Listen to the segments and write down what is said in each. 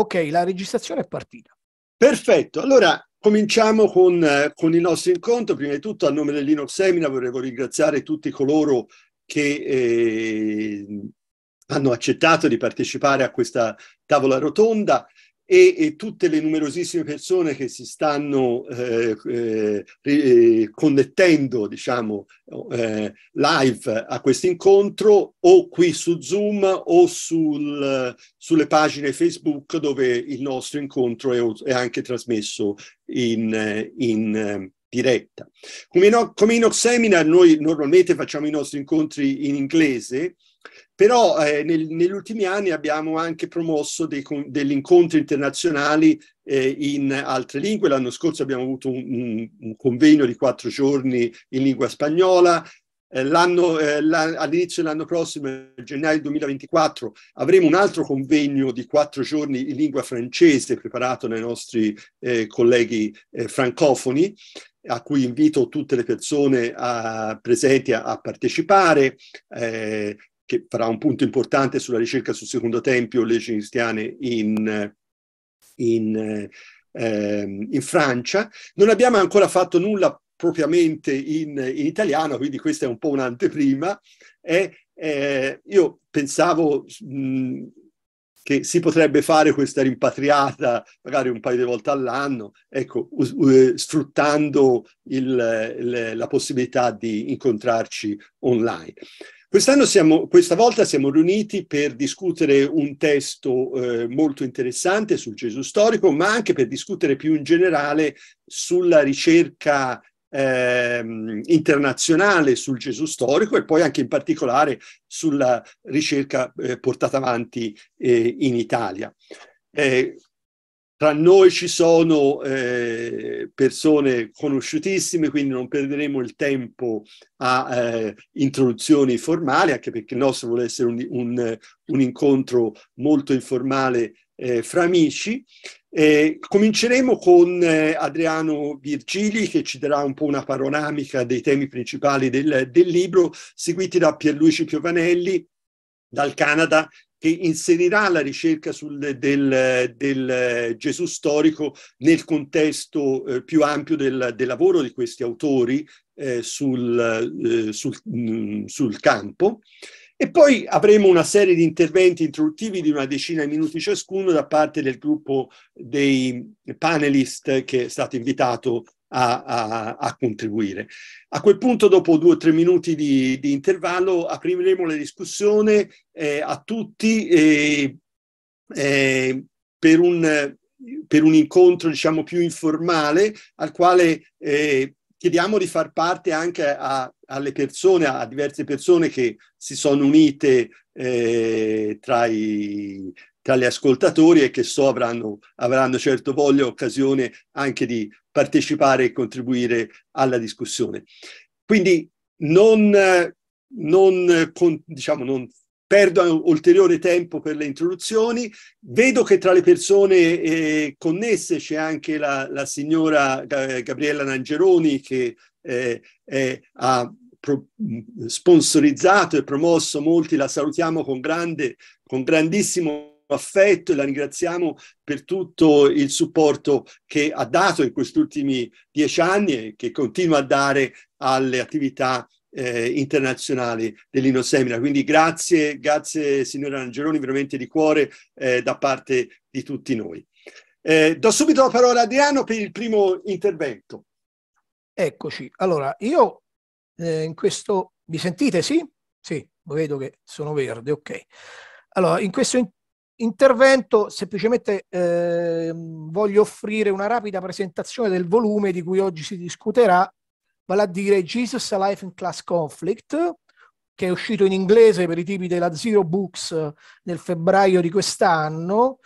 Ok, la registrazione è partita. Perfetto, allora cominciamo con, eh, con il nostro incontro. Prima di tutto a nome del Linux Semina volevo ringraziare tutti coloro che eh, hanno accettato di partecipare a questa tavola rotonda e, e tutte le numerosissime persone che si stanno eh, eh, eh, connettendo, diciamo, eh, live a questo incontro o qui su Zoom o sul, sulle pagine Facebook dove il nostro incontro è, è anche trasmesso in, in diretta. Come, no, come in Seminar noi normalmente facciamo i nostri incontri in inglese, però eh, nel, negli ultimi anni abbiamo anche promosso dei, degli incontri internazionali eh, in altre lingue. L'anno scorso abbiamo avuto un, un, un convegno di quattro giorni in lingua spagnola, eh, eh, all'inizio dell'anno prossimo, gennaio 2024, avremo un altro convegno di quattro giorni in lingua francese preparato dai nostri eh, colleghi eh, francofoni, a cui invito tutte le persone a, presenti a, a partecipare. Eh, che farà un punto importante sulla ricerca sul secondo tempio, leggi cristiane in, in, ehm, in Francia. Non abbiamo ancora fatto nulla propriamente in, in, italiano, quindi questa è un po' un'anteprima. E, eh, io pensavo mh, che si potrebbe fare questa rimpatriata magari un paio di volte all'anno, ecco, us- uh, sfruttando il, le, la possibilità di incontrarci online. Quest'anno siamo, questa volta siamo riuniti per discutere un testo eh, molto interessante sul Gesù storico, ma anche per discutere più in generale sulla ricerca eh, internazionale sul Gesù storico e poi anche in particolare sulla ricerca eh, portata avanti eh, in Italia. Eh, tra noi ci sono eh, persone conosciutissime, quindi non perderemo il tempo a eh, introduzioni formali, anche perché il nostro vuole essere un, un, un incontro molto informale eh, fra amici. Eh, cominceremo con eh, Adriano Virgili che ci darà un po' una panoramica dei temi principali del, del libro, seguiti da Pierluigi Piovanelli dal Canada che inserirà la ricerca sul, del, del, eh, Gesù storico nel contesto eh, più ampio del, del, lavoro di questi autori eh, sul, eh, sul, mh, mm, sul, campo. E poi avremo una serie di interventi introduttivi di una decina di minuti ciascuno da parte del gruppo dei panelist che è stato invitato a, a, a contribuire. A quel punto, dopo due o tre minuti di, di intervallo, apriremo la discussione eh, a tutti e, eh, per, un, per, un, incontro diciamo, più informale al quale eh, chiediamo di far parte anche a, alle persone, a diverse persone che si sono unite eh, tra i tra gli ascoltatori e che so avranno, avranno certo voglia e occasione anche di partecipare e contribuire alla discussione. Quindi non, non, diciamo, non perdo ulteriore tempo per le introduzioni. Vedo che tra le persone eh, connesse c'è anche la, la, signora eh, Gabriella Nangeroni che eh, è, ha pro, sponsorizzato e promosso molti, la salutiamo con, grande, con grandissimo affetto e la ringraziamo per tutto il supporto che ha dato in questi ultimi dieci anni e che continua a dare alle attività eh, internazionali dell'Innosemina. Quindi grazie, grazie signora Angeloni, veramente di cuore eh, da parte di tutti noi. Eh, do subito la parola a Adriano per il primo intervento. Eccoci, allora io eh, in questo... Mi sentite? Sì? Sì, vedo che sono verde, ok. Allora, in questo intervento semplicemente eh, voglio offrire una rapida presentazione del volume di cui oggi si discuterà, vale a dire Jesus Life in Class Conflict, che è uscito in inglese per i tipi della Zero Books eh, nel febbraio di quest'anno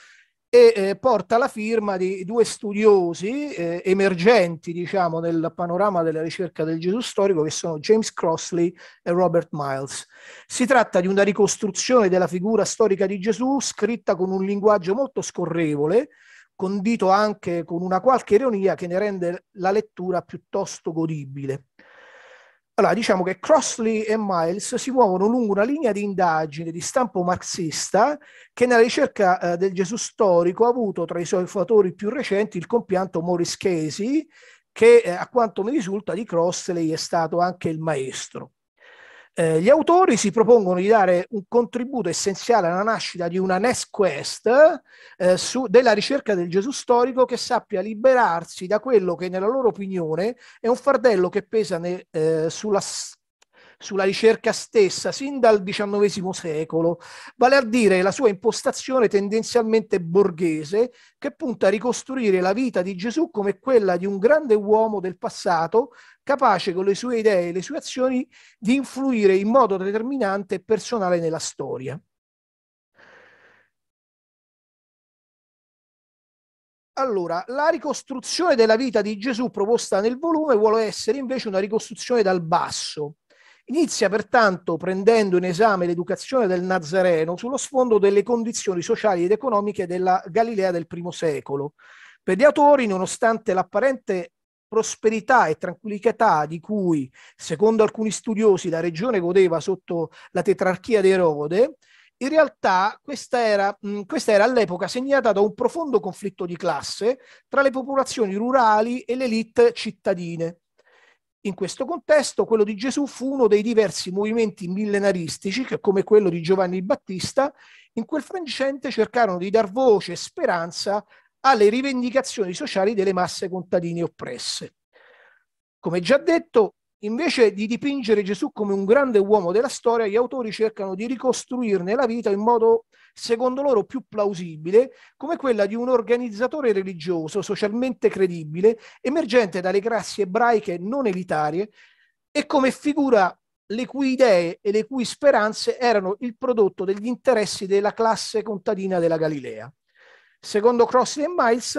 e eh, porta la firma di due studiosi eh, emergenti, diciamo, nel panorama della ricerca del Gesù storico, che sono James Crossley e Robert Miles. Si tratta di una ricostruzione della figura storica di Gesù scritta con un linguaggio molto scorrevole, condito anche con una qualche ironia che ne rende la lettura piuttosto godibile. Allora, diciamo che Crossley e Miles si muovono lungo una linea di indagine di stampo marxista che nella ricerca eh, del Gesù storico ha avuto tra i suoi fattori più recenti il compianto Maurice Casey, che eh, a quanto mi risulta di Crossley è stato anche il maestro. Eh, gli autori si propongono di dare un contributo essenziale alla nascita di una next quest eh, su, della ricerca del Gesù storico che sappia liberarsi da quello che nella loro opinione è un fardello che pesa ne, eh, sulla sulla ricerca stessa sin dal XIX secolo, vale a dire la sua impostazione tendenzialmente borghese che punta a ricostruire la vita di Gesù come quella di un grande uomo del passato capace con le sue idee e le sue azioni di influire in modo determinante e personale nella storia. Allora, la ricostruzione della vita di Gesù proposta nel volume vuole essere invece una ricostruzione dal basso, Inizia pertanto prendendo in esame l'educazione del Nazareno sullo sfondo delle condizioni sociali ed economiche della Galilea del I secolo. Per gli autori, nonostante l'apparente prosperità e tranquillità di cui, secondo alcuni studiosi, la regione godeva sotto la tetrarchia di Erode, in realtà questa era, mh, questa era, all'epoca segnata da un profondo conflitto di classe tra le popolazioni rurali e le elite cittadine. In questo contesto, quello di Gesù fu uno dei diversi movimenti millenaristici che, come quello di Giovanni Battista, in quel frangente cercarono di dar voce e speranza alle rivendicazioni sociali delle masse contadine oppresse. Come già detto, Invece di dipingere Gesù come un grande uomo della storia, gli autori cercano di ricostruirne la vita in modo, secondo loro, più plausibile, come quella di un organizzatore religioso socialmente credibile, emergente dalle classi ebraiche non elitarie, e come figura le cui idee e le cui speranze erano il prodotto degli interessi della classe contadina della Galilea. Secondo Crossley e Miles,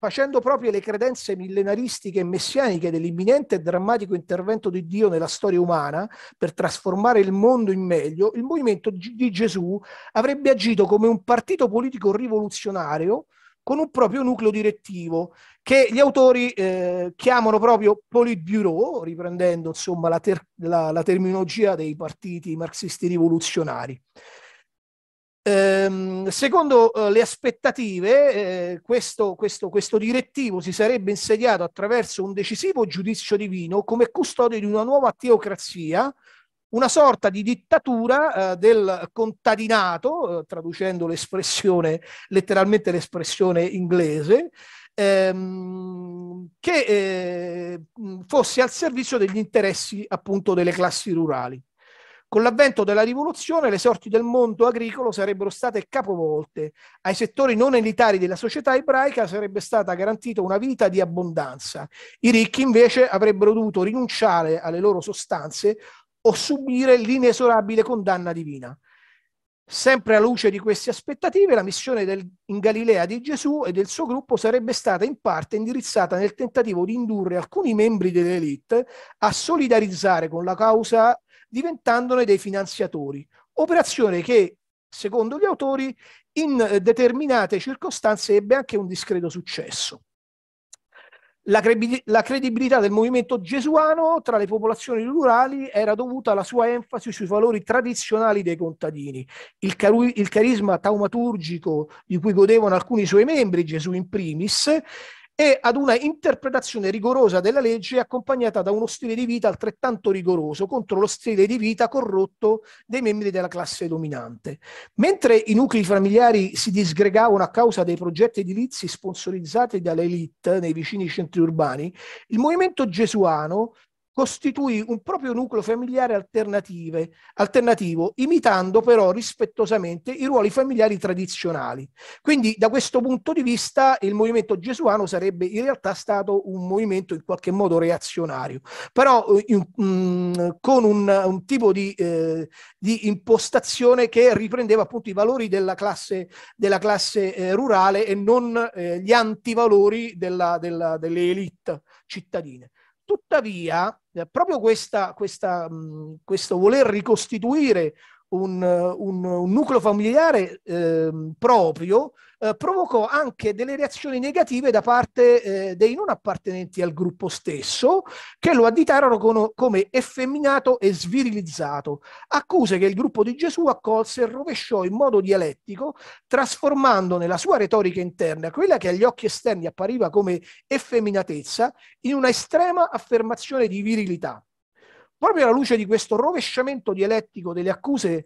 facendo proprie le credenze millenaristiche e messianiche dell'imminente e drammatico intervento di Dio nella storia umana per trasformare il mondo in meglio, il movimento di Gesù avrebbe agito come un partito politico rivoluzionario con un proprio nucleo direttivo che gli autori eh, chiamano proprio Politburo, riprendendo insomma la, ter- la, la terminologia dei partiti marxisti rivoluzionari. Ehm, secondo eh, le aspettative, eh, questo, questo, questo, direttivo si sarebbe insediato attraverso un decisivo giudizio divino come custode di una nuova teocrazia, una sorta di dittatura eh, del contadinato, eh, traducendo l'espressione, letteralmente l'espressione inglese, ehm, che eh, fosse al servizio degli interessi appunto delle classi rurali. Con l'avvento della rivoluzione le sorti del mondo agricolo sarebbero state capovolte. Ai settori non elitari della società ebraica sarebbe stata garantita una vita di abbondanza. I ricchi invece avrebbero dovuto rinunciare alle loro sostanze o subire l'inesorabile condanna divina. Sempre alla luce di queste aspettative, la missione del, in Galilea di Gesù e del suo gruppo sarebbe stata in parte indirizzata nel tentativo di indurre alcuni membri dell'elite a solidarizzare con la causa diventandone dei finanziatori, operazione che, secondo gli autori, in eh, determinate circostanze ebbe anche un discreto successo. La, credi- la, credibilità del movimento gesuano tra le popolazioni rurali era dovuta alla sua enfasi sui valori tradizionali dei contadini, il, caru- il carisma taumaturgico di cui godevano alcuni suoi membri, Gesù in primis, e ad una interpretazione rigorosa della legge accompagnata da uno stile di vita altrettanto rigoroso contro lo stile di vita corrotto dei membri della classe dominante. Mentre i nuclei familiari si disgregavano a causa dei progetti edilizi sponsorizzati dall'elite nei vicini centri urbani, il movimento gesuano costituì un proprio nucleo familiare alternative, alternativo, imitando però rispettosamente i ruoli familiari tradizionali. Quindi da questo punto di vista il movimento gesuano sarebbe in realtà stato un movimento in qualche modo reazionario, però eh, in, mh, mm, con un, un tipo di, eh, di, impostazione che riprendeva appunto i valori della classe, della classe eh, rurale e non eh, gli antivalori della, della, delle elite cittadine. Tuttavia, eh, proprio questa, questa, mh, questo voler ricostituire un, un, un nucleo familiare eh, proprio eh, provocò anche delle reazioni negative da parte eh, dei non appartenenti al gruppo stesso, che lo additarono con, come effeminato e svirilizzato, accuse che il gruppo di Gesù accolse e rovesciò in modo dialettico, trasformando nella sua retorica interna quella che agli occhi esterni appariva come effeminatezza in una estrema affermazione di virilità. Proprio alla luce di questo rovesciamento dialettico delle accuse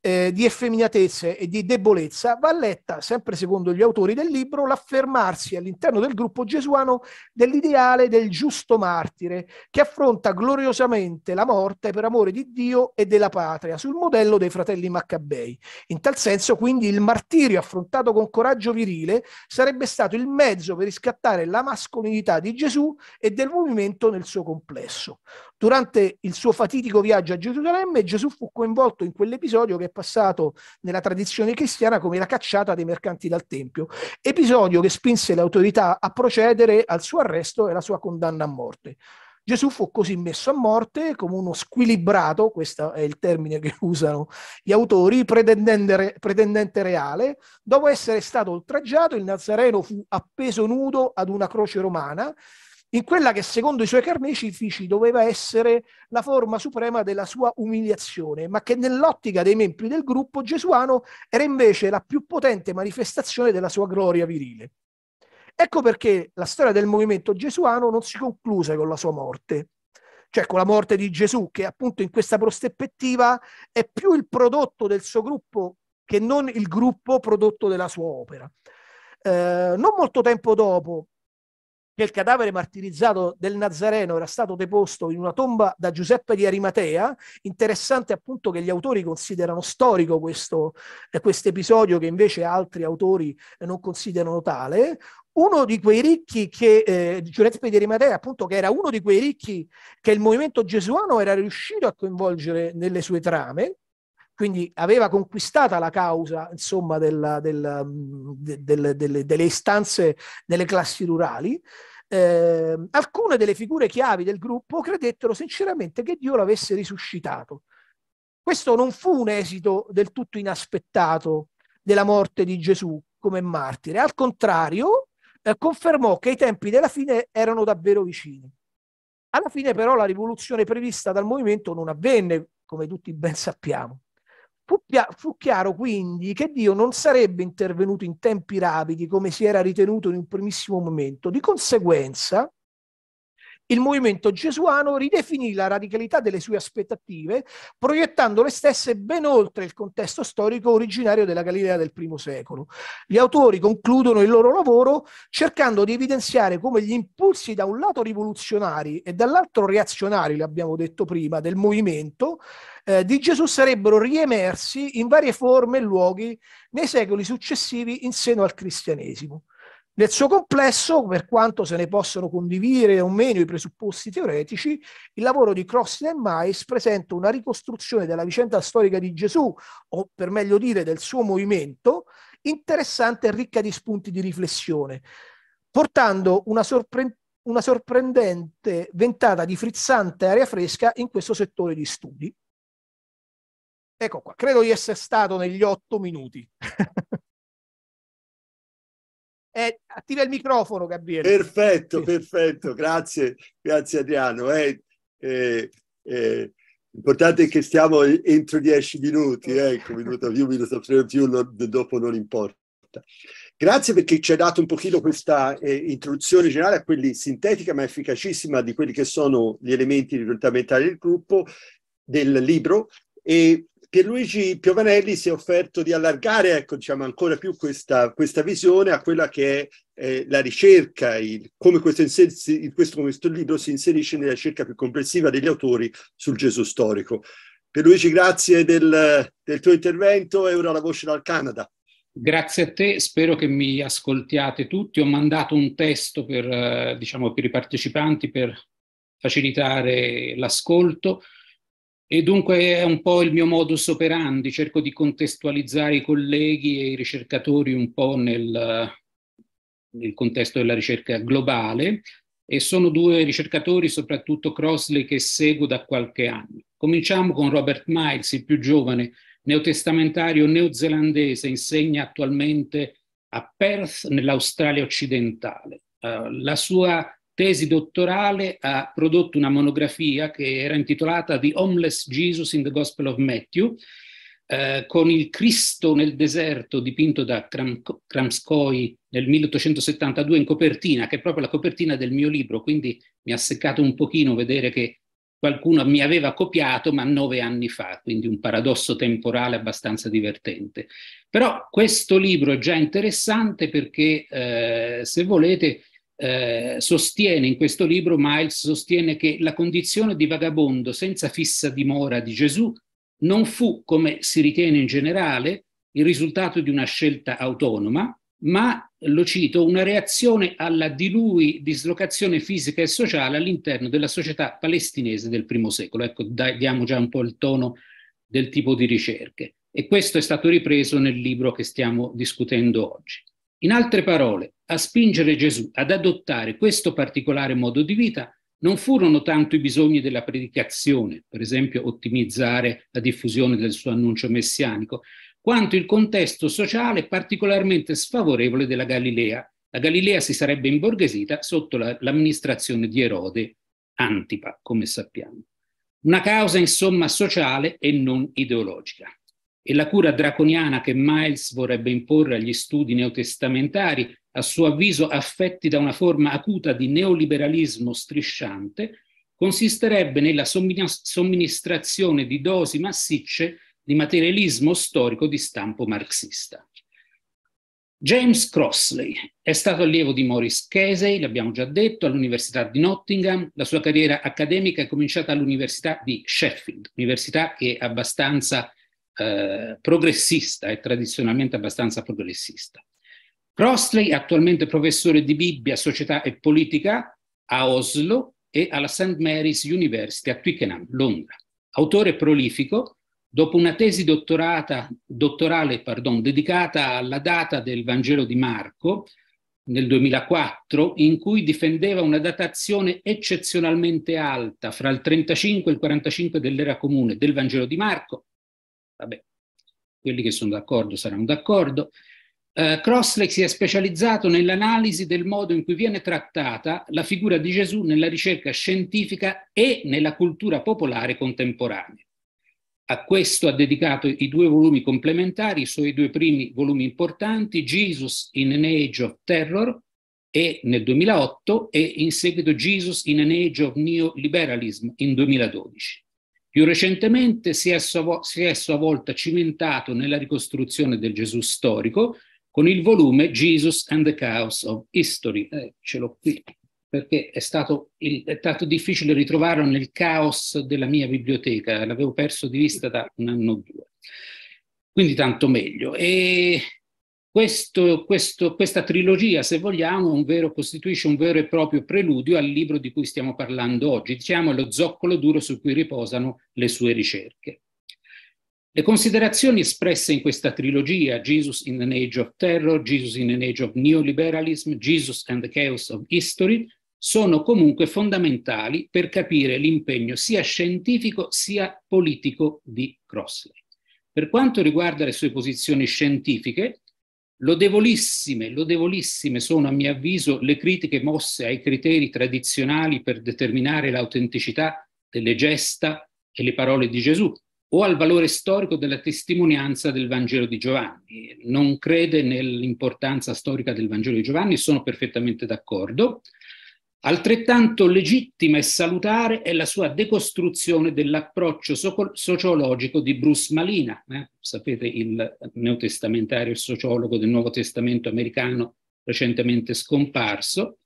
eh, di effeminatezze e di debolezza, va letta, sempre secondo gli autori del libro, l'affermarsi all'interno del gruppo gesuano dell'ideale del giusto martire, che affronta gloriosamente la morte per amore di Dio e della patria, sul modello dei fratelli Maccabei. In tal senso, quindi, il martirio affrontato con coraggio virile sarebbe stato il mezzo per riscattare la mascolinità di Gesù e del movimento nel suo complesso. Durante il suo fatidico viaggio a Gerusalemme, Gesù fu coinvolto in quell'episodio che è passato nella tradizione cristiana come la cacciata dei mercanti dal Tempio, episodio che spinse le autorità a procedere al suo arresto e alla sua condanna a morte. Gesù fu così messo a morte come uno squilibrato, questo è il termine che usano gli autori, pretendente, pretendente, reale. Dopo essere stato oltraggiato, il Nazareno fu appeso nudo ad una croce romana in quella che secondo i suoi carnefici doveva essere la forma suprema della sua umiliazione, ma che nell'ottica dei membri del gruppo gesuano era invece la più potente manifestazione della sua gloria virile. Ecco perché la storia del movimento gesuano non si concluse con la sua morte, cioè con la morte di Gesù, che appunto in questa prospettiva è più il prodotto del suo gruppo che non il gruppo prodotto della sua opera. Eh, non molto tempo dopo, che il cadavere martirizzato del Nazareno era stato deposto in una tomba da Giuseppe di Arimatea. Interessante appunto che gli autori considerano storico questo eh, episodio che invece altri autori eh, non considerano tale. Uno di quei ricchi che eh, Giuseppe di Arimatea, appunto, che era uno di quei ricchi che il movimento gesuano era riuscito a coinvolgere nelle sue trame, quindi aveva conquistata la causa insomma, della, della, mm, de, delle, delle, delle istanze delle classi rurali. Eh, alcune delle figure chiavi del gruppo credettero sinceramente che Dio l'avesse risuscitato. Questo non fu un esito del tutto inaspettato della morte di Gesù come martire, al contrario eh, confermò che i tempi della fine erano davvero vicini. Alla fine però la rivoluzione prevista dal movimento non avvenne, come tutti ben sappiamo. Fu, fu, chiaro quindi che Dio non sarebbe intervenuto in tempi rapidi come si era ritenuto in un primissimo momento. Di conseguenza, il movimento gesuano ridefinì la radicalità delle sue aspettative, proiettando le stesse ben oltre il contesto storico originario della Galilea del I secolo. Gli autori concludono il loro lavoro cercando di evidenziare come gli impulsi da un lato rivoluzionari e dall'altro reazionari, l'abbiamo detto prima, del movimento eh, di Gesù sarebbero riemersi in varie forme e luoghi nei secoli successivi in seno al cristianesimo. Nel suo complesso, per quanto se ne possano condividere o meno i presupposti teoretici, il lavoro di Crossin e Mais presenta una ricostruzione della vicenda storica di Gesù, o per meglio dire del suo movimento, interessante e ricca di spunti di riflessione, portando una, sorpre- una sorprendente ventata di frizzante aria fresca in questo settore di studi. Ecco qua, credo di essere stato negli otto minuti. Eh, attiva il microfono, Gabriele. Perfetto, perfetto, grazie, grazie Adriano. Eh, eh, eh, L'importante è che stiamo entro dieci minuti, eh, ecco, minuto più, minuto più, non, dopo non importa. Grazie perché ci hai dato un pochino questa eh, introduzione generale a quelli sintetica ma efficacissima di quelli che sono gli elementi di orientamento del gruppo, del libro e Pierluigi Piovanelli si è offerto di allargare ecco, diciamo, ancora più questa, questa, visione a quella che è eh, la ricerca, il, come questo, insersi, questo, questo, libro si inserisce nella ricerca più complessiva degli autori sul Gesù storico. Pierluigi, grazie del, del tuo intervento e ora la voce dal Canada. Grazie a te, spero che mi ascoltiate tutti. Ho mandato un testo per, eh, diciamo, per i partecipanti per facilitare l'ascolto. E dunque è un po' il mio modus operandi, cerco di contestualizzare i colleghi e i ricercatori un po' nel, nel contesto della ricerca globale e sono due ricercatori, soprattutto Crossley, che seguo da qualche anno. Cominciamo con Robert Miles, il più giovane neotestamentario neozelandese, insegna attualmente a Perth, nell'Australia occidentale. Uh, la sua tesi dottorale ha prodotto una monografia che era intitolata The Homeless Jesus in the Gospel of Matthew, eh, con il Cristo nel deserto dipinto da Kram- Kramskoi nel 1872 in copertina, che è proprio la copertina del mio libro, quindi mi ha seccato un pochino vedere che qualcuno mi aveva copiato, ma nove anni fa, quindi un paradosso temporale abbastanza divertente. Però questo libro è già interessante perché, eh, se volete, eh, sostiene in questo libro, Miles sostiene che la condizione di vagabondo senza fissa dimora di Gesù non fu, come si ritiene in generale, il risultato di una scelta autonoma, ma, lo cito, una reazione alla di lui dislocazione fisica e sociale all'interno della società palestinese del primo secolo. Ecco, dai, diamo già un po' il tono del tipo di ricerche. E questo è stato ripreso nel libro che stiamo discutendo oggi. In altre parole, a spingere Gesù ad adottare questo particolare modo di vita non furono tanto i bisogni della predicazione, per esempio ottimizzare la diffusione del suo annuncio messianico, quanto il contesto sociale particolarmente sfavorevole della Galilea. La Galilea si sarebbe imborghesita sotto la, l'amministrazione di Erode Antipa, come sappiamo. Una causa, insomma, sociale e non ideologica e la cura draconiana che Miles vorrebbe imporre agli studi neotestamentari, a suo avviso affetti da una forma acuta di neoliberalismo strisciante, consisterebbe nella somministrazione di dosi massicce di materialismo storico di stampo marxista. James Crossley è stato allievo di Maurice Casey, l'abbiamo già detto, all'Università di Nottingham. La sua carriera accademica è cominciata all'Università di Sheffield, università che è abbastanza eh, progressista e tradizionalmente abbastanza progressista. Crossley è attualmente professore di Bibbia, Società e Politica a Oslo e alla St. Mary's University a Twickenham, Londra. Autore prolifico, dopo una tesi dottorale pardon, dedicata alla data del Vangelo di Marco nel 2004, in cui difendeva una datazione eccezionalmente alta fra il 35 e il 45 dell'era comune del Vangelo di Marco, Vabbè, quelli che sono d'accordo saranno d'accordo. Eh, Crossley si è specializzato nell'analisi del modo in cui viene trattata la figura di Gesù nella ricerca scientifica e nella cultura popolare contemporanea. A questo ha dedicato i due volumi complementari, i suoi due primi volumi importanti, Jesus in an Age of Terror e nel 2008 e in seguito Jesus in an Age of Neoliberalism in 2012. Più recentemente si è, sua, si è a sua volta cimentato nella ricostruzione del Gesù storico con il volume Jesus and the Chaos of History. Eh, ce l'ho qui perché è stato, il, è stato, difficile ritrovarlo nel caos della mia biblioteca, l'avevo perso di vista da un anno o due. Quindi tanto meglio. E questo, questo, questa trilogia, se vogliamo, un vero, costituisce un vero e proprio preludio al libro di cui stiamo parlando oggi, diciamo lo zoccolo duro su cui riposano le sue ricerche. Le considerazioni espresse in questa trilogia, Jesus in an Age of Terror, Jesus in an Age of Neoliberalism, Jesus and the Chaos of History, sono comunque fondamentali per capire l'impegno sia scientifico sia politico di Crossley. Per quanto riguarda le sue posizioni scientifiche, Lodevolissime, lodevolissime sono a mio avviso le critiche mosse ai criteri tradizionali per determinare l'autenticità delle gesta e le parole di Gesù o al valore storico della testimonianza del Vangelo di Giovanni. Non crede nell'importanza storica del Vangelo di Giovanni, sono perfettamente d'accordo, Altrettanto legittima e salutare è la sua decostruzione dell'approccio sociologico di Bruce Malina, eh? sapete il neotestamentario, sociologo del Nuovo Testamento americano recentemente scomparso,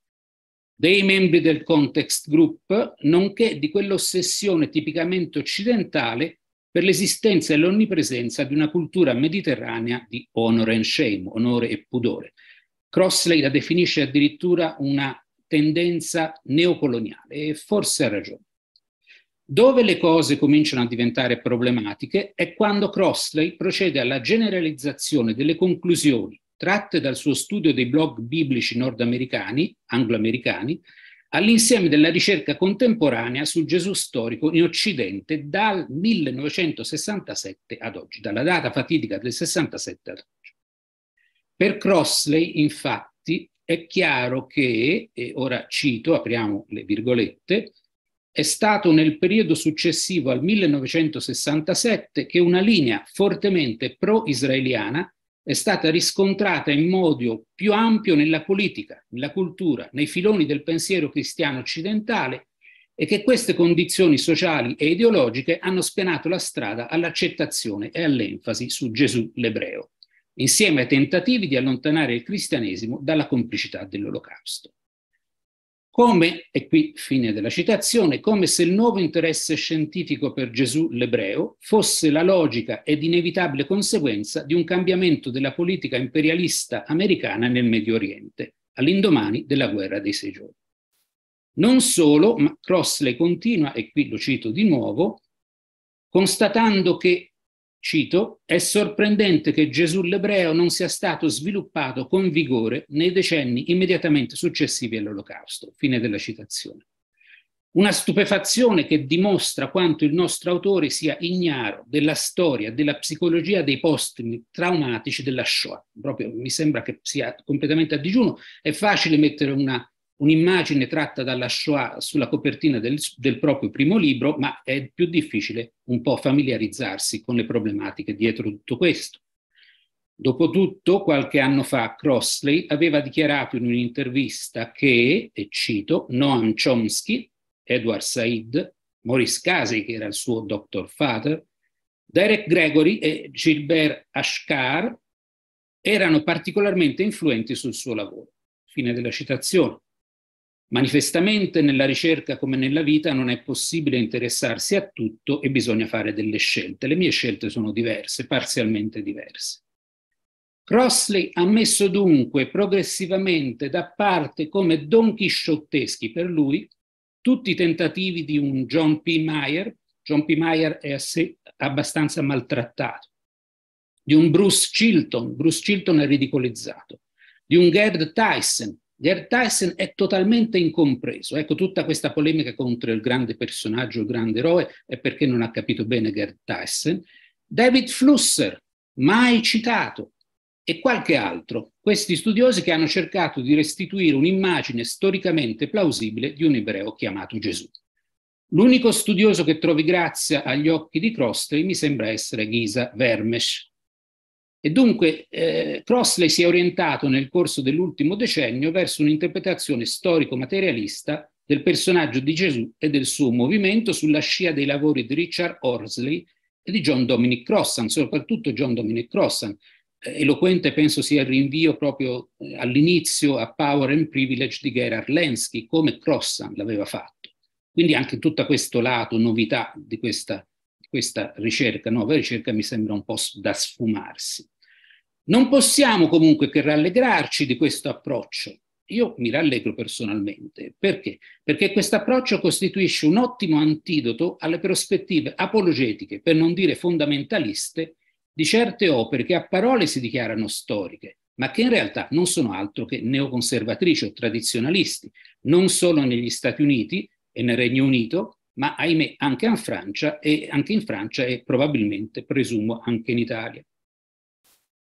dei membri del Context Group, nonché di quell'ossessione tipicamente occidentale per l'esistenza e l'onnipresenza di una cultura mediterranea di honor and shame, onore e pudore. Crossley la definisce addirittura una tendenza neocoloniale e forse ha ragione. Dove le cose cominciano a diventare problematiche è quando Crossley procede alla generalizzazione delle conclusioni tratte dal suo studio dei blog biblici nordamericani, angloamericani, all'insieme della ricerca contemporanea su Gesù storico in Occidente dal 1967 ad oggi, dalla data fatidica del 67 ad oggi. Per Crossley, infatti, è chiaro che, e ora cito, apriamo le virgolette, è stato nel periodo successivo al 1967 che una linea fortemente pro-israeliana è stata riscontrata in modo più ampio nella politica, nella cultura, nei filoni del pensiero cristiano occidentale e che queste condizioni sociali e ideologiche hanno spianato la strada all'accettazione e all'enfasi su Gesù l'ebreo insieme ai tentativi di allontanare il cristianesimo dalla complicità dell'olocausto. Come, e qui fine della citazione, come se il nuovo interesse scientifico per Gesù l'ebreo fosse la logica ed inevitabile conseguenza di un cambiamento della politica imperialista americana nel Medio Oriente, all'indomani della guerra dei sei giorni. Non solo, ma Crossley continua, e qui lo cito di nuovo, constatando che Cito, è sorprendente che Gesù l'ebreo non sia stato sviluppato con vigore nei decenni immediatamente successivi all'Olocausto. Fine della citazione. Una stupefazione che dimostra quanto il nostro autore sia ignaro della storia, della psicologia dei postumi traumatici della Shoah. Proprio mi sembra che sia completamente a digiuno. È facile mettere una un'immagine tratta dalla Shoah sulla copertina del, del, proprio primo libro, ma è più difficile un po' familiarizzarsi con le problematiche dietro tutto questo. Dopotutto, qualche anno fa, Crossley aveva dichiarato in un'intervista che, e cito, Noam Chomsky, Edward Said, Maurice Casey, che era il suo doctor Father, Derek Gregory e Gilbert Ashkar erano particolarmente influenti sul suo lavoro. Fine della citazione. Manifestamente nella ricerca come nella vita non è possibile interessarsi a tutto e bisogna fare delle scelte. Le mie scelte sono diverse, parzialmente diverse. Crossley ha messo dunque progressivamente da parte come don chisciotteschi per lui tutti i tentativi di un John P. Meyer, John P. Meyer è a sé abbastanza maltrattato, di un Bruce Chilton, Bruce Chilton è ridicolizzato, di un Gerd Tyson, Tyson è totalmente incompreso. Ecco, tutta questa polemica contro il grande personaggio, il grande eroe, è perché non ha capito bene Tyson. David Flusser, mai citato, e qualche altro, questi studiosi che hanno cercato di restituire un'immagine storicamente plausibile di un ebreo chiamato Gesù. L'unico studioso che trovi grazia agli occhi di Crossley mi sembra essere Ghisa Vermesh, e dunque eh, Crossley si è orientato nel corso dell'ultimo decennio verso un'interpretazione storico-materialista del personaggio di Gesù e del suo movimento sulla scia dei lavori di Richard Horsley e di John Dominic Crossan, soprattutto John Dominic Crossan. Eh, eloquente penso sia il rinvio proprio eh, all'inizio a Power and Privilege di Gerard Lensky, come Crossan l'aveva fatto. Quindi anche tutto questo lato, novità di questa, questa ricerca, nuova ricerca, mi sembra un po' da sfumarsi. Non possiamo comunque che rallegrarci di questo approccio. Io mi rallegro personalmente. Perché? Perché questo approccio costituisce un ottimo antidoto alle prospettive apologetiche, per non dire fondamentaliste, di certe opere che a parole si dichiarano storiche, ma che in realtà non sono altro che neoconservatrici o tradizionalisti, non solo negli Stati Uniti e nel Regno Unito, ma ahimè anche in Francia e, anche in Francia, e probabilmente, presumo, anche in Italia.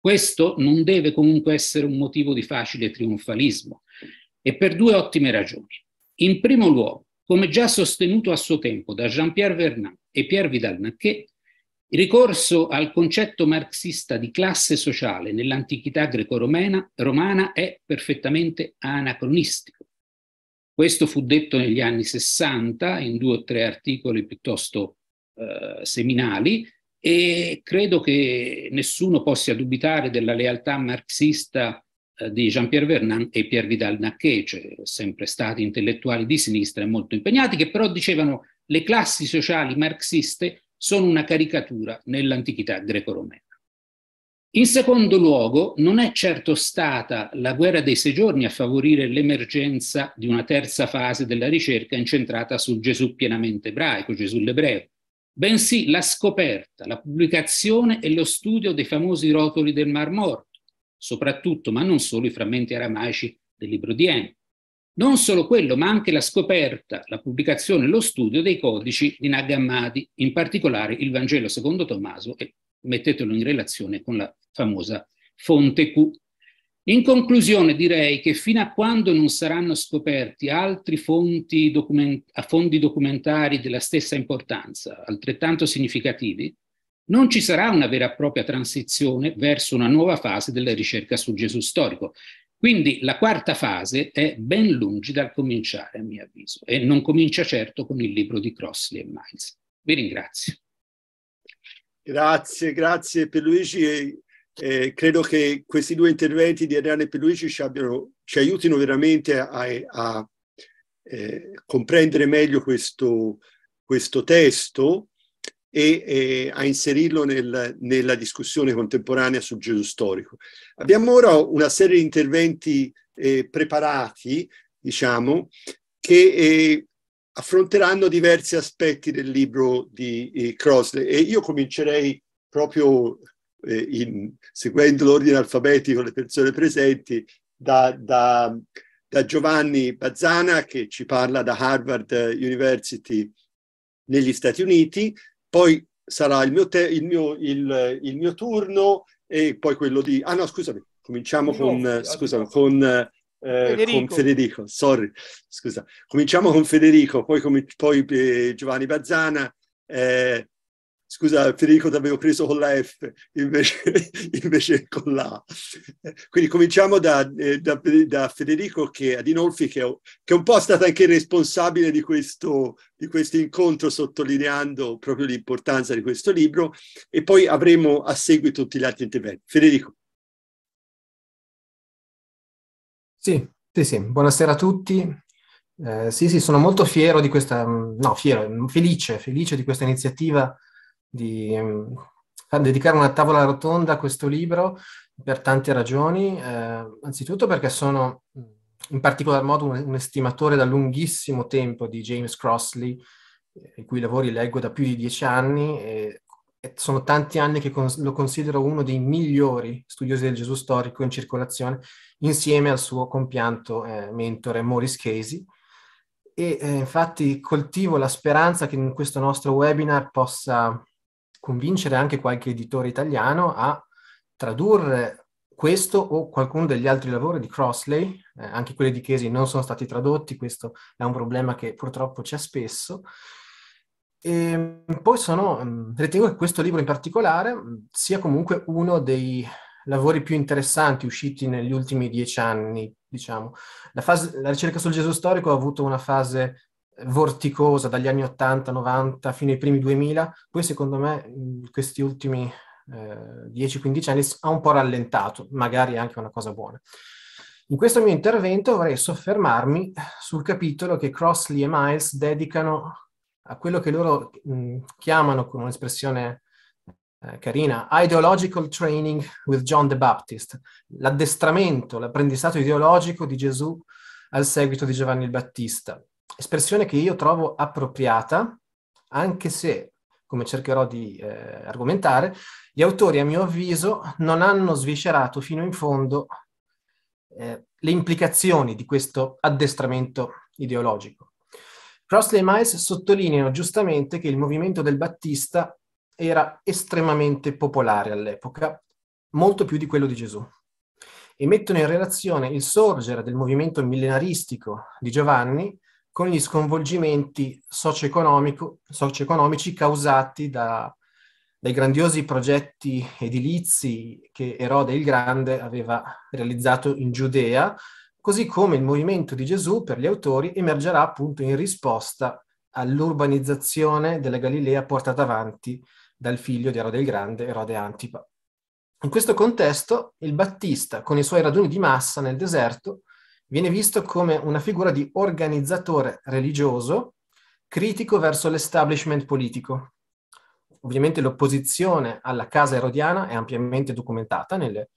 Questo non deve comunque essere un motivo di facile trionfalismo, e per due ottime ragioni. In primo luogo, come già sostenuto a suo tempo da Jean-Pierre Vernat e Pierre Vidal-Naquet, il ricorso al concetto marxista di classe sociale nell'antichità greco-romana è perfettamente anacronistico. Questo fu detto negli anni 60 in due o tre articoli piuttosto eh, seminali, e credo che nessuno possa dubitare della lealtà marxista eh, di Jean-Pierre Vernant e Pierre vidal Nacquet, cioè sempre stati intellettuali di sinistra e molto impegnati, che però dicevano le classi sociali marxiste sono una caricatura nell'antichità greco-romena. In secondo luogo, non è certo stata la guerra dei sei giorni a favorire l'emergenza di una terza fase della ricerca incentrata sul Gesù pienamente ebraico, Gesù l'ebreo, bensì la scoperta, la pubblicazione e lo studio dei famosi rotoli del Mar Morto, soprattutto, ma non solo, i frammenti aramaici del libro di Eni. Non solo quello, ma anche la scoperta, la pubblicazione e lo studio dei codici di Nag Hammadi, in particolare il Vangelo secondo Tommaso, e mettetelo in relazione con la famosa fonte Q in conclusione direi che fino a quando non saranno scoperti altri fonti document- fondi documentari della stessa importanza, altrettanto significativi, non ci sarà una vera e propria transizione verso una nuova fase della ricerca su Gesù storico. Quindi la quarta fase è ben lungi dal cominciare, a mio avviso, e non comincia certo con il libro di Crossley e Miles. Vi ringrazio. Grazie, grazie per Luigi. Eh, credo che questi due interventi di Ariane Peluigi ci, abbiano, ci aiutino veramente a, a, eh, comprendere meglio questo, questo testo e eh, a inserirlo nel, nella discussione contemporanea sul Gesù storico. Abbiamo ora una serie di interventi eh, preparati, diciamo, che eh, affronteranno diversi aspetti del libro di eh, Crosley e io comincerei proprio eh, in, seguendo l'ordine alfabetico le persone presenti, da, da, da Giovanni Bazzana che ci parla da Harvard University negli Stati Uniti, poi sarà il mio, te, il mio, il, il mio turno e poi quello di... Ah no, scusami, cominciamo con, scusami, con, eh, Federico. con Federico, sorry, scusa. Cominciamo con Federico, poi, poi eh, Giovanni Bazzana, eh, scusa Federico ti avevo preso con la F invece, invece con la Quindi cominciamo da, eh, da, da Federico che, Adinolfi che, che, è un po' stato anche responsabile di questo, di questo incontro sottolineando proprio l'importanza di questo libro e poi avremo a seguito tutti gli altri interventi. Federico. Sì, sì, sì. buonasera a tutti. Eh, sì, sì, sono molto fiero di questa, mm, no, fiero, felice, felice di questa iniziativa di ehm, a dedicare una tavola rotonda a questo libro per tante ragioni, eh, anzitutto perché sono in particolar modo un, un, estimatore da lunghissimo tempo di James Crossley, eh, i cui lavori leggo da più di dieci anni e, e sono tanti anni che cons- lo considero uno dei migliori studiosi del Gesù storico in circolazione, insieme al suo compianto eh, mentore Maurice Casey. E eh, infatti coltivo la speranza che in questo nostro webinar possa convincere anche qualche editore italiano a tradurre questo o qualcuno degli altri lavori di Crossley, eh, anche quelli di Chesi non sono stati tradotti, questo è un problema che purtroppo c'è spesso. E poi sono, mm, ritengo che questo libro in particolare mm, sia comunque uno dei lavori più interessanti usciti negli ultimi dieci anni, diciamo. La, fase, la ricerca sul Gesù storico ha avuto una fase vorticosa dagli anni 80, 90 fino ai primi 2000, poi secondo me questi ultimi eh, 10-15 anni ha un po' rallentato, magari anche una cosa buona. In questo mio intervento vorrei soffermarmi sul capitolo che Crossley e Miles dedicano a quello che loro mh, chiamano con un'espressione eh, carina, ideological training with John the Baptist, l'addestramento, l'apprendistato ideologico di Gesù al seguito di Giovanni il Battista espressione che io trovo appropriata, anche se, come cercherò di eh, argomentare, gli autori, a mio avviso, non hanno sviscerato fino in fondo eh, le implicazioni di questo addestramento ideologico. Crossley e Miles sottolineano giustamente che il movimento del Battista era estremamente popolare all'epoca, molto più di quello di Gesù, e mettono in relazione il sorgere del movimento millenaristico di Giovanni con gli sconvolgimenti socio-economici causati da, dai grandiosi progetti edilizi che Erode il Grande aveva realizzato in Giudea, così come il movimento di Gesù per gli autori emergerà appunto in risposta all'urbanizzazione della Galilea portata avanti dal figlio di Erode il Grande, Erode Antipa. In questo contesto, il Battista, con i suoi raduni di massa nel deserto, viene visto come una figura di organizzatore religioso critico verso l'establishment politico. Ovviamente l'opposizione alla casa erodiana è ampiamente documentata nelle,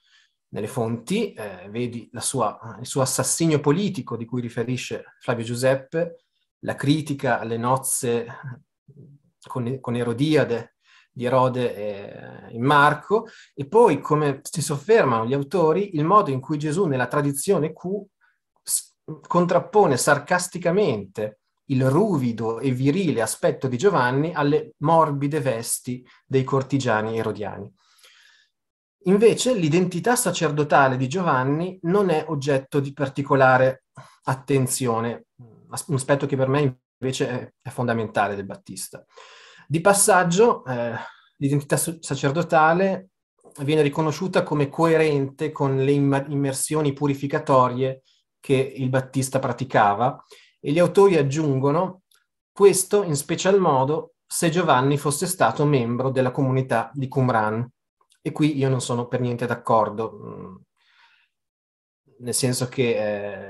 nelle fonti, eh, vedi sua, il suo assassinio politico di cui riferisce Flavio Giuseppe, la critica alle nozze con, con Erodiade di Erode e, eh, in Marco, e poi, come si soffermano gli autori, il modo in cui Gesù nella tradizione Q contrappone sarcasticamente il ruvido e virile aspetto di Giovanni alle morbide vesti dei cortigiani erodiani. Invece l'identità sacerdotale di Giovanni non è oggetto di particolare attenzione, un aspetto che per me invece è fondamentale del Battista. Di passaggio, eh, l'identità sacerdotale viene riconosciuta come coerente con le immersioni purificatorie che il Battista praticava e gli autori aggiungono questo in special modo se Giovanni fosse stato membro della comunità di Qumran. E qui io non sono per niente d'accordo, mm, nel senso che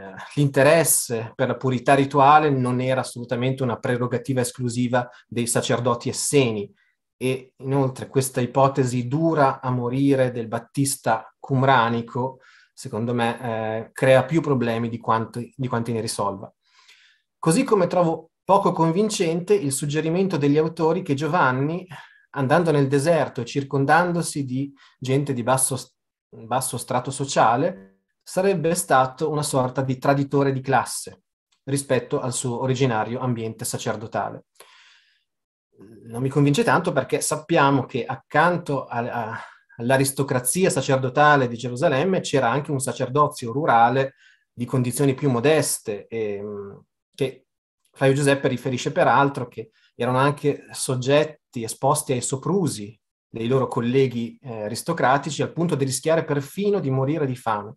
eh, l'interesse per la purità rituale non era assolutamente una prerogativa esclusiva dei sacerdoti esseni e inoltre questa ipotesi dura a morire del battista cumranico secondo me, eh, crea più problemi di quanti, di quanti ne risolva. Così come trovo poco convincente il suggerimento degli autori che Giovanni, andando nel deserto e circondandosi di gente di basso, basso strato sociale, sarebbe stato una sorta di traditore di classe rispetto al suo originario ambiente sacerdotale non mi convince tanto perché sappiamo che accanto a, a, l'aristocrazia sacerdotale di Gerusalemme c'era anche un sacerdozio rurale di condizioni più modeste, e, ehm, che Flavio Giuseppe riferisce peraltro che erano anche soggetti esposti ai soprusi dei loro colleghi eh, aristocratici al punto di rischiare perfino di morire di fame.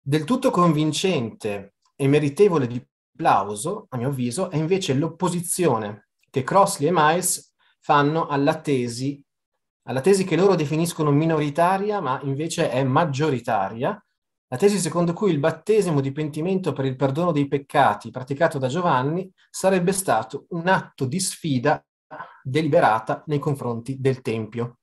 Del tutto convincente e meritevole di plauso, a mio avviso, è invece l'opposizione che Crossley e Miles fanno alla tesi alla tesi che loro definiscono minoritaria, ma invece è maggioritaria, la tesi secondo cui il battesimo di pentimento per il perdono dei peccati praticato da Giovanni sarebbe stato un atto di sfida deliberata nei confronti del Tempio.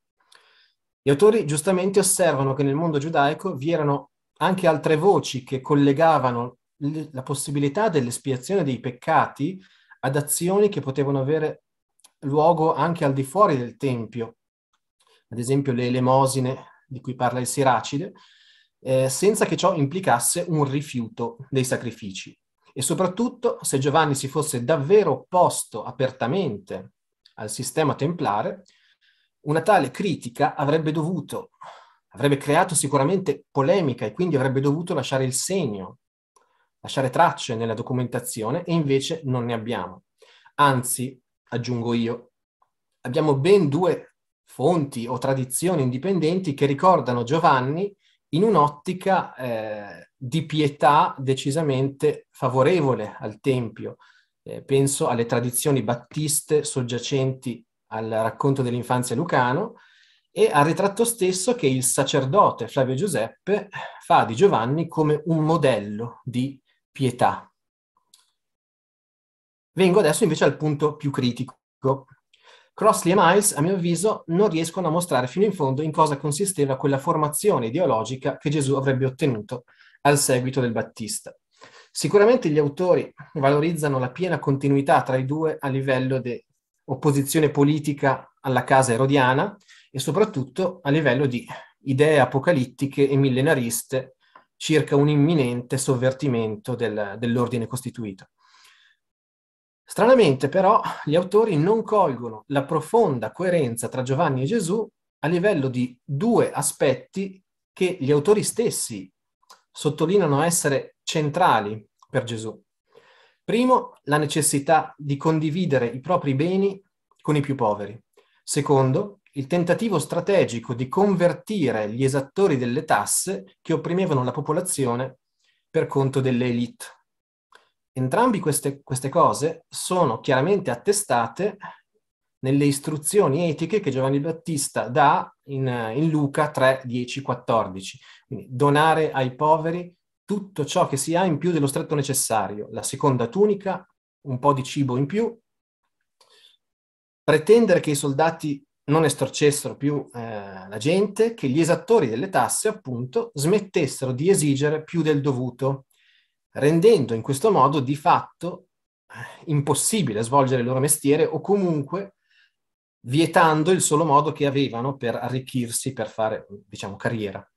Gli autori giustamente osservano che nel mondo giudaico vi erano anche altre voci che collegavano la possibilità dell'espiazione dei peccati ad azioni che potevano avere luogo anche al di fuori del Tempio, ad esempio le elemosine di cui parla il Siracide, eh, senza che ciò implicasse un rifiuto dei sacrifici. E soprattutto se Giovanni si fosse davvero opposto apertamente al sistema templare, una tale critica avrebbe dovuto, avrebbe creato sicuramente polemica e quindi avrebbe dovuto lasciare il segno, lasciare tracce nella documentazione e invece non ne abbiamo. Anzi, aggiungo io, abbiamo ben due fonti o tradizioni indipendenti che ricordano Giovanni in un'ottica eh, di pietà decisamente favorevole al Tempio. Eh, penso alle tradizioni battiste soggiacenti al racconto dell'infanzia lucano e al ritratto stesso che il sacerdote Flavio Giuseppe fa di Giovanni come un modello di pietà. Vengo adesso invece al punto più critico, Crossley e Miles, a mio avviso, non riescono a mostrare fino in fondo in cosa consisteva quella formazione ideologica che Gesù avrebbe ottenuto al seguito del Battista. Sicuramente gli autori valorizzano la piena continuità tra i due a livello di opposizione politica alla casa erodiana e soprattutto a livello di idee apocalittiche e millenariste circa un imminente sovvertimento del, dell'ordine costituito. Stranamente però gli autori non colgono la profonda coerenza tra Giovanni e Gesù a livello di due aspetti che gli autori stessi sottolineano essere centrali per Gesù. Primo, la necessità di condividere i propri beni con i più poveri. Secondo, il tentativo strategico di convertire gli esattori delle tasse che opprimevano la popolazione per conto delle elite entrambe queste, queste cose sono chiaramente attestate nelle istruzioni etiche che Giovanni Battista dà in, in, Luca 3, 10, 14. Quindi donare ai poveri tutto ciò che si ha in più dello stretto necessario, la seconda tunica, un po' di cibo in più, pretendere che i soldati non estorcessero più eh, la gente, che gli esattori delle tasse appunto smettessero di esigere più del dovuto rendendo in questo modo di fatto impossibile svolgere il loro mestiere o comunque vietando il solo modo che avevano per arricchirsi, per fare, diciamo, carriera.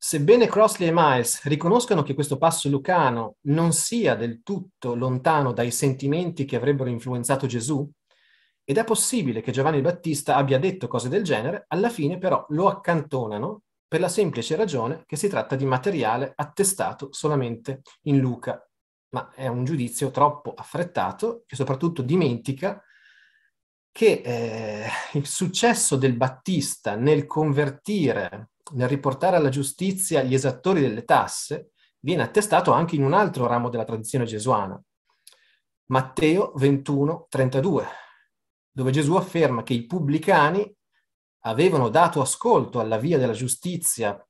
Sebbene Crossley e Miles riconoscano che questo passo lucano non sia del tutto lontano dai sentimenti che avrebbero influenzato Gesù, ed è possibile che Giovanni Battista abbia detto cose del genere, alla fine però lo accantonano per la semplice ragione che si tratta di materiale attestato solamente in Luca, ma è un giudizio troppo affrettato che soprattutto dimentica che eh, il successo del Battista nel convertire, nel riportare alla giustizia gli esattori delle tasse, viene attestato anche in un altro ramo della tradizione gesuana, Matteo 21, 32, dove Gesù afferma che i pubblicani avevano dato ascolto alla via della giustizia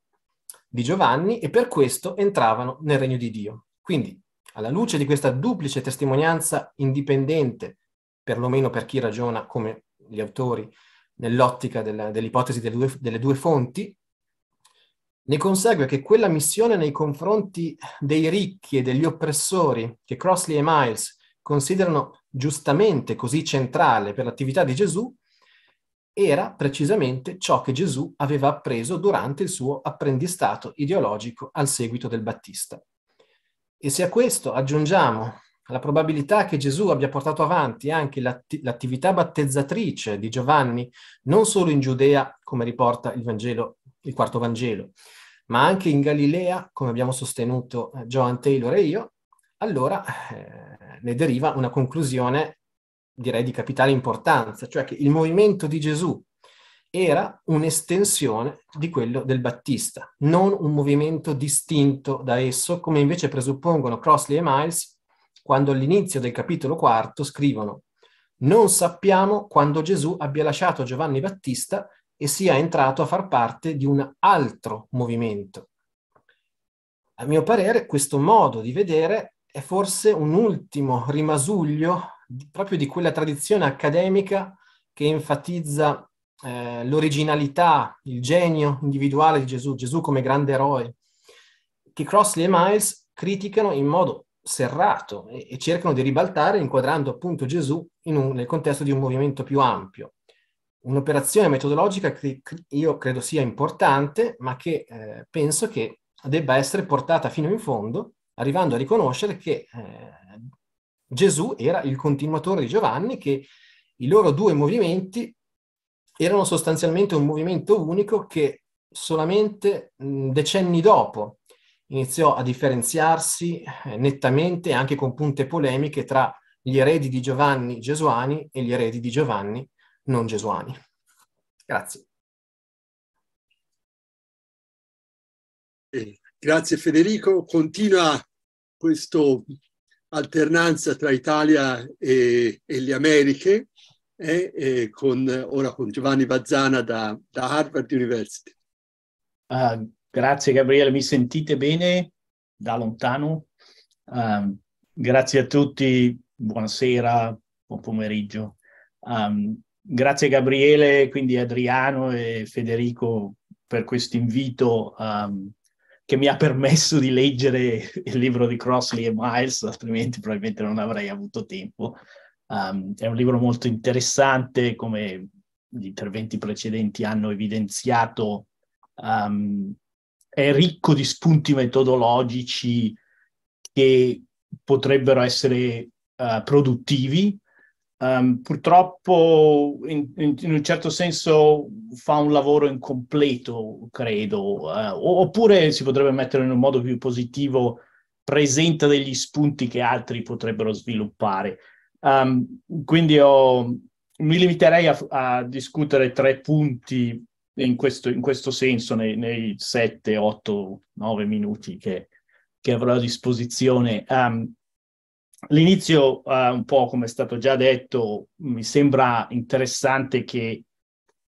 di Giovanni e per questo entravano nel regno di Dio. Quindi, alla luce di questa duplice testimonianza indipendente, perlomeno per chi ragiona come gli autori nell'ottica della, dell'ipotesi delle due, delle due fonti, ne consegue che quella missione nei confronti dei ricchi e degli oppressori che Crossley e Miles considerano giustamente così centrale per l'attività di Gesù, era precisamente ciò che Gesù aveva appreso durante il suo apprendistato ideologico al seguito del Battista. E se a questo aggiungiamo la probabilità che Gesù abbia portato avanti anche l'atti- l'attività battezzatrice di Giovanni, non solo in Giudea, come riporta il, Vangelo, il quarto Vangelo, ma anche in Galilea, come abbiamo sostenuto eh, Joan Taylor e io, allora eh, ne deriva una conclusione direi di capitale importanza, cioè che il movimento di Gesù era un'estensione di quello del Battista, non un movimento distinto da esso, come invece presuppongono Crossley e Miles quando all'inizio del capitolo quarto scrivono non sappiamo quando Gesù abbia lasciato Giovanni Battista e sia entrato a far parte di un altro movimento. A mio parere questo modo di vedere è forse un ultimo rimasuglio proprio di quella tradizione accademica che enfatizza eh, l'originalità, il genio individuale di Gesù, Gesù come grande eroe, che Crossley e Miles criticano in modo serrato e, e cercano di ribaltare inquadrando appunto Gesù in un, nel contesto di un movimento più ampio. Un'operazione metodologica che io credo sia importante, ma che eh, penso che debba essere portata fino in fondo, arrivando a riconoscere che eh, Gesù era il continuatore di Giovanni che i loro due movimenti erano sostanzialmente un movimento unico che solamente decenni dopo iniziò a differenziarsi eh, nettamente anche con punte polemiche tra gli eredi di Giovanni Gesuani e gli eredi di Giovanni non Gesuani. Grazie. Grazie Federico, continua questo alternanza tra Italia e, e le Americhe, eh, eh, con, ora con Giovanni Bazzana da, da Harvard University. Ah, grazie Gabriele, mi sentite bene da lontano? Um, grazie a tutti, buonasera, buon pomeriggio. Um, grazie Gabriele, quindi Adriano e Federico per questo invito um, che mi ha permesso di leggere il libro di Crossley e Miles, altrimenti probabilmente non avrei avuto tempo. Um, è un libro molto interessante, come gli interventi precedenti hanno evidenziato, um, è ricco di spunti metodologici che potrebbero essere uh, produttivi um, purtroppo in, in, in, un certo senso fa un lavoro incompleto, credo, uh, oppure si potrebbe mettere in un modo più positivo, presenta degli spunti che altri potrebbero sviluppare. Um, quindi ho, mi limiterei a, a, discutere tre punti in questo, in questo senso nei, nei 7, 8, 9 minuti che, che avrò a disposizione. Um, L'inizio, eh, un po' come è stato già detto, mi sembra interessante che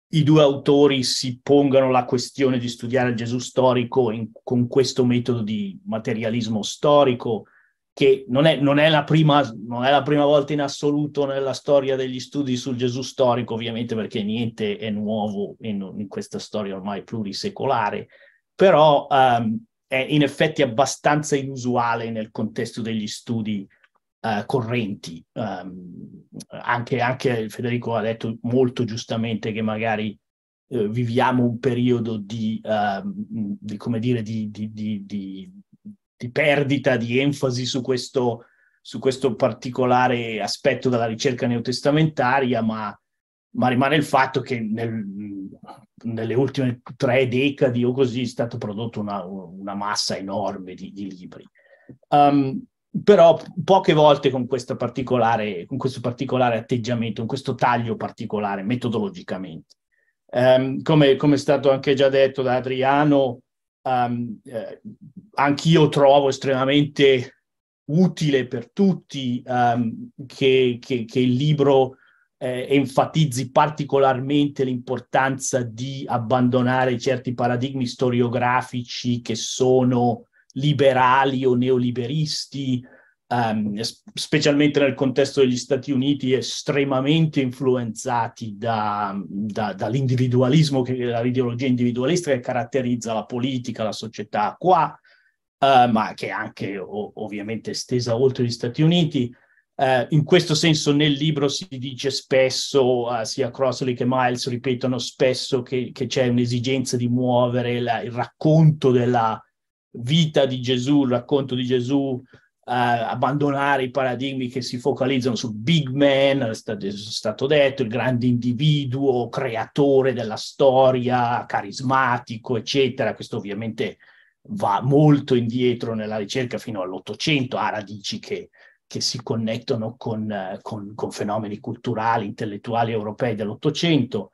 i due autori si pongano la questione di studiare il Gesù storico in, con questo metodo di materialismo storico, che non è, non, è prima, non è, la prima, volta in assoluto nella storia degli studi sul Gesù storico, ovviamente perché niente è nuovo in, in questa storia ormai plurisecolare, però um, è in effetti abbastanza inusuale nel contesto degli studi eh, correnti. Um, anche, anche, Federico ha detto molto giustamente che magari eh, viviamo un periodo di, uh, di come dire, di, di, di, perdita di enfasi su questo, su questo particolare aspetto della ricerca neotestamentaria, ma, ma rimane il fatto che nel, nelle ultime tre decadi o così è stata prodotta una, una massa enorme di, libri. Um, però poche volte con, questo particolare atteggiamento, con questo taglio particolare metodologicamente. Um, come, come, è stato anche già detto da Adriano, um, eh, anch'io trovo estremamente utile per tutti um, che, che, che, il libro eh, enfatizzi particolarmente l'importanza di abbandonare certi paradigmi storiografici che sono liberali o neoliberisti, um, specialmente nel contesto degli Stati Uniti, estremamente influenzati da, da, dall'individualismo, dall'ideologia individualista che caratterizza la politica, la società qua, uh, ma che è anche o, ovviamente estesa oltre gli Stati Uniti. Uh, in questo senso nel libro si dice spesso, uh, sia Crossley che Miles ripetono spesso che, che c'è un'esigenza di muovere la, il racconto della, vita di Gesù, il racconto di Gesù, Uh, abbandonare i paradigmi che si focalizzano sul big man, è stato, è stato detto, il grande individuo, creatore della storia, carismatico, eccetera. Questo ovviamente va molto indietro nella ricerca fino all'Ottocento, ha radici che, che si connettono con, eh, con, con, fenomeni culturali, intellettuali europei dell'Ottocento,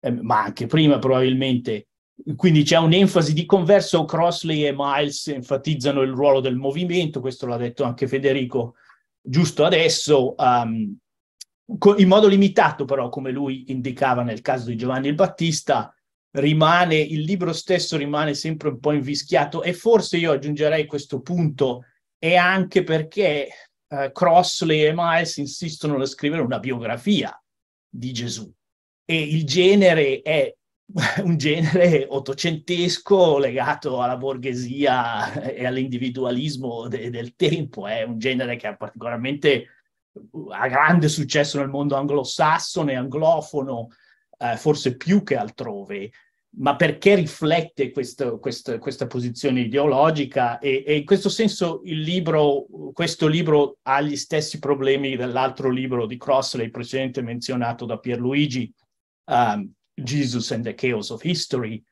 eh, ma anche prima probabilmente quindi c'è un'enfasi di converso, Crossley e Miles enfatizzano il ruolo del movimento, questo l'ha detto anche Federico giusto adesso, um, in modo limitato però, come lui indicava nel caso di Giovanni il Battista, rimane, il libro stesso rimane sempre un po' invischiato e forse io aggiungerei questo punto, è anche perché eh, Crossley e Miles insistono nel scrivere una biografia di Gesù e il genere è un genere ottocentesco legato alla borghesia e all'individualismo de- del tempo, è un genere che ha particolarmente uh, ha grande successo nel mondo anglosassone, anglofono, eh, forse più che altrove, ma perché riflette questo, questo, questa posizione ideologica e, e, in questo senso il libro, questo libro ha gli stessi problemi dell'altro libro di Crossley, precedente menzionato da Pierluigi, um, Jesus and the Chaos of History,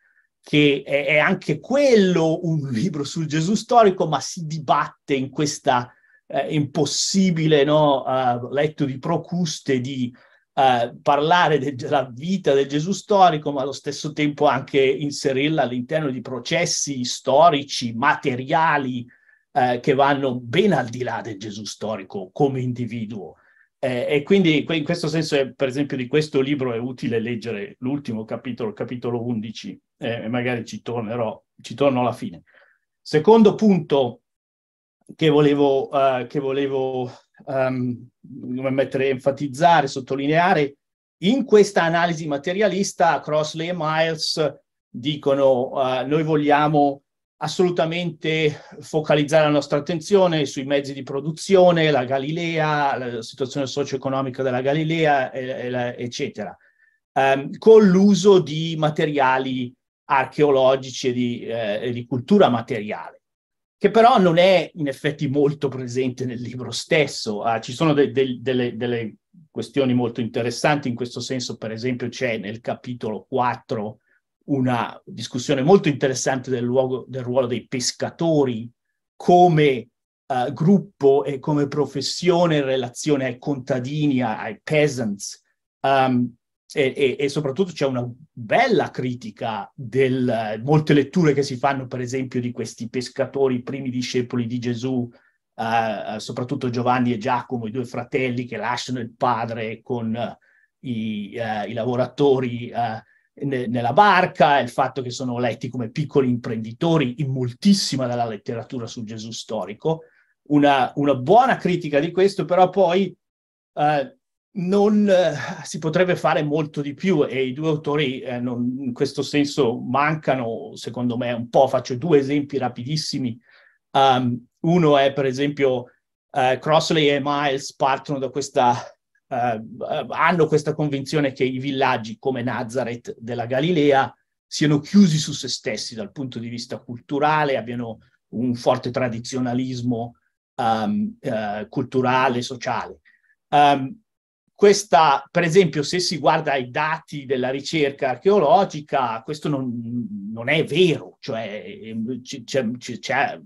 che è, è anche quello un libro sul Gesù storico, ma si dibatte in questa eh, impossibile no, uh, letto di Procuste di uh, parlare de- della vita del Gesù storico, ma allo stesso tempo anche inserirla all'interno di processi storici, materiali, eh, che vanno ben al di là del Gesù storico come individuo. Eh, e quindi in questo senso, è, eh, per esempio, di questo libro è utile leggere l'ultimo capitolo, capitolo 11, eh, e magari ci tornerò, ci torno alla fine. Secondo punto che volevo, uh, che volevo um, mettere, enfatizzare, sottolineare, in questa analisi materialista Crossley e Miles dicono uh, noi vogliamo assolutamente focalizzare la nostra attenzione sui mezzi di produzione, la Galilea, la situazione socio-economica della Galilea, eccetera, ehm, con l'uso di materiali archeologici e di, eh, di, cultura materiale, che però non è in effetti molto presente nel libro stesso. Eh, ci sono de- de- delle, delle questioni molto interessanti in questo senso, per esempio c'è nel capitolo 4 una discussione molto interessante del, luogo, del ruolo dei pescatori come uh, gruppo e come professione in relazione ai contadini, ai peasants. Um, e, e, e, soprattutto c'è una bella critica del uh, molte letture che si fanno, per esempio, di questi pescatori, i primi discepoli di Gesù, uh, soprattutto Giovanni e Giacomo, i due fratelli che lasciano il padre con uh, i, i, lavoratori ne, nella barca, il fatto che sono letti come piccoli imprenditori in moltissima della letteratura su Gesù storico. Una, una buona critica di questo, però poi eh, non eh, si potrebbe fare molto di più e i due autori eh, non, in questo senso mancano, secondo me, un po'. Faccio due esempi rapidissimi. Um, uno è, per esempio, eh, Crossley e Miles partono da questa eh, eh, hanno questa convinzione che i villaggi come Nazareth della Galilea siano chiusi su se stessi dal punto di vista culturale, abbiano un forte tradizionalismo um, eh, culturale, sociale. Um, questa, per esempio, se si guarda ai dati della ricerca archeologica, questo non, non è vero, cioè c- c- c-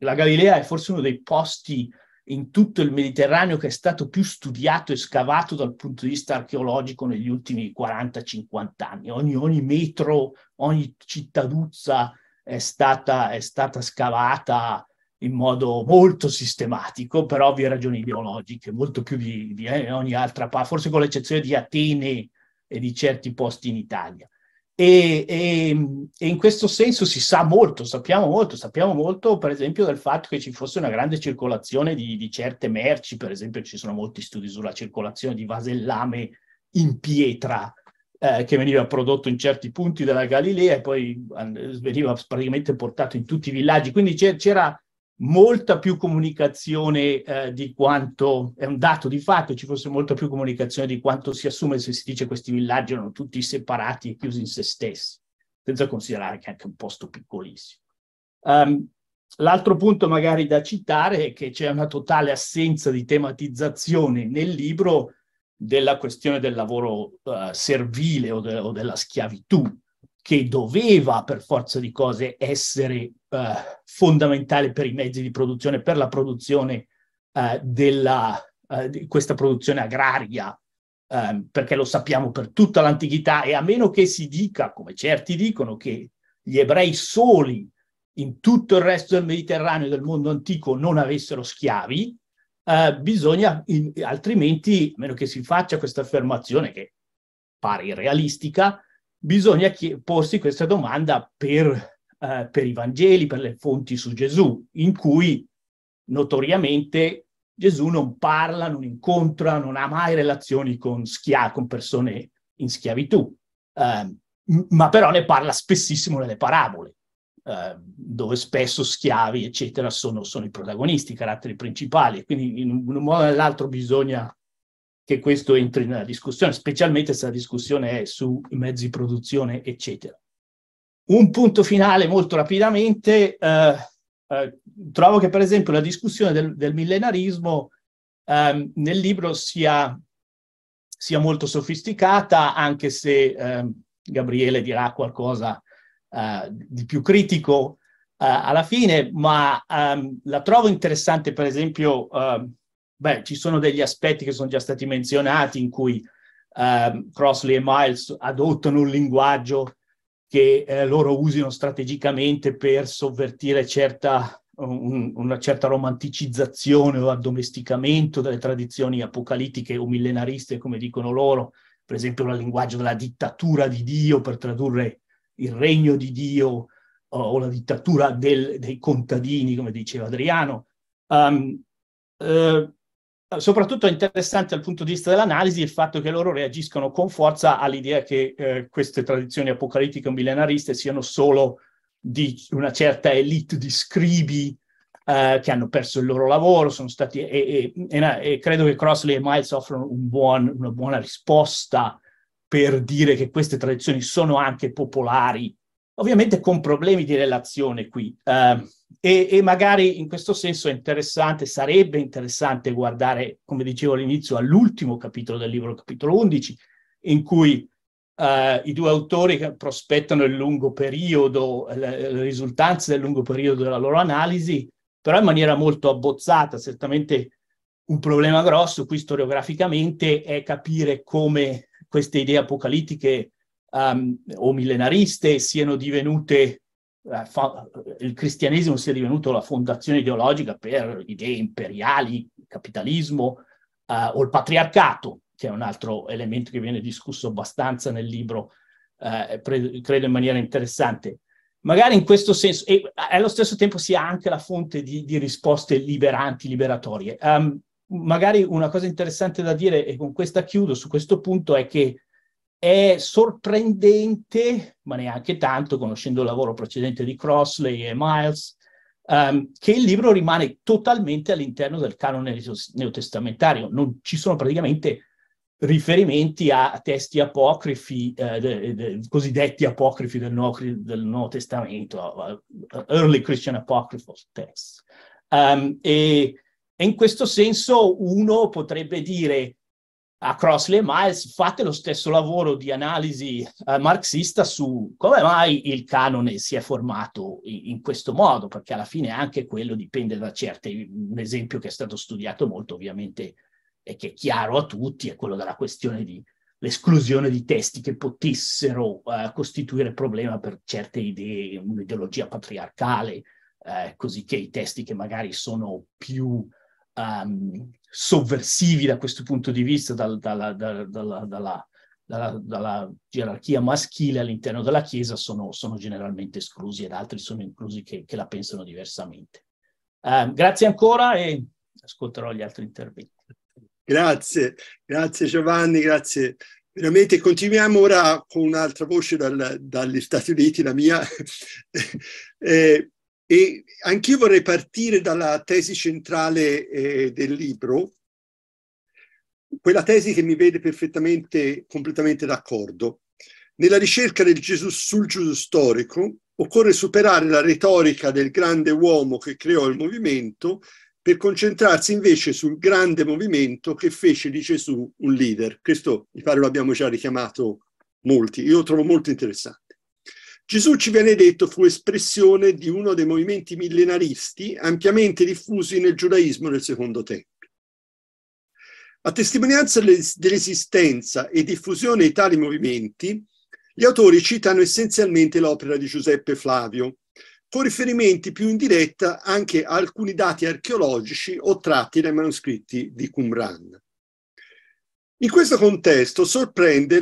la Galilea è forse uno dei posti in tutto il Mediterraneo che è stato più studiato e scavato dal punto di vista archeologico negli ultimi 40-50 anni. Ogni, ogni, metro, ogni cittaduzza è stata, è stata scavata in modo molto sistematico, per ovvie ragioni ideologiche, molto più di, di eh, ogni altra parte, forse con l'eccezione di Atene e di certi posti in Italia. E, e, e, in questo senso si sa molto, sappiamo molto, sappiamo molto per esempio del fatto che ci fosse una grande circolazione di, di certe merci, per esempio ci sono molti studi sulla circolazione di vasellame in pietra eh, che veniva prodotto in certi punti della Galilea e poi veniva praticamente portato in tutti i villaggi, quindi c'era molta più comunicazione eh, di quanto è un dato di fatto, ci fosse molta più comunicazione di quanto si assume se si dice questi villaggi erano tutti separati e chiusi in se stessi, senza considerare che è anche un posto piccolissimo. Um, l'altro punto magari da citare è che c'è una totale assenza di tematizzazione nel libro della questione del lavoro uh, servile o, de- o della schiavitù, che doveva per forza di cose essere eh, fondamentale per i mezzi di produzione, per la produzione eh, della, eh, di questa produzione agraria, ehm, perché lo sappiamo per tutta l'antichità e a meno che si dica, come certi dicono, che gli ebrei soli in tutto il resto del Mediterraneo e del mondo antico non avessero schiavi, eh, bisogna, in, altrimenti, a meno che si faccia questa affermazione che pare irrealistica, bisogna porsi questa domanda per eh, per i Vangeli, per le fonti su Gesù, in cui notoriamente Gesù non parla, non incontra, non ha mai relazioni con, schia- con persone in schiavitù, eh, ma però ne parla spessissimo nelle parabole, eh, dove spesso schiavi, eccetera, sono, sono, i protagonisti, i caratteri principali, quindi in un modo o nell'altro bisogna che questo entri nella discussione, specialmente se la discussione è su mezzi di produzione, eccetera. Un punto finale molto rapidamente, eh, eh, trovo che per esempio la discussione del, del millenarismo ehm, nel libro sia, sia, molto sofisticata, anche se ehm, Gabriele dirà qualcosa eh, di più critico eh, alla fine, ma ehm, la trovo interessante per esempio, ehm, beh, ci sono degli aspetti che sono già stati menzionati in cui ehm, Crossley e Miles adottano un linguaggio che eh, loro usino strategicamente per sovvertire certa, un, una certa romanticizzazione o addomesticamento delle tradizioni apocalittiche o millenariste, come dicono loro, per esempio nel linguaggio della dittatura di Dio per tradurre il regno di Dio o la dittatura del, dei contadini, come diceva Adriano. Um, eh, soprattutto è interessante dal punto di vista dell'analisi il fatto che loro reagiscono con forza all'idea che eh, queste tradizioni apocalittiche o millenariste siano solo di una certa elite di scribi eh, che hanno perso il loro lavoro, stati, e, e, e, e, credo che Crossley e Miles offrono un buon, una buona risposta per dire che queste tradizioni sono anche popolari, ovviamente con problemi di relazione qui. Eh, e, e, magari in questo senso è interessante, sarebbe interessante guardare, come dicevo all'inizio, all'ultimo capitolo del libro, capitolo 11, in cui eh, i due autori prospettano il lungo periodo, le, le risultanze del lungo periodo della loro analisi, però in maniera molto abbozzata, certamente un problema grosso qui storiograficamente è capire come queste idee apocalittiche um, o millenariste siano divenute fa, il cristianesimo sia divenuto la fondazione ideologica per idee imperiali, capitalismo eh, o il patriarcato, che è un altro elemento che viene discusso abbastanza nel libro, eh, pre- credo in maniera interessante. Magari in questo senso, e allo stesso tempo sia anche la fonte di, di risposte liberanti, liberatorie. Um, magari una cosa interessante da dire, e con questa chiudo su questo punto, è che è sorprendente, ma neanche tanto, conoscendo il lavoro precedente di Crossley e Miles, um, che il libro rimane totalmente all'interno del canone neotestamentario. Non ci sono praticamente riferimenti a testi apocrifi, eh, de, de, cosiddetti apocrifi del Nuovo, del Nuovo Testamento, uh, Early Christian Apocryphal Texts. Um, e, e in questo senso uno potrebbe dire a Crossley e Miles fate lo stesso lavoro di analisi eh, marxista su come mai il canone si è formato in, in, questo modo, perché alla fine anche quello dipende da certe, un esempio che è stato studiato molto ovviamente e che è chiaro a tutti è quello della questione di l'esclusione di testi che potessero eh, costituire problema per certe idee, un'ideologia patriarcale, eh, così che i testi che magari sono più um, sovversivi da questo punto di vista dal, dalla, dalla, dalla, dalla, gerarchia maschile all'interno della Chiesa sono, sono, generalmente esclusi ed altri sono inclusi che, che la pensano diversamente. Uh, grazie ancora e ascolterò gli altri interventi. Grazie, grazie Giovanni, grazie Veramente continuiamo ora con un'altra voce dal, dagli Stati Uniti, la mia, eh, e anch'io vorrei partire dalla tesi centrale eh, del libro, quella tesi che mi vede perfettamente, completamente d'accordo. Nella ricerca del Gesù sul Gesù storico occorre superare la retorica del grande uomo che creò il movimento per concentrarsi invece sul grande movimento che fece di Gesù un leader. Questo mi pare lo abbiamo già richiamato molti, io lo trovo molto interessante. Gesù, ci viene detto, fu espressione di uno dei movimenti millenaristi ampiamente diffusi nel giudaismo del secondo tempo. A testimonianza dell'esistenza e diffusione di tali movimenti, gli autori citano essenzialmente l'opera di Giuseppe Flavio, con riferimenti più in diretta anche a alcuni dati archeologici o tratti dai manoscritti di Qumran. In questo contesto sorprende,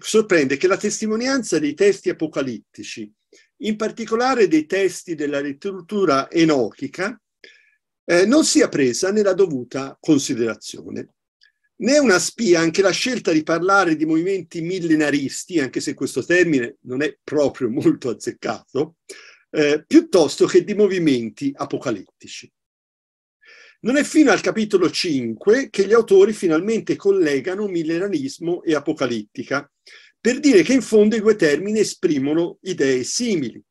sorprende, che la testimonianza dei testi apocalittici, in particolare dei testi della letteratura enochica, eh, non sia presa nella dovuta considerazione. Ne è una spia anche la scelta di parlare di movimenti millenaristi, anche se questo termine non è proprio molto azzeccato, eh, piuttosto che di movimenti apocalittici. Non è fino al capitolo 5 che gli autori finalmente collegano millenarismo e apocalittica, per dire che in fondo i due termini esprimono idee simili.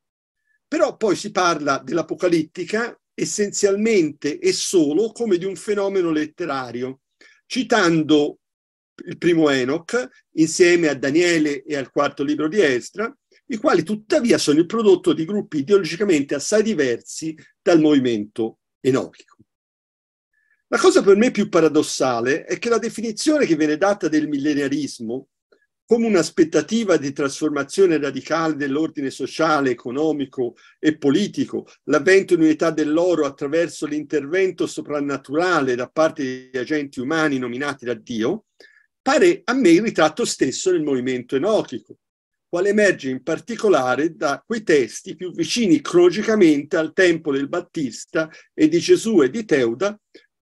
Però poi si parla dell'apocalittica essenzialmente e solo come di un fenomeno letterario, citando il primo Enoch insieme a Daniele e al quarto libro di Estra, i quali tuttavia sono il prodotto di gruppi ideologicamente assai diversi dal movimento enochico. La cosa per me più paradossale è che la definizione che viene data del millenarismo come un'aspettativa di trasformazione radicale dell'ordine sociale, economico e politico, l'avvento in unità dell'oro attraverso l'intervento soprannaturale da parte di agenti umani nominati da Dio, pare a me il ritratto stesso del movimento enochico, quale emerge in particolare da quei testi più vicini cronicamente al tempo del Battista e di Gesù e di Teuda,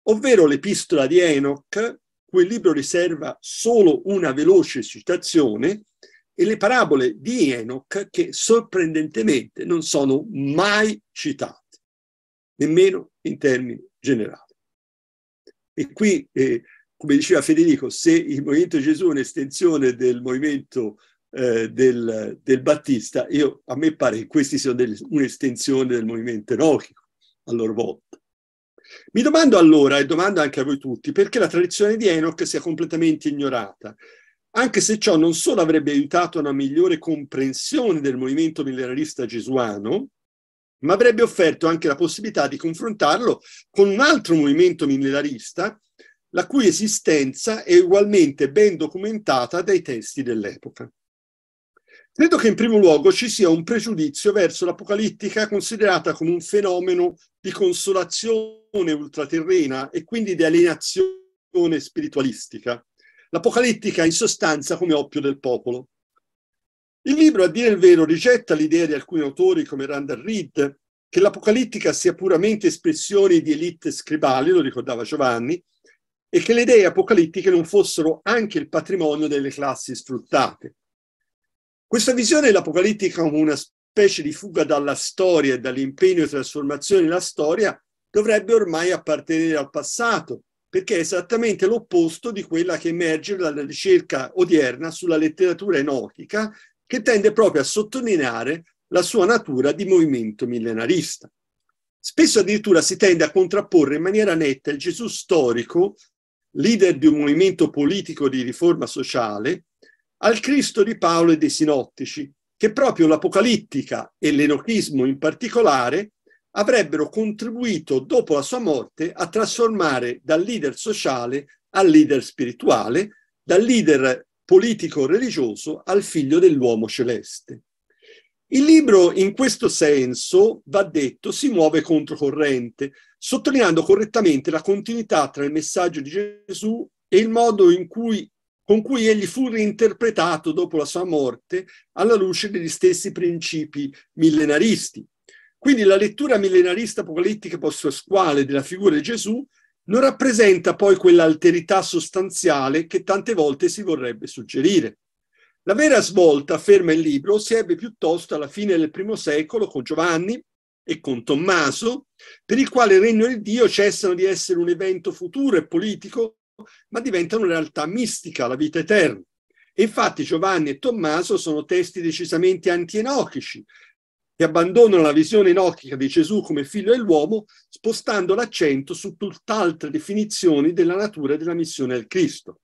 ovvero l'epistola di Enoch, cui il libro riserva solo una veloce citazione, e le parabole di Enoch che sorprendentemente non sono mai citate, nemmeno in termini generali. E qui, eh, come diceva Federico, se il movimento Gesù è un'estensione del movimento eh, del, del, Battista, io, a me pare che questi siano un'estensione del movimento Enochico, a loro volta. Mi domando allora, e domando anche a voi tutti, perché la tradizione di Enoch sia completamente ignorata, anche se ciò non solo avrebbe aiutato a una migliore comprensione del movimento millenarista gesuano, ma avrebbe offerto anche la possibilità di confrontarlo con un altro movimento millenarista, la cui esistenza è ugualmente ben documentata dai testi dell'epoca. Credo che in primo luogo ci sia un pregiudizio verso l'apocalittica considerata come un fenomeno di consolazione ultraterrena e quindi di alienazione spiritualistica. L'apocalittica in sostanza come oppio del popolo. Il libro, a dire il vero, rigetta l'idea di alcuni autori come Randall Reed che l'apocalittica sia puramente espressione di elite scribali, lo ricordava Giovanni, e che le idee apocalittiche non fossero anche il patrimonio delle classi sfruttate. Questa visione dell'Apocalittica come una specie di fuga dalla storia e dall'impegno e trasformazione della storia dovrebbe ormai appartenere al passato, perché è esattamente l'opposto di quella che emerge dalla ricerca odierna sulla letteratura enochica, che tende proprio a sottolineare la sua natura di movimento millenarista. Spesso addirittura si tende a contrapporre in maniera netta il Gesù storico, leader di un movimento politico di riforma sociale, al Cristo di Paolo e dei sinottici, che proprio l'apocalittica e l'enochismo in particolare avrebbero contribuito dopo la sua morte a trasformare dal leader sociale al leader spirituale, dal leader politico-religioso al figlio dell'uomo celeste. Il libro in questo senso, va detto, si muove controcorrente, sottolineando correttamente la continuità tra il messaggio di Gesù e il modo in cui con cui egli fu reinterpretato dopo la sua morte alla luce degli stessi principi millenaristi. Quindi la lettura millenarista apocalittica post-squale della figura di Gesù non rappresenta poi quell'alterità sostanziale che tante volte si vorrebbe suggerire. La vera svolta, afferma il libro, si ebbe piuttosto alla fine del primo secolo con Giovanni e con Tommaso, per il quale il regno di Dio cessano di essere un evento futuro e politico ma diventa una realtà mistica, la vita eterna. E infatti Giovanni e Tommaso sono testi decisamente antienochici, che abbandonano la visione enochica di Gesù come figlio dell'uomo, spostando l'accento su tutt'altre definizioni della natura e della missione del Cristo.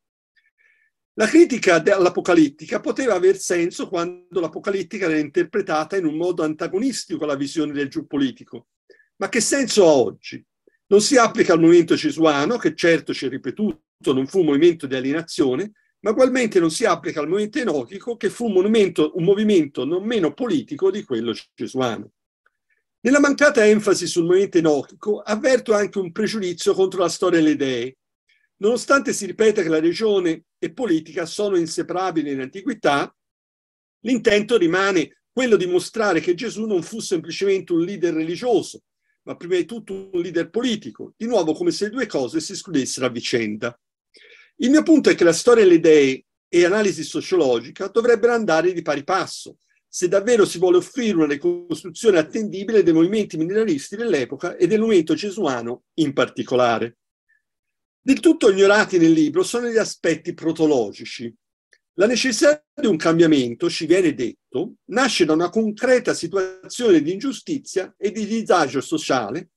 La critica all'apocalittica poteva aver senso quando l'apocalittica era interpretata in un modo antagonistico alla visione del giù politico. Ma che senso ha oggi? Non si applica al movimento cesuano, che certo ci è ripetuto non fu un movimento di alienazione, ma ugualmente non si applica al movimento enochico, che fu un movimento, un movimento non meno politico di quello cesuano. Nella mancata enfasi sul movimento enochico avverto anche un pregiudizio contro la storia delle idee, Nonostante si ripeta che la religione e politica sono inseparabili in antichità, l'intento rimane quello di mostrare che Gesù non fu semplicemente un leader religioso, ma prima di tutto un leader politico, di nuovo come se le due cose si escludessero a vicenda. Il mio punto è che la storia e le idee e analisi sociologica dovrebbero andare di pari passo, se davvero si vuole offrire una ricostruzione attendibile dei movimenti mineralisti dell'epoca e del movimento gesuano in particolare. Del tutto ignorati nel libro sono gli aspetti protologici, la necessità di un cambiamento, ci viene detto, nasce da una concreta situazione di ingiustizia e di disagio sociale,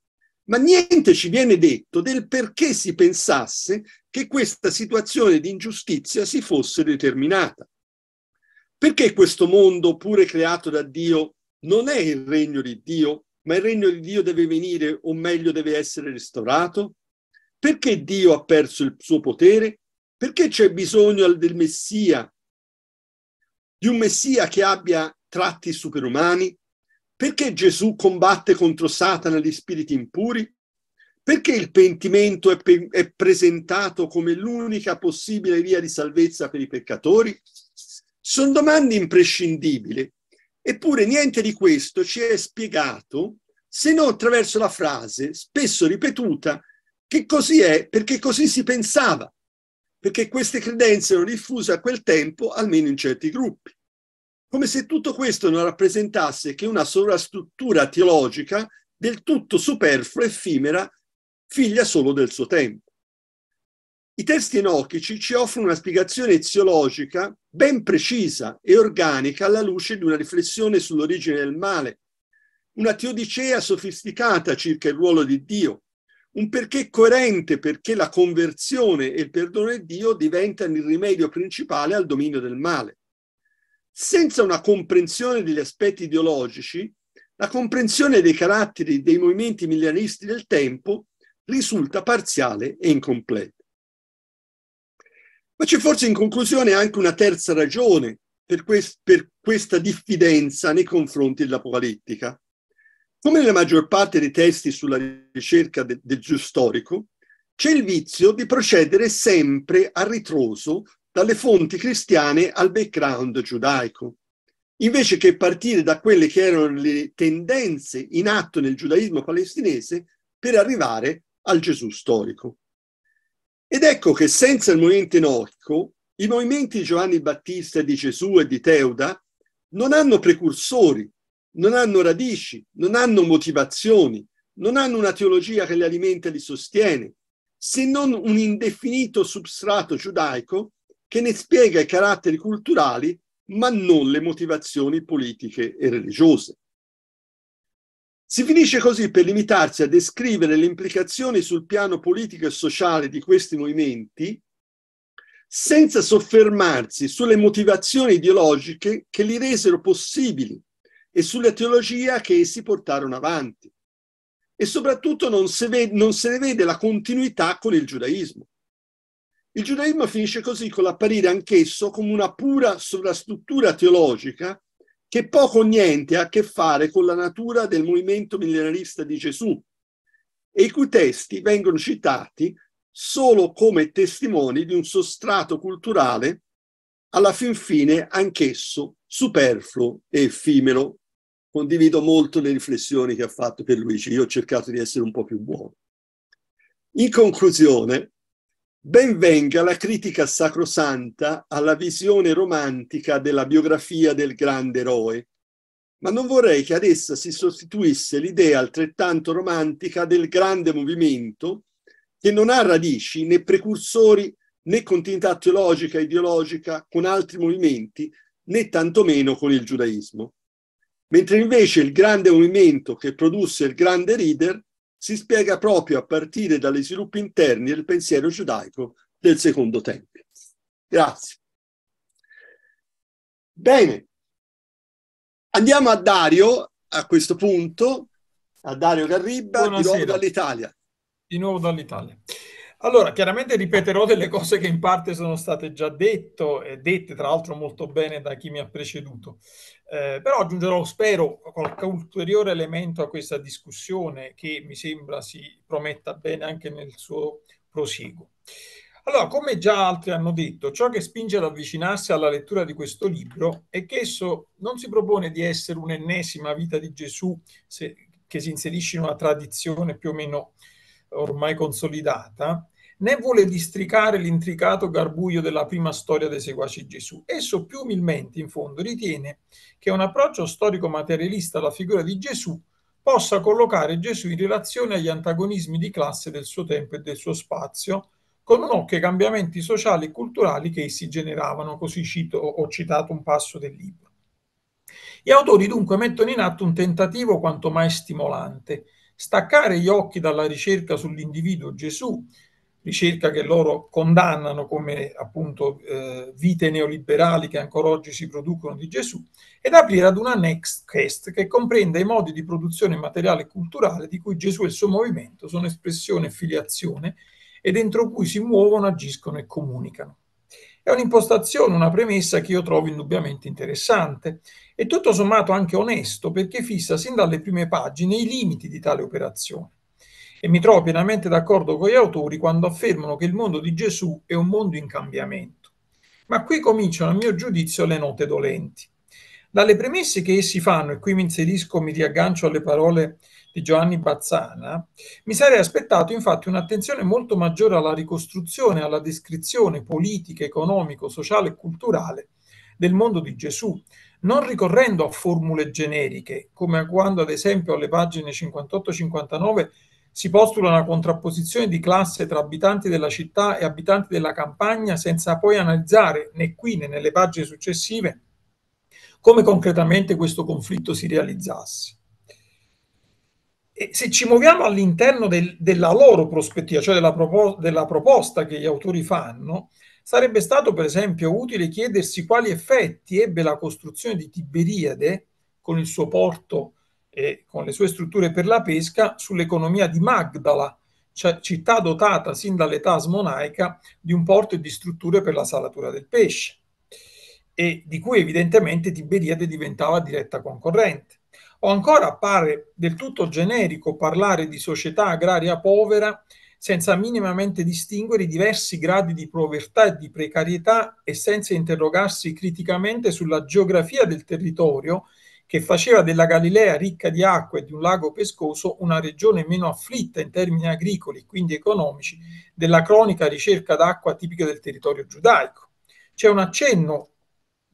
ma niente ci viene detto del perché si pensasse che questa situazione di ingiustizia si fosse determinata. Perché questo mondo, pure creato da Dio, non è il regno di Dio, ma il regno di Dio deve venire, o meglio, deve essere restaurato? Perché Dio ha perso il suo potere perché c'è bisogno del Messia? Di un Messia che abbia tratti superumani? Perché Gesù combatte contro Satana gli spiriti impuri? Perché il pentimento è, pe- è presentato come l'unica possibile via di salvezza per i peccatori? Sono domande imprescindibili, eppure niente di questo ci è spiegato se non attraverso la frase spesso ripetuta che così è perché così si pensava perché queste credenze erano diffuse a quel tempo almeno in certi gruppi. Come se tutto questo non rappresentasse che una sovrastruttura teologica del tutto superflua, effimera, figlia solo del suo tempo. I testi enochici ci offrono una spiegazione eziologica ben precisa e organica alla luce di una riflessione sull'origine del male, una teodicea sofisticata circa il ruolo di Dio, un perché coerente perché la conversione e il perdono di Dio diventano il rimedio principale al dominio del male. Senza una comprensione degli aspetti ideologici, la comprensione dei caratteri dei movimenti millenaristi del tempo risulta parziale e incompleta. Ma c'è forse in conclusione anche una terza ragione per, quest- per questa diffidenza nei confronti dell'apocalittica, come nella maggior parte dei testi sulla ricerca de, del giù storico, c'è il vizio di procedere sempre a ritroso dalle fonti cristiane al background giudaico, invece che partire da quelle che erano le tendenze in atto nel giudaismo palestinese per arrivare al Gesù storico. Ed ecco che senza il movimento enochico, i movimenti di Giovanni Battista, di Gesù e di Teuda non hanno precursori non hanno radici, non hanno motivazioni, non hanno una teologia che li alimenta e li sostiene, se non un indefinito substrato giudaico che ne spiega i caratteri culturali ma non le motivazioni politiche e religiose. Si finisce così per limitarsi a descrivere le implicazioni sul piano politico e sociale di questi movimenti senza soffermarsi sulle motivazioni ideologiche che li resero possibili e sulla teologia che essi portarono avanti. E soprattutto non, vede, non se ne vede la continuità con il giudaismo. Il giudaismo finisce così con l'apparire anch'esso come una pura sovrastruttura teologica che poco o niente ha a che fare con la natura del movimento millenarista di Gesù e i cui testi vengono citati solo come testimoni di un sostrato culturale alla fin fine anch'esso superfluo e effimero condivido molto le riflessioni che ha fatto per Luigi, io ho cercato di essere un po' più buono. In conclusione, ben venga la critica sacrosanta alla visione romantica della biografia del grande eroe, ma non vorrei che ad essa si sostituisse l'idea altrettanto romantica del grande movimento che non ha radici né precursori né continuità teologica e ideologica con altri movimenti, né tantomeno con il giudaismo mentre invece il grande movimento che produsse il grande leader si spiega proprio a partire dagli sviluppi interni del pensiero giudaico del secondo tempio. Grazie. Bene, andiamo a Dario a questo punto, a Dario Garriba, Buonasera. di nuovo dall'Italia. Di nuovo dall'Italia. Allora, chiaramente ripeterò delle cose che in parte sono state già detto, dette tra l'altro molto bene da chi mi ha preceduto. Eh, però aggiungerò, spero, qualche ulteriore elemento a questa discussione che mi sembra si prometta bene anche nel suo prosieguo. Allora, come già altri hanno detto, ciò che spinge ad avvicinarsi alla lettura di questo libro è che esso non si propone di essere un'ennesima vita di Gesù se, che si inserisce in una tradizione più o meno ormai consolidata, né vuole districare l'intricato garbuglio della prima storia dei seguaci Gesù. Esso più umilmente, in fondo, ritiene che un approccio storico-materialista alla figura di Gesù possa collocare Gesù in relazione agli antagonismi di classe del suo tempo e del suo spazio, con un occhio ai cambiamenti sociali e culturali che essi generavano, così cito, ho citato un passo del libro. Gli autori dunque mettono in atto un tentativo quanto mai stimolante, staccare gli occhi dalla ricerca sull'individuo Gesù, ricerca che loro condannano come appunto eh, vite neoliberali che ancora oggi si producono di Gesù, ed aprire ad una next quest che comprenda i modi di produzione materiale e culturale di cui Gesù e il suo movimento sono espressione e filiazione e dentro cui si muovono, agiscono e comunicano. È un'impostazione, una premessa che io trovo indubbiamente interessante e tutto sommato anche onesto perché fissa sin dalle prime pagine i limiti di tale operazione e mi trovo pienamente d'accordo con gli autori quando affermano che il mondo di Gesù è un mondo in cambiamento. Ma qui cominciano, a mio giudizio, le note dolenti. Dalle premesse che essi fanno, e qui mi inserisco, mi riaggancio alle parole di Giovanni Bazzana, mi sarei aspettato infatti un'attenzione molto maggiore alla ricostruzione, alla descrizione politica, economico, sociale e culturale del mondo di Gesù, non ricorrendo a formule generiche, come quando ad esempio alle pagine 58-59 si postula una contrapposizione di classe tra abitanti della città e abitanti della campagna senza poi analizzare né qui né nelle pagine successive come concretamente questo conflitto si realizzasse. E se ci muoviamo all'interno del, della loro prospettiva, cioè della, propos- della proposta che gli autori fanno, sarebbe stato per esempio utile chiedersi quali effetti ebbe la costruzione di Tiberiade con il suo porto e con le sue strutture per la pesca sull'economia di Magdala, città dotata sin dall'età smonaica di un porto e di strutture per la salatura del pesce e di cui evidentemente Tiberiade diventava diretta concorrente. O ancora appare del tutto generico parlare di società agraria povera senza minimamente distinguere i diversi gradi di povertà e di precarietà e senza interrogarsi criticamente sulla geografia del territorio che faceva della Galilea ricca di acqua e di un lago pescoso una regione meno afflitta in termini agricoli e quindi economici della cronica ricerca d'acqua tipica del territorio giudaico. C'è un accenno,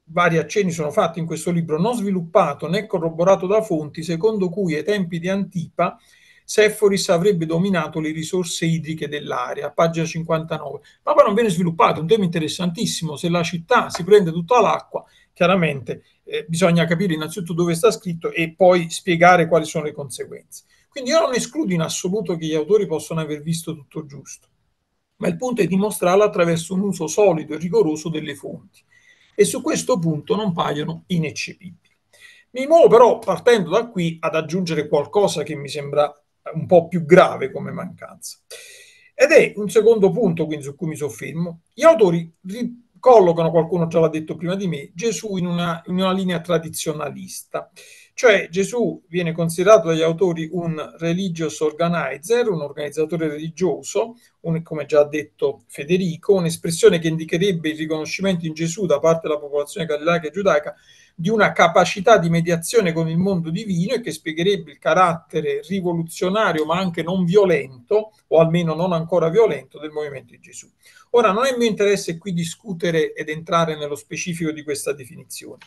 vari accenni sono fatti in questo libro, non sviluppato né corroborato da fonti, secondo cui ai tempi di Antipa Seforis avrebbe dominato le risorse idriche dell'area, pagina 59. Ma poi non viene sviluppato, un tema interessantissimo, se la città si prende tutta l'acqua, chiaramente eh, bisogna capire innanzitutto dove sta scritto e poi spiegare quali sono le conseguenze. Quindi io non escludo in assoluto che gli autori possano aver visto tutto giusto, ma il punto è dimostrarlo attraverso un uso solido e rigoroso delle fonti. E su questo punto non paiono ineccepibili. Mi muovo però, partendo da qui, ad aggiungere qualcosa che mi sembra un po' più grave come mancanza. Ed è un secondo punto quindi, su cui mi soffermo. Gli autori ri- collocano, qualcuno già l'ha detto prima di me, Gesù in una, in una linea tradizionalista. Cioè Gesù viene considerato dagli autori un religious organizer, un organizzatore religioso, un, come già ha detto Federico, un'espressione che indicherebbe il riconoscimento in Gesù da parte della popolazione galileica e giudaica di una capacità di mediazione con il mondo divino e che spiegherebbe il carattere rivoluzionario ma anche non violento, o almeno non ancora violento, del movimento di Gesù. Ora, non è mio interesse qui discutere ed entrare nello specifico di questa definizione.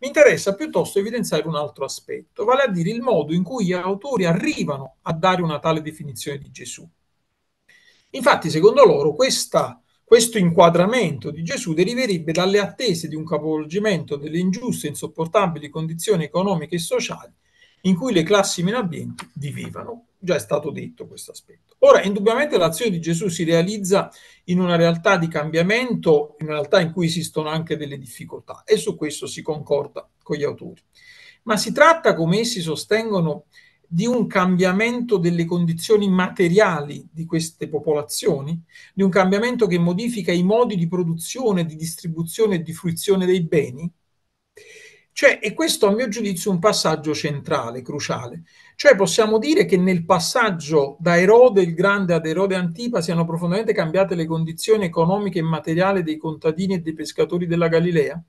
Mi interessa piuttosto evidenziare un altro aspetto, vale a dire il modo in cui gli autori arrivano a dare una tale definizione di Gesù. Infatti, secondo loro, questa, questo inquadramento di Gesù deriverebbe dalle attese di un capovolgimento delle ingiuste e insopportabili condizioni economiche e sociali in cui le classi meno abbienti vivevano. Già è stato detto questo aspetto. Ora, indubbiamente l'azione di Gesù si realizza in una realtà di cambiamento, in una realtà in cui esistono anche delle difficoltà e su questo si concorda con gli autori. Ma si tratta, come essi sostengono, di un cambiamento delle condizioni materiali di queste popolazioni, di un cambiamento che modifica i modi di produzione, di distribuzione e di fruizione dei beni, cioè, e questo a mio giudizio è un passaggio centrale, cruciale. Cioè possiamo dire che nel passaggio da Erode il Grande ad Erode Antipa siano profondamente cambiate le condizioni economiche e materiali dei contadini e dei pescatori della Galilea?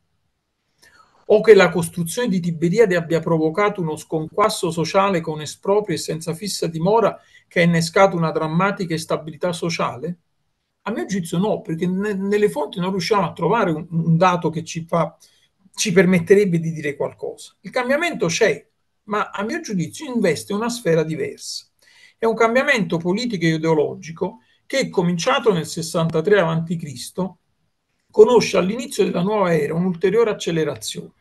o che la costruzione di Tiberiade abbia provocato uno sconquasso sociale con esproprio e senza fissa dimora che ha innescato una drammatica instabilità sociale? A mio giudizio no, perché ne, nelle fonti non riusciamo a trovare un, un dato che ci, fa, ci permetterebbe di dire qualcosa. Il cambiamento c'è, ma a mio giudizio investe una sfera diversa. È un cambiamento politico e ideologico che è cominciato nel 63 a.C conosce all'inizio della nuova era un'ulteriore accelerazione,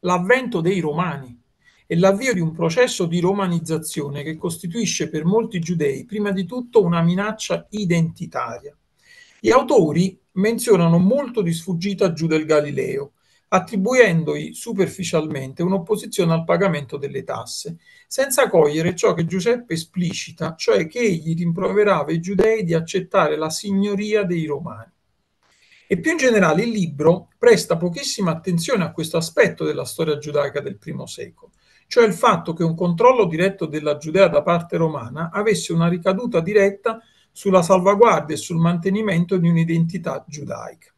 l'avvento dei Romani e l'avvio di un processo di romanizzazione che costituisce per molti giudei prima di tutto una minaccia identitaria. Gli autori menzionano molto di sfuggita giù del Galileo, attribuendogli superficialmente un'opposizione al pagamento delle tasse, senza cogliere ciò che Giuseppe esplicita, cioè che egli rimproverava i giudei di accettare la signoria dei romani. E più in generale il libro presta pochissima attenzione a questo aspetto della storia giudaica del I secolo, cioè il fatto che un controllo diretto della Giudea da parte romana avesse una ricaduta diretta sulla salvaguardia e sul mantenimento di un'identità giudaica.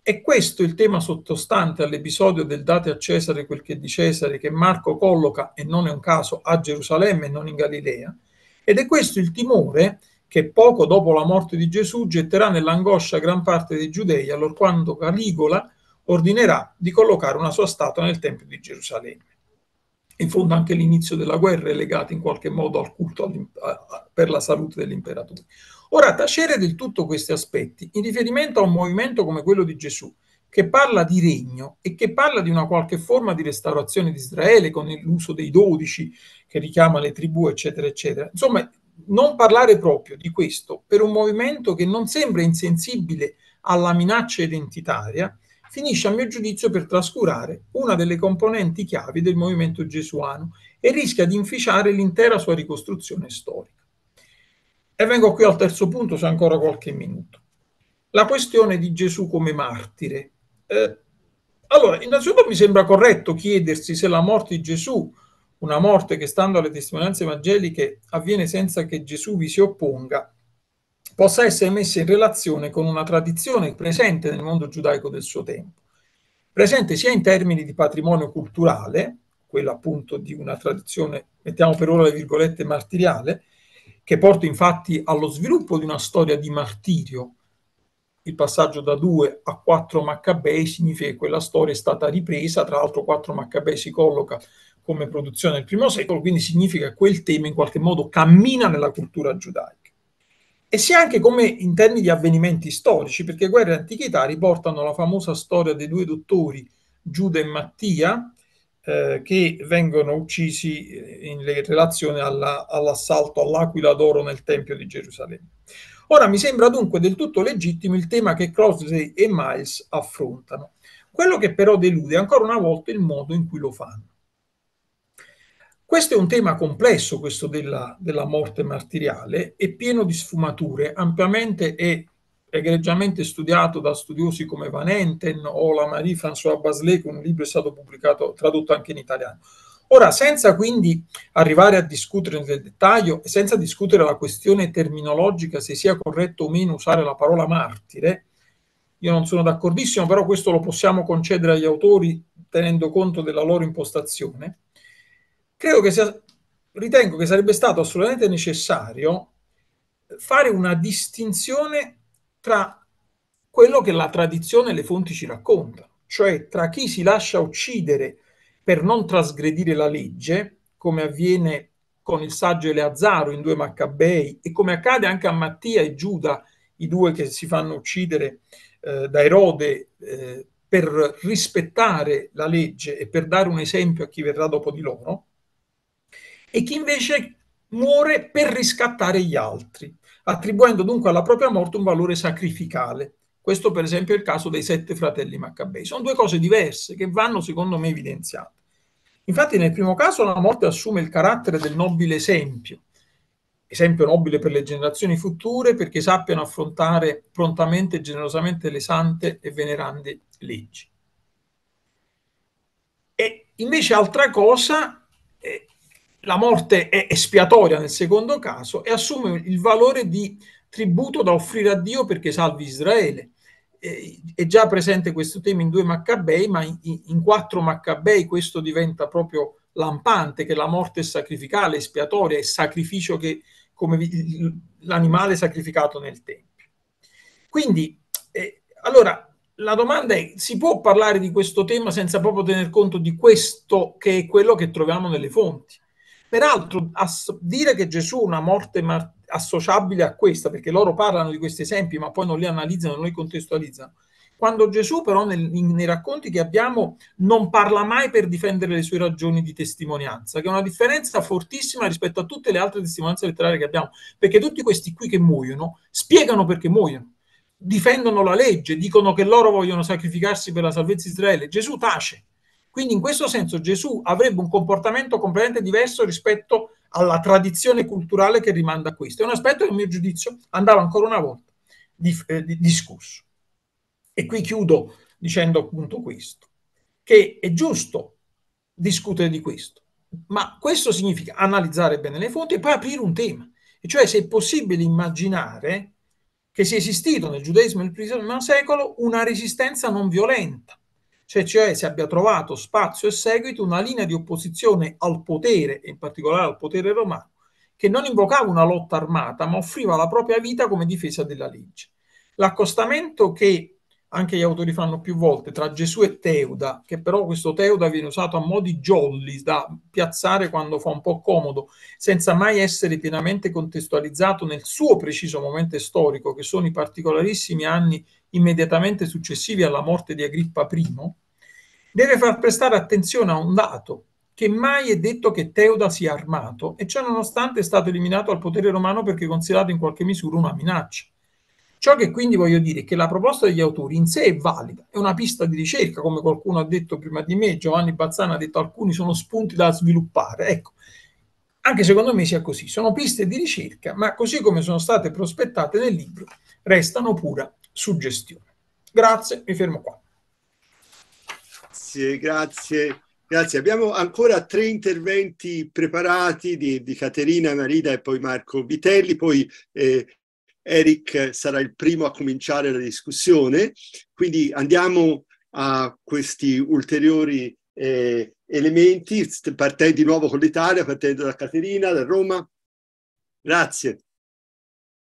E questo il tema sottostante all'episodio del date a Cesare quel che è di Cesare che Marco colloca, e non è un caso, a Gerusalemme e non in Galilea, ed è questo il timore che poco dopo la morte di Gesù getterà nell'angoscia gran parte dei giudei, allorquando Caligola ordinerà di collocare una sua statua nel Tempio di Gerusalemme. In fondo anche l'inizio della guerra è legato in qualche modo al culto per la salute dell'imperatore. Ora, tacere del tutto questi aspetti in riferimento a un movimento come quello di Gesù, che parla di regno e che parla di una qualche forma di restaurazione di Israele con l'uso dei dodici che richiama le tribù, eccetera, eccetera. Insomma, non parlare proprio di questo per un movimento che non sembra insensibile alla minaccia identitaria finisce a mio giudizio per trascurare una delle componenti chiavi del movimento gesuano e rischia di inficiare l'intera sua ricostruzione storica. E vengo qui al terzo punto, se ancora qualche minuto. La questione di Gesù come martire. Eh, allora, innanzitutto mi sembra corretto chiedersi se la morte di Gesù una morte che, stando alle testimonianze evangeliche, avviene senza che Gesù vi si opponga, possa essere messa in relazione con una tradizione presente nel mondo giudaico del suo tempo, presente sia in termini di patrimonio culturale, quella appunto di una tradizione, mettiamo per ora le virgolette, martiriale, che porta infatti allo sviluppo di una storia di martirio. Il passaggio da due a quattro Maccabei significa che quella storia è stata ripresa, tra l'altro quattro Maccabei si colloca come produzione del primo secolo, quindi significa che quel tema in qualche modo cammina nella cultura giudaica. E sia anche come in termini di avvenimenti storici, perché guerre e antichità riportano la famosa storia dei due dottori Giuda e Mattia, eh, che vengono uccisi eh, in relazione alla, all'assalto all'Aquila d'Oro nel Tempio di Gerusalemme. Ora mi sembra dunque del tutto legittimo il tema che Crossley e Miles affrontano. Quello che però delude ancora una volta il modo in cui lo fanno. Questo è un tema complesso, questo della, della morte martiriale, e pieno di sfumature, ampiamente e egregiamente studiato da studiosi come Van Enten o la Marie-François Baslet, che un libro è stato pubblicato, tradotto anche in italiano. Ora, senza quindi arrivare a discutere nel dettaglio, senza discutere la questione terminologica se sia corretto o meno usare la parola martire, io non sono d'accordissimo, però questo lo possiamo concedere agli autori tenendo conto della loro impostazione credo che sia, ritengo che sarebbe stato assolutamente necessario fare una distinzione tra quello che la tradizione e le fonti ci raccontano, cioè tra chi si lascia uccidere per non trasgredire la legge, come avviene con il saggio Eleazzaro in due Maccabei e come accade anche a Mattia e Giuda, i due che si fanno uccidere eh, da Erode eh, per rispettare la legge e per dare un esempio a chi verrà dopo di loro, e chi invece muore per riscattare gli altri, attribuendo dunque alla propria morte un valore sacrificale. Questo per esempio è il caso dei sette fratelli Maccabei. Sono due cose diverse che vanno secondo me evidenziate. Infatti nel primo caso la morte assume il carattere del nobile esempio, esempio nobile per le generazioni future perché sappiano affrontare prontamente e generosamente le sante e venerande leggi. E invece altra cosa la morte è espiatoria nel secondo caso e assume il valore di tributo da offrire a Dio perché salvi Israele. Eh, è già presente questo tema in due Maccabei, ma in, in quattro Maccabei questo diventa proprio lampante, che la morte è sacrificale, espiatoria, è sacrificio che, come l'animale sacrificato nel Tempio. Quindi, eh, allora, la domanda è, si può parlare di questo tema senza proprio tener conto di questo che è quello che troviamo nelle fonti? Peraltro, ass- dire che Gesù ha una morte mar- associabile a questa, perché loro parlano di questi esempi, ma poi non li analizzano, non li contestualizzano. Quando Gesù, però, nel, nei racconti che abbiamo, non parla mai per difendere le sue ragioni di testimonianza, che è una differenza fortissima rispetto a tutte le altre testimonianze letterarie che abbiamo, perché tutti questi qui che muoiono spiegano perché muoiono, difendono la legge, dicono che loro vogliono sacrificarsi per la salvezza di Israele. Gesù tace quindi in questo senso Gesù avrebbe un comportamento completamente diverso rispetto alla tradizione culturale che rimanda a questo. È un aspetto che a mio giudizio andava ancora una volta di, eh, di, discusso. E qui chiudo dicendo appunto questo, che è giusto discutere di questo, ma questo significa analizzare bene le fonti e poi aprire un tema, e cioè se è possibile immaginare che sia esistito nel giudaismo del I secolo una resistenza non violenta cioè, cioè se abbia trovato spazio e seguito una linea di opposizione al potere, e in particolare al potere romano, che non invocava una lotta armata, ma offriva la propria vita come difesa della legge. L'accostamento che anche gli autori fanno più volte tra Gesù e Teuda, che però questo Teuda viene usato a modi jolly da piazzare quando fa un po' comodo, senza mai essere pienamente contestualizzato nel suo preciso momento storico, che sono i particolarissimi anni immediatamente successivi alla morte di Agrippa I, deve far prestare attenzione a un dato, che mai è detto che Teoda sia armato e ciò nonostante è stato eliminato al potere romano perché considerato in qualche misura una minaccia. Ciò che quindi voglio dire è che la proposta degli autori in sé è valida, è una pista di ricerca, come qualcuno ha detto prima di me, Giovanni Bazzana ha detto alcuni sono spunti da sviluppare. Ecco, anche secondo me sia così, sono piste di ricerca, ma così come sono state prospettate nel libro, restano pura suggestione. Grazie, mi fermo qua grazie, grazie. Grazie, abbiamo ancora tre interventi preparati di, di Caterina, Marida e poi Marco Vitelli, poi eh, Eric sarà il primo a cominciare la discussione, quindi andiamo a questi ulteriori eh, elementi, partendo di nuovo con l'Italia, partendo da Caterina, da Roma. Grazie.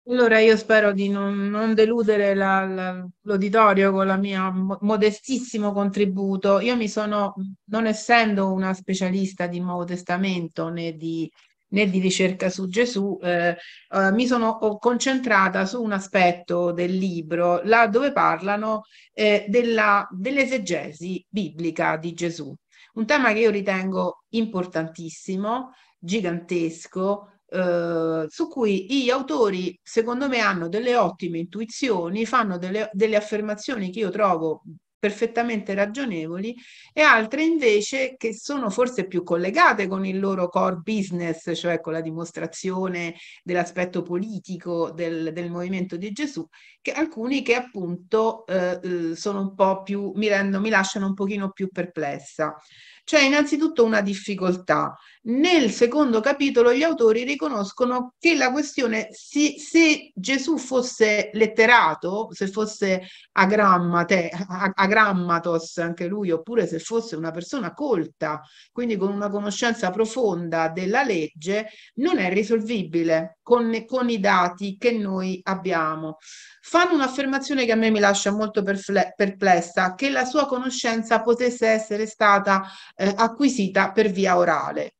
Allora io spero di non, non deludere la, la, l'uditorio con il mio modestissimo contributo. Io mi sono, non essendo una specialista di Nuovo Testamento né di, né di ricerca su Gesù, eh, eh, mi sono concentrata su un aspetto del libro, là dove parlano eh, della, dell'esegesi biblica di Gesù. Un tema che io ritengo importantissimo, gigantesco, eh, su cui gli autori, secondo me, hanno delle ottime intuizioni, fanno delle, delle affermazioni che io trovo perfettamente ragionevoli e altre invece che sono forse più collegate con il loro core business, cioè con la dimostrazione dell'aspetto politico del, del movimento di Gesù, che alcuni che appunto eh, sono un po' più, mi, rendo, mi lasciano un pochino più perplessa. C'è cioè, innanzitutto una difficoltà. Nel secondo capitolo gli autori riconoscono che la questione, si, se Gesù fosse letterato, se fosse agrammate, agrammatos anche lui, oppure se fosse una persona colta, quindi con una conoscenza profonda della legge, non è risolvibile con, con i dati che noi abbiamo fanno un'affermazione che a me mi lascia molto perfle- perplessa, che la sua conoscenza potesse essere stata eh, acquisita per via orale.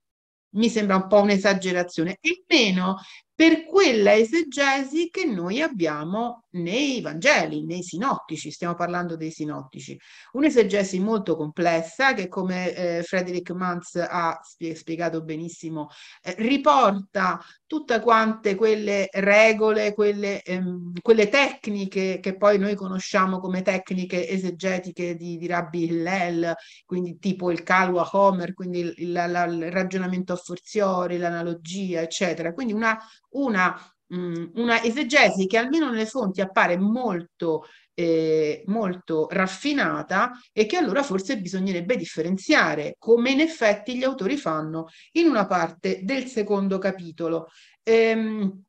Mi sembra un po' un'esagerazione, E meno per quella esegesi che noi abbiamo nei Vangeli, nei sinottici, stiamo parlando dei sinottici. Un'esegesi molto complessa che, come eh, Frederick Mantz ha spiegato benissimo, eh, riporta tutte quante quelle regole, quelle, ehm, quelle, tecniche che poi noi conosciamo come tecniche esegetiche di, di Rabbi Hillel, quindi tipo il Kalwa Homer, quindi il, il, il, il ragionamento a forziori, l'analogia, eccetera. Quindi una una, mh, mm, una esegesi che almeno nelle fonti appare molto, eh, molto raffinata e che allora forse bisognerebbe differenziare, come in effetti gli autori fanno in una parte del secondo capitolo. Ehm,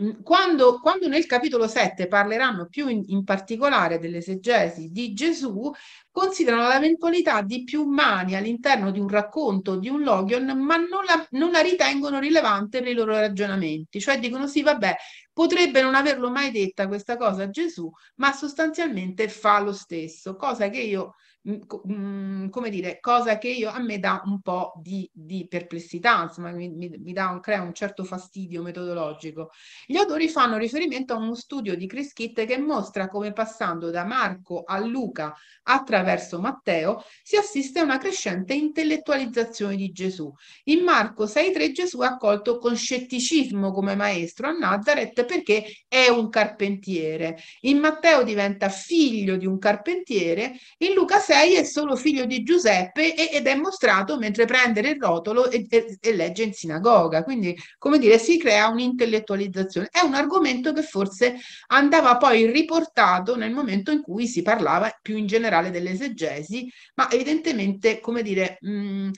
Mm, quando, quando, nel capitolo 7 parleranno più in, in particolare dell'esegesi di Gesù, considerano l'eventualità di più mani all'interno di un racconto di un logion, ma non la, non la ritengono rilevante nei loro ragionamenti. Cioè dicono sì, vabbè, potrebbe non averlo mai detta questa cosa a Gesù, ma sostanzialmente fa lo stesso, cosa che io Mm, mm, come dire, cosa che io, a me dà un po' di, di perplessità, insomma, mi, mi dà un, crea un certo fastidio metodologico. Gli autori fanno riferimento a uno studio di Chris Kitt che mostra come passando da Marco a Luca attraverso Matteo si assiste a una crescente intellettualizzazione di Gesù. In Marco 6.3 Gesù è accolto con scetticismo come maestro a Nazareth perché è un carpentiere. In Matteo diventa figlio di un carpentiere, in Luca 6 lei è solo figlio di Giuseppe e, ed è mostrato mentre prende il rotolo e, e, e, legge in sinagoga. Quindi, come dire, si crea un'intellettualizzazione. È un argomento che forse andava poi riportato nel momento in cui si parlava più in generale dell'esegesi, ma evidentemente, come dire, mh, mm,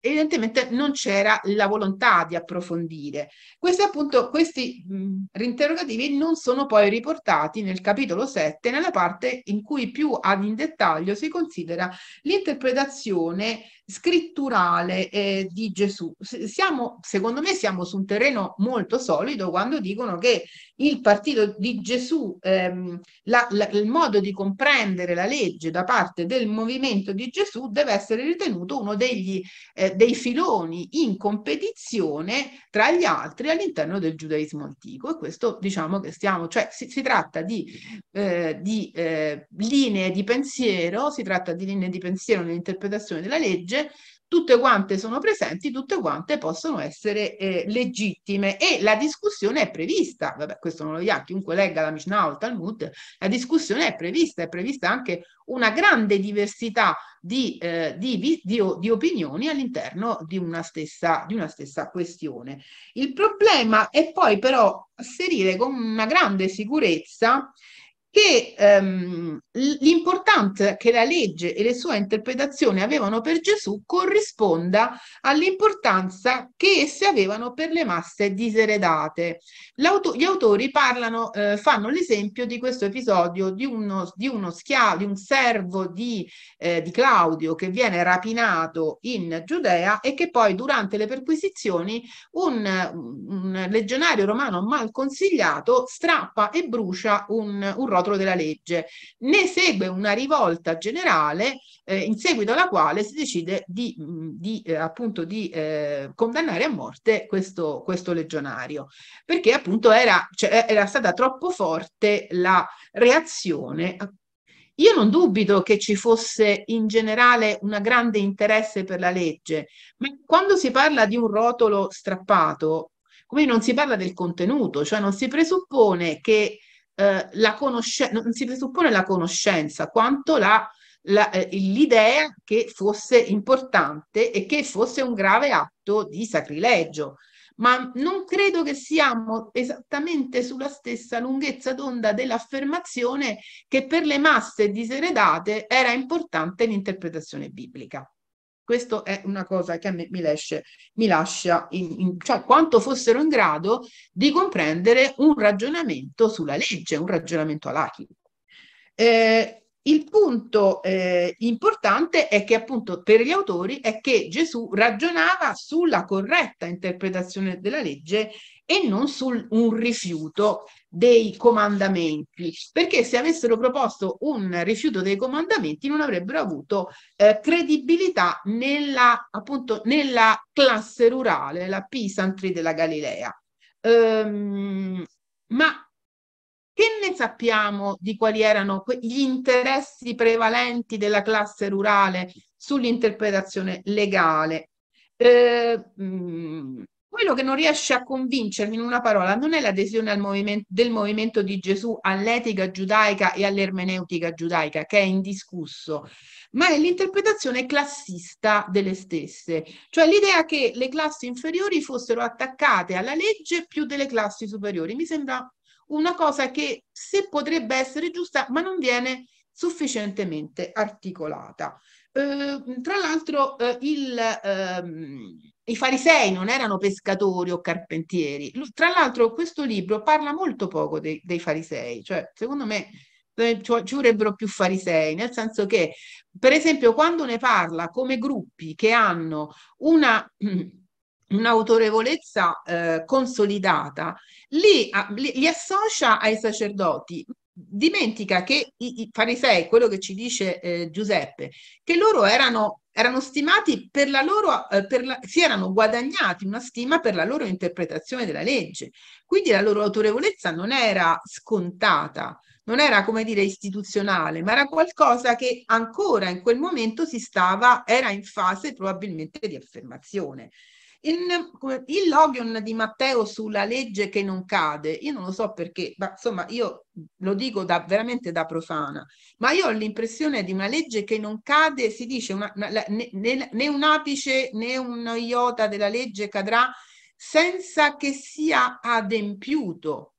evidentemente non c'era la volontà di approfondire. Questi, appunto, questi mh, interrogativi non sono poi riportati nel capitolo 7, nella parte in cui più in dettaglio si considera l'interpretazione scritturale eh, di Gesù. Siamo, secondo me siamo su un terreno molto solido quando dicono che il partito di Gesù, ehm, la, la, il modo di comprendere la legge da parte del movimento di Gesù deve essere ritenuto uno degli, eh, dei filoni in competizione tra gli altri all'interno del giudaismo antico e questo diciamo che stiamo, cioè si, si tratta di, eh, di eh, linee di pensiero, si tratta di linee di pensiero nell'interpretazione della legge legge, tutte quante sono presenti, tutte quante possono essere eh, legittime e la discussione è prevista, vabbè questo non lo dia chiunque legga la Mishnah o il Talmud, la discussione è prevista, è prevista anche una grande diversità di, eh, di, di, di opinioni all'interno di una, stessa, di una stessa questione. Il problema è poi però asserire con una grande sicurezza che ehm, l'importanza che la legge e le sue interpretazioni avevano per Gesù corrisponda all'importanza che esse avevano per le masse diseredate. L'auto, gli autori parlano, eh, fanno l'esempio di questo episodio di uno, di uno schiavo, di un servo di, eh, di Claudio che viene rapinato in Giudea e che poi durante le perquisizioni un, un legionario romano mal consigliato strappa e brucia un, un rotolo della legge. Ne ne segue una rivolta generale eh, in seguito alla quale si decide di, mm, di eh, appunto di eh, condannare a morte questo, questo legionario, perché appunto era, cioè, eh, era stata troppo forte la reazione io non dubito che ci fosse in generale un grande interesse per la legge, ma quando si parla di un rotolo strappato, qui non si parla del contenuto, cioè non si presuppone che eh, la conoscenza, non si presuppone la conoscenza, quanto la, la, eh, l'idea che fosse importante e che fosse un grave atto di sacrilegio. Ma non credo che siamo esattamente sulla stessa lunghezza d'onda dell'affermazione che per le masse diseredate era importante l'interpretazione biblica. Questo è una cosa che a me mi, lascia, mi lascia in, in, cioè quanto fossero in grado di comprendere un ragionamento sulla legge, un ragionamento alachico. Eh, il punto eh, importante è che appunto per gli autori è che Gesù ragionava sulla corretta interpretazione della legge e non su un rifiuto dei comandamenti, perché se avessero proposto un rifiuto dei comandamenti non avrebbero avuto eh, credibilità nella, appunto, nella classe rurale, la Pisantri della Galilea. Ehm, ma che ne sappiamo di quali erano gli interessi prevalenti della classe rurale sull'interpretazione legale? Eh, mh, mm, quello che non riesce a convincermi in una parola non è l'adesione movimento, del movimento di Gesù all'etica giudaica e all'ermeneutica giudaica, che è indiscusso, ma è l'interpretazione classista delle stesse, cioè l'idea che le classi inferiori fossero attaccate alla legge più delle classi superiori. Mi sembra una cosa che se potrebbe essere giusta, ma non viene sufficientemente articolata. Ehm, tra l'altro eh, il, ehm, i farisei non erano pescatori o carpentieri. Tra l'altro questo libro parla molto poco dei, dei farisei, cioè secondo me eh, ci vorrebbero più farisei, nel senso che, per esempio, quando ne parla come gruppi che hanno una, un'autorevolezza eh, consolidata, li, ah, li, li associa ai sacerdoti, dimentica che i, i, farisei, quello che ci dice eh, Giuseppe, che loro erano, erano stimati per la loro, eh, per la, si erano guadagnati una stima per la loro interpretazione della legge. Quindi la loro autorevolezza non era scontata, non era come dire istituzionale, ma era qualcosa che ancora in quel momento si stava, era in fase probabilmente di affermazione il, il Logion di Matteo sulla legge che non cade, io non lo so perché, ma insomma io lo dico da, veramente da profana, ma io ho l'impressione di una legge che non cade, si dice una, una, né, né un apice né un iota della legge cadrà senza che sia adempiuto.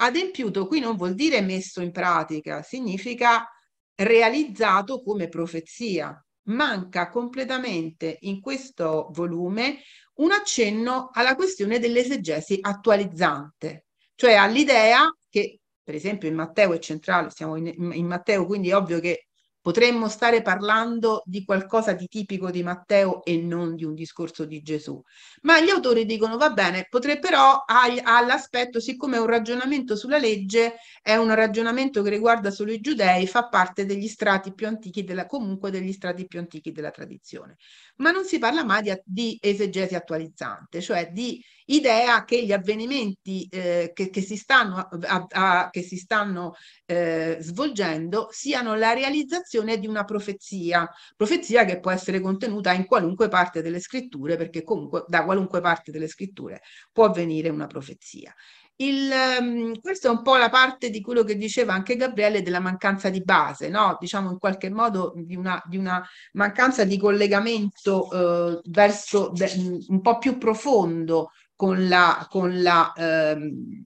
Adempiuto qui non vuol dire messo in pratica, significa realizzato come profezia manca completamente in questo volume un accenno alla questione dell'esegesi attualizzante, cioè all'idea che, per esempio, in Matteo è centrale, siamo in, in Matteo, quindi è ovvio che Potremmo stare parlando di qualcosa di tipico di Matteo e non di un discorso di Gesù. Ma gli autori dicono va bene, potrebbe però ha l'aspetto, siccome è un ragionamento sulla legge, è un ragionamento che riguarda solo i giudei, fa parte degli strati più antichi della, comunque degli strati più antichi della tradizione. Ma non si parla mai di, di esegesi attualizzante, cioè di idea che gli avvenimenti eh, che, che, si stanno, a, a, che si stanno eh, svolgendo siano la realizzazione rivelazione di una profezia, profezia che può essere contenuta in qualunque parte delle scritture, perché comunque da qualunque parte delle scritture può venire una profezia. Il, um, questa è un po' la parte di quello che diceva anche Gabriele della mancanza di base, no? diciamo in qualche modo di una, di una mancanza di collegamento eh, verso de, un po' più profondo con la, con la, ehm,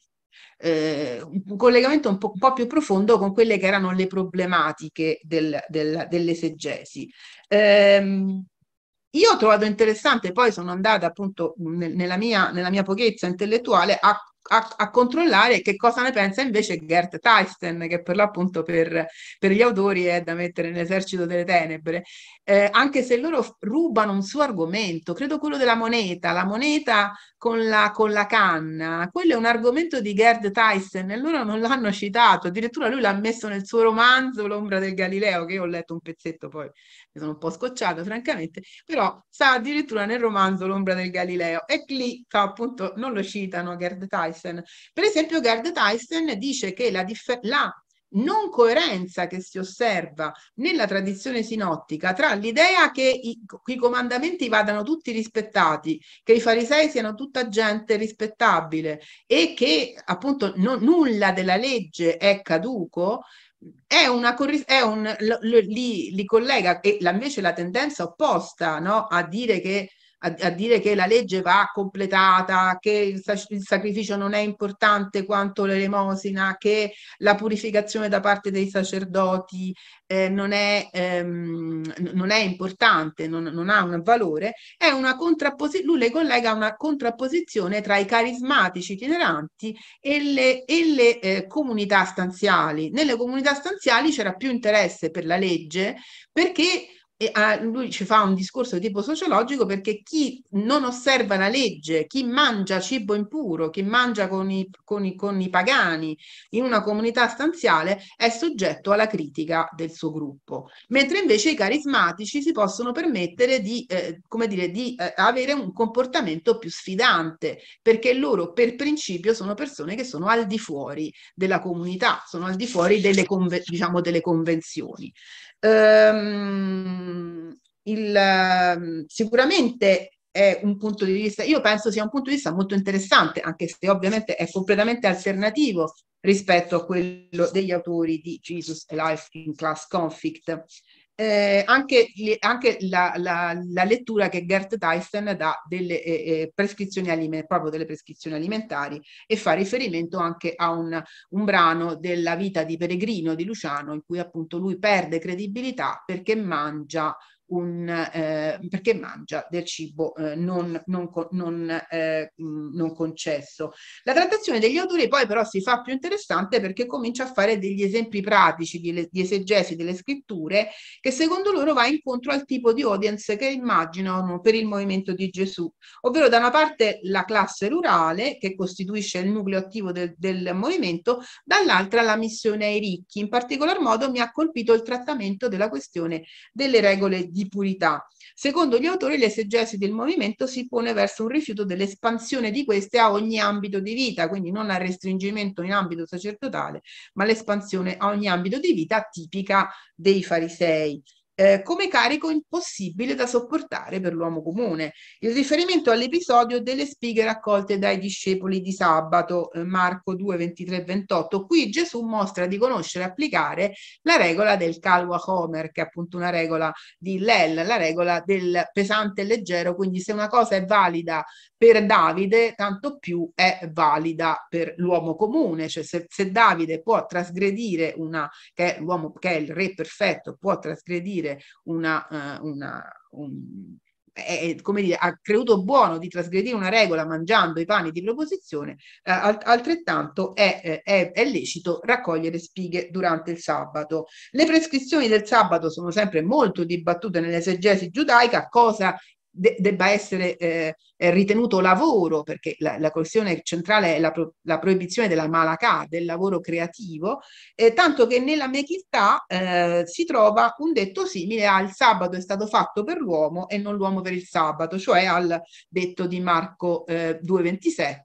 eh, un collegamento un po', un po', più profondo con quelle che erano le problematiche del, del, dell'esegesi. Ehm, io ho trovato interessante, poi sono andata appunto nel, nella, mia, nella mia pochezza intellettuale a a, a, controllare che cosa ne pensa invece Gert Tysten, che per l'appunto per, per gli autori è da mettere nell'esercito delle tenebre, eh, anche se loro rubano un suo argomento, credo quello della moneta, la moneta con la, con la canna, quello è un argomento di Gert Tysten e loro non l'hanno citato, addirittura lui l'ha messo nel suo romanzo L'ombra del Galileo, che io ho letto un pezzetto poi ne sono un po' scocciata francamente, però sta addirittura nel romanzo L'ombra del Galileo e lì appunto non lo citano Gerd Tyson. Per esempio Gerd Tyson dice che la, differ- non coerenza che si osserva nella tradizione sinottica tra l'idea che i, i, comandamenti vadano tutti rispettati, che i farisei siano tutta gente rispettabile e che appunto non, nulla della legge è caduco, è una, è un, li, li collega e la, invece la tendenza opposta no? a dire che a, a, dire che la legge va completata, che il, il sacrificio non è importante quanto l'elemosina, che la purificazione da parte dei sacerdoti eh, non, è, ehm, non, è, importante, non, non, ha un valore, è una contrapposizione, lui le collega a una contrapposizione tra i carismatici itineranti e le, e le eh, comunità stanziali. Nelle comunità stanziali c'era più interesse per la legge perché e a, ah, lui ci fa un discorso di tipo sociologico perché chi non osserva la legge, chi mangia cibo impuro, chi mangia con i, con i, con i pagani in una comunità stanziale è soggetto alla critica del suo gruppo, mentre invece i carismatici si possono permettere di, eh, come dire, di eh, avere un comportamento più sfidante perché loro per principio sono persone che sono al di fuori della comunità, sono al di fuori delle, conve- diciamo, delle convenzioni ehm, il, ehm, sicuramente è un punto di vista, io penso sia un punto di vista molto interessante, anche se ovviamente è completamente alternativo rispetto a quello degli autori di Jesus Life in Class Conflict eh, anche, anche la, la, la, lettura che Gert Tyson dà delle eh, eh prescrizioni alimentari, proprio delle prescrizioni alimentari e fa riferimento anche a un, un, brano della vita di Peregrino di Luciano in cui appunto lui perde credibilità perché mangia un, eh, perché mangia del cibo eh, non, non, non, eh, mm, non concesso. La trattazione degli odori poi però si fa più interessante perché comincia a fare degli esempi pratici di, le, di esegesi delle scritture che secondo loro va incontro al tipo di audience che immaginano per il movimento di Gesù, ovvero da una parte la classe rurale che costituisce il nucleo attivo del, del movimento, dall'altra la missione ai ricchi. In particolar modo mi ha colpito il trattamento della questione delle regole di di purità. Secondo gli autori l'esegesi del movimento si pone verso un rifiuto dell'espansione di queste a ogni ambito di vita, quindi non al restringimento in ambito sacerdotale, ma l'espansione a ogni ambito di vita tipica dei farisei eh, come carico impossibile da sopportare per l'uomo comune. Il riferimento all'episodio delle spighe raccolte dai discepoli di sabato, eh, Marco 2, 23, 28, qui Gesù mostra di conoscere e applicare la regola del calwa homer, che è appunto una regola di Lel, la regola del pesante e leggero, quindi se una cosa è valida per Davide, tanto più è valida per l'uomo comune, cioè se, se Davide può trasgredire una, che è l'uomo, che è il re perfetto, può trasgredire dire, una, uh, una un, è, come dire, ha creduto buono di trasgredire una regola mangiando i pani dell'opposizione, eh, altrettanto è, eh, è, è, lecito raccogliere spighe durante il sabato. Le prescrizioni del sabato sono sempre molto dibattute nell'esegesi giudaica, cosa de- debba essere eh, ritenuto lavoro, perché la, la questione centrale è la, pro- la proibizione della malacà, del lavoro creativo, eh, tanto che nella Mechittà eh, si trova un detto simile al sabato è stato fatto per l'uomo e non l'uomo per il sabato, cioè al detto di Marco eh, 2,27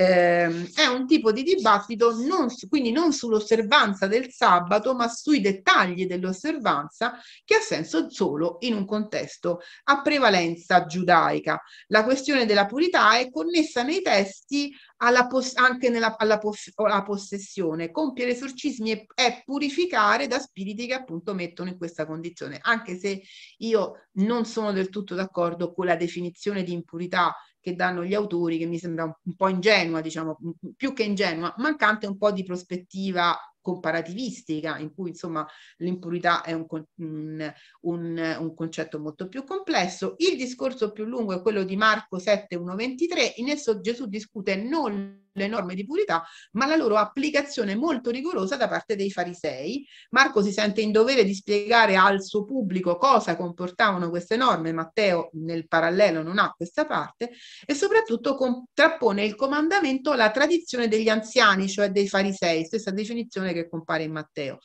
eh, è un tipo di dibattito non su, quindi non sull'osservanza del sabato, ma sui dettagli dell'osservanza che ha senso solo in un contesto a prevalenza giudaica. La questione della purità è connessa nei testi alla pos- anche nella, alla, pos- alla possessione. Compiere esorcismi è, è purificare da spiriti che appunto mettono in questa condizione, anche se io non sono del tutto d'accordo con la definizione di impurità che danno gli autori, che mi sembra un po' ingenua, diciamo, più che ingenua, mancante un po' di prospettiva comparativistica, in cui insomma l'impurità è un, un, un, un, concetto molto più complesso. Il discorso più lungo è quello di Marco 7, 1, 23, in esso Gesù discute non le norme di purità, ma la loro applicazione molto rigorosa da parte dei farisei. Marco si sente in dovere di spiegare al suo pubblico cosa comportavano queste norme, Matteo nel parallelo non ha questa parte, e soprattutto contrappone il comandamento alla tradizione degli anziani, cioè dei farisei, stessa definizione che compare in Matteo.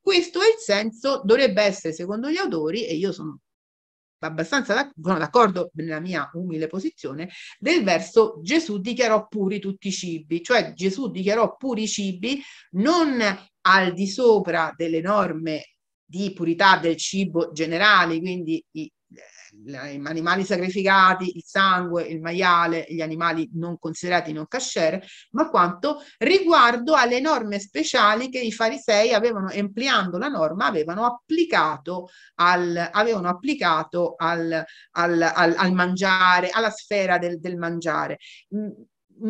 Questo è il senso, dovrebbe essere secondo gli autori, e io sono abbastanza d'accordo nella mia umile posizione, del verso Gesù dichiarò puri tutti i cibi, cioè Gesù dichiarò puri i cibi non al di sopra delle norme di purità del cibo generale, quindi i animali sacrificati, il sangue, il maiale, gli animali non considerati non cascere, ma quanto riguardo alle norme speciali che i farisei avevano, ampliando la norma, avevano applicato al, avevano applicato al, al, al mangiare, alla sfera del, del mangiare. Mm,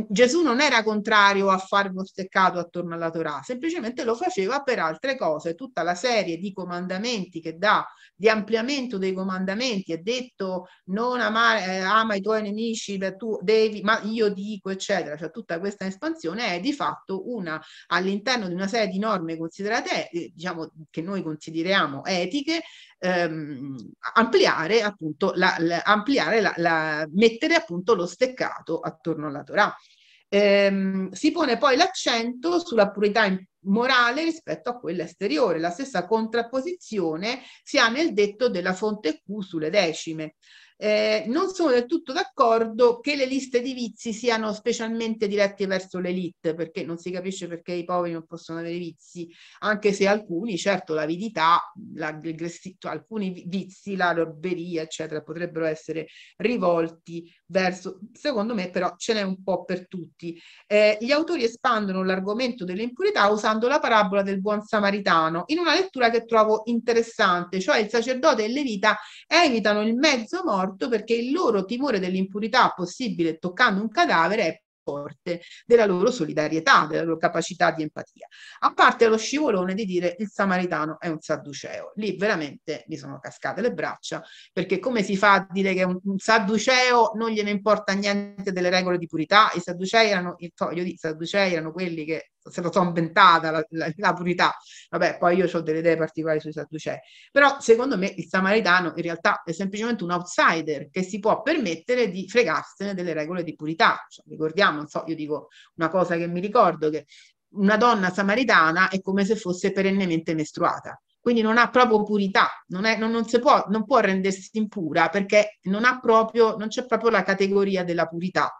Gesù non era contrario a fare uno steccato attorno alla Torah, semplicemente lo faceva per altre cose. Tutta la serie di comandamenti che dà, di ampliamento dei comandamenti, è detto non amare, eh, ama i tuoi nemici, tu devi, ma io dico, eccetera. Cioè tutta questa espansione è di fatto una, all'interno di una serie di norme considerate, eh, diciamo, che noi consideriamo etiche, ehm, ampliare appunto, la, la, ampliare la, la, mettere appunto lo steccato attorno alla Torah. Ehm, si pone poi l'accento sulla purità morale rispetto a quella esteriore. La stessa contrapposizione si ha nel detto della fonte Q sulle decime. Eh, non sono del tutto d'accordo che le liste di vizi siano specialmente dirette verso l'elite, perché non si capisce perché i poveri non possono avere vizi, anche se alcuni, certo l'avidità, la, alcuni vizi, la robberia, eccetera, potrebbero essere rivolti verso, secondo me però ce n'è un po' per tutti. Eh, gli autori espandono l'argomento dell'impurità usando la parabola del buon samaritano, in una lettura che trovo interessante, cioè il sacerdote e il levita evitano il mezzo morto morto perché il loro timore dell'impurità possibile toccando un cadavere è forte della loro solidarietà, della loro capacità di empatia. A parte lo scivolone di dire il samaritano è un sadduceo. Lì veramente mi sono cascate le braccia, perché come si fa a dire che un, un sadduceo non gliene importa niente delle regole di purità? I sadducei erano, voglio dire, i sadducei erano quelli che se lo sono inventata la, la, la, purità. Vabbè, poi io ho delle idee particolari sui sadducei. Però secondo me il samaritano in realtà è semplicemente un outsider che si può permettere di fregarsene delle regole di purità. Cioè, ricordiamo, non so, io dico una cosa che mi ricordo, che una donna samaritana è come se fosse perennemente mestruata. Quindi non ha proprio purità, non, è, non, non, può, non può rendersi impura perché non, ha proprio, non c'è proprio la categoria della purità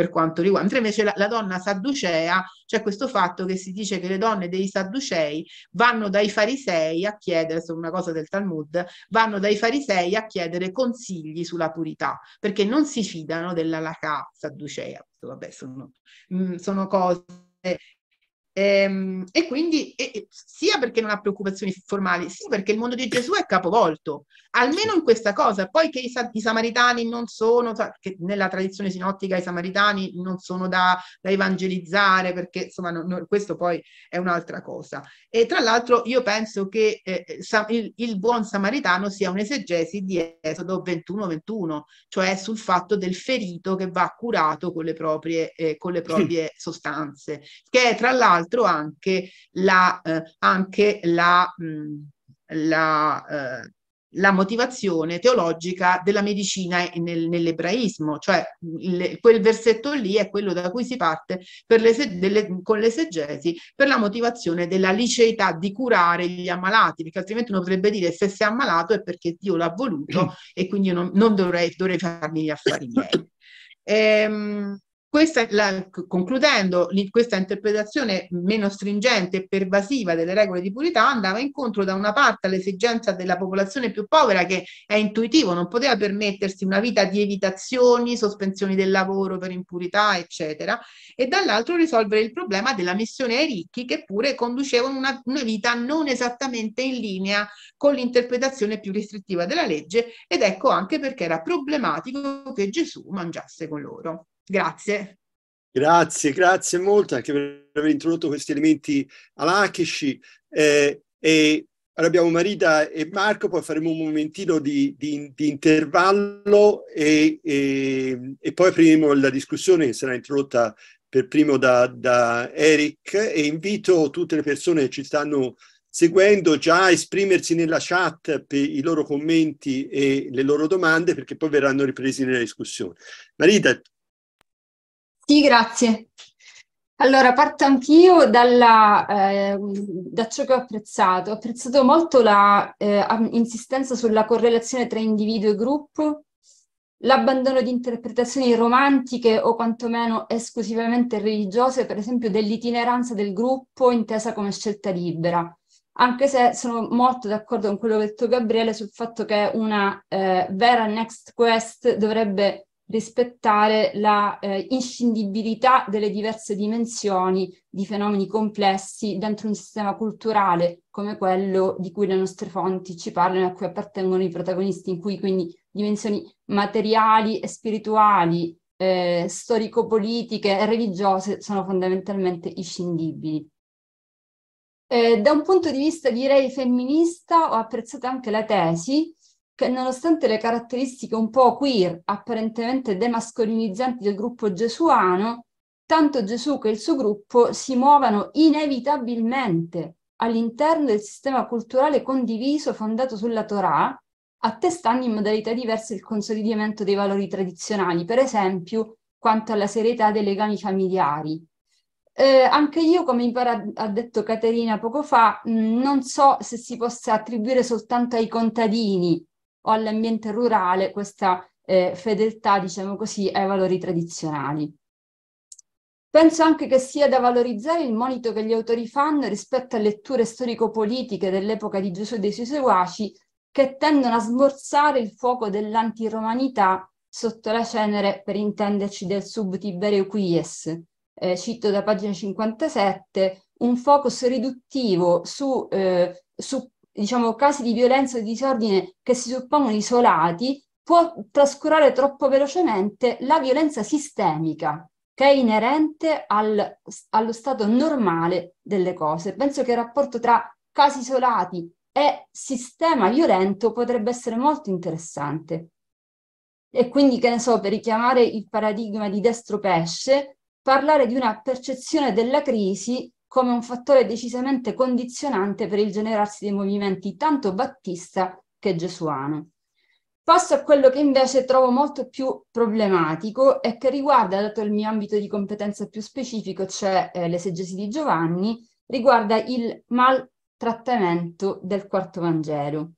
per quanto riguarda. Mentre invece la, la donna sadducea, c'è questo fatto che si dice che le donne dei sadducei vanno dai farisei a chiedere, sono una cosa del Talmud, vanno dai farisei a chiedere consigli sulla purità, perché non si fidano della laca sadducea. Vabbè, sono, mh, mm, sono cose Ehm, e quindi e, sia perché non ha preoccupazioni formali, sia perché il mondo di Gesù è capovolto, almeno in questa cosa. Poi che i, i samaritani non sono, che nella tradizione sinottica i samaritani non sono da, da evangelizzare, perché insomma no, no, questo poi è un'altra cosa. E tra l'altro io penso che eh, eh il, il, buon samaritano sia un'esegesi di Esodo 21-21, cioè sul fatto del ferito che va curato con le proprie, eh, con le proprie sostanze, che è tra l'altro peraltro anche la, eh, anche la, mh, mm, la, eh, la motivazione teologica della medicina nel, nell'ebraismo, cioè il, quel versetto lì è quello da cui si parte le, delle, con l'esegesi per la motivazione della liceità di curare gli ammalati, perché altrimenti uno potrebbe dire se sei ammalato è perché Dio l'ha voluto e quindi io non, non dovrei, dovrei farmi gli affari miei. Ehm, questa, la, concludendo, questa interpretazione meno stringente e pervasiva delle regole di purità andava incontro da una parte all'esigenza della popolazione più povera che è intuitivo, non poteva permettersi una vita di evitazioni, sospensioni del lavoro per impurità, eccetera, e dall'altro risolvere il problema della missione ai ricchi che pure conducevano una, una vita non esattamente in linea con l'interpretazione più restrittiva della legge ed ecco anche perché era problematico che Gesù mangiasse con loro. Grazie. Grazie, grazie molto anche per aver introdotto questi elementi alachici. Eh, e ora abbiamo Marita e Marco, poi faremo un momentino di, di, di intervallo e, e, e, poi apriremo la discussione che sarà introdotta per primo da, da, Eric e invito tutte le persone che ci stanno seguendo già a esprimersi nella chat per i loro commenti e le loro domande perché poi verranno ripresi nella discussione. Marita, sì, grazie. Allora, parto anch'io dalla, eh, da ciò che ho apprezzato. Ho apprezzato molto l'insistenza eh, sulla correlazione tra individuo e gruppo, l'abbandono di interpretazioni romantiche o quantomeno esclusivamente religiose, per esempio dell'itineranza del gruppo intesa come scelta libera. Anche se sono molto d'accordo con quello che ha detto Gabriele sul fatto che una eh, vera next quest dovrebbe rispettare la eh, inscindibilità delle diverse dimensioni di fenomeni complessi dentro un sistema culturale come quello di cui le nostre fonti ci parlano e a cui appartengono i protagonisti, in cui quindi dimensioni materiali e spirituali, eh, storico-politiche e religiose sono fondamentalmente inscindibili. Eh, da un punto di vista direi femminista ho apprezzato anche la tesi che nonostante le caratteristiche un po' queer, apparentemente demascolinizzanti del gruppo gesuano, tanto Gesù che il suo gruppo si muovano inevitabilmente all'interno del sistema culturale condiviso fondato sulla Torah, attestando in modalità diverse il consolidamento dei valori tradizionali, per esempio quanto alla serietà dei legami familiari. Eh, anche io, come mi ha detto Caterina poco fa, mh, mm, non so se si possa attribuire soltanto ai contadini o all'ambiente rurale questa eh, fedeltà, diciamo così, ai valori tradizionali. Penso anche che sia da valorizzare il monito che gli autori fanno rispetto a letture storico-politiche dell'epoca di Gesù e dei suoi seguaci che tendono a smorzare il fuoco dell'antiromanità sotto la cenere, per intenderci, del sub Tiberio Quies. Eh, cito da pagina 57, un focus riduttivo su, eh, su diciamo, casi di violenza e di disordine che si suppongono isolati, può trascurare troppo velocemente la violenza sistemica che è inerente al, allo stato normale delle cose. Penso che il rapporto tra casi isolati e sistema violento potrebbe essere molto interessante. E quindi, che ne so, per richiamare il paradigma di destro pesce, parlare di una percezione della crisi come un fattore decisamente condizionante per il generarsi dei movimenti tanto battista che gesuano. Passo a quello che invece trovo molto più problematico e che riguarda, dato il mio ambito di competenza più specifico, cioè eh, l'esegesi di Giovanni, riguarda il maltrattamento del quarto Vangelo.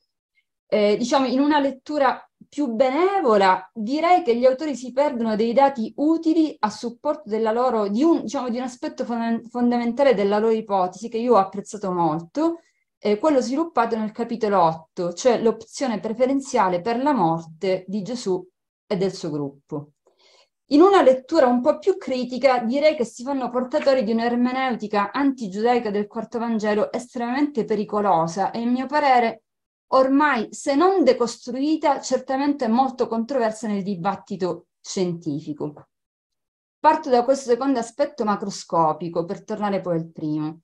Eh, diciamo, in una lettura più benevola, direi che gli autori si perdono dei dati utili a supporto loro, di, un, diciamo, di un aspetto fondamentale della loro ipotesi che io ho apprezzato molto, eh, quello sviluppato nel capitolo 8, cioè l'opzione preferenziale per la morte di Gesù e del suo gruppo. In una lettura un po' più critica direi che si fanno portatori di un'ermeneutica antigiudaica del quarto Vangelo estremamente pericolosa e, a mio parere, ormai se non decostruita, certamente molto controversa nel dibattito scientifico. Parto da questo secondo aspetto macroscopico per tornare poi al primo.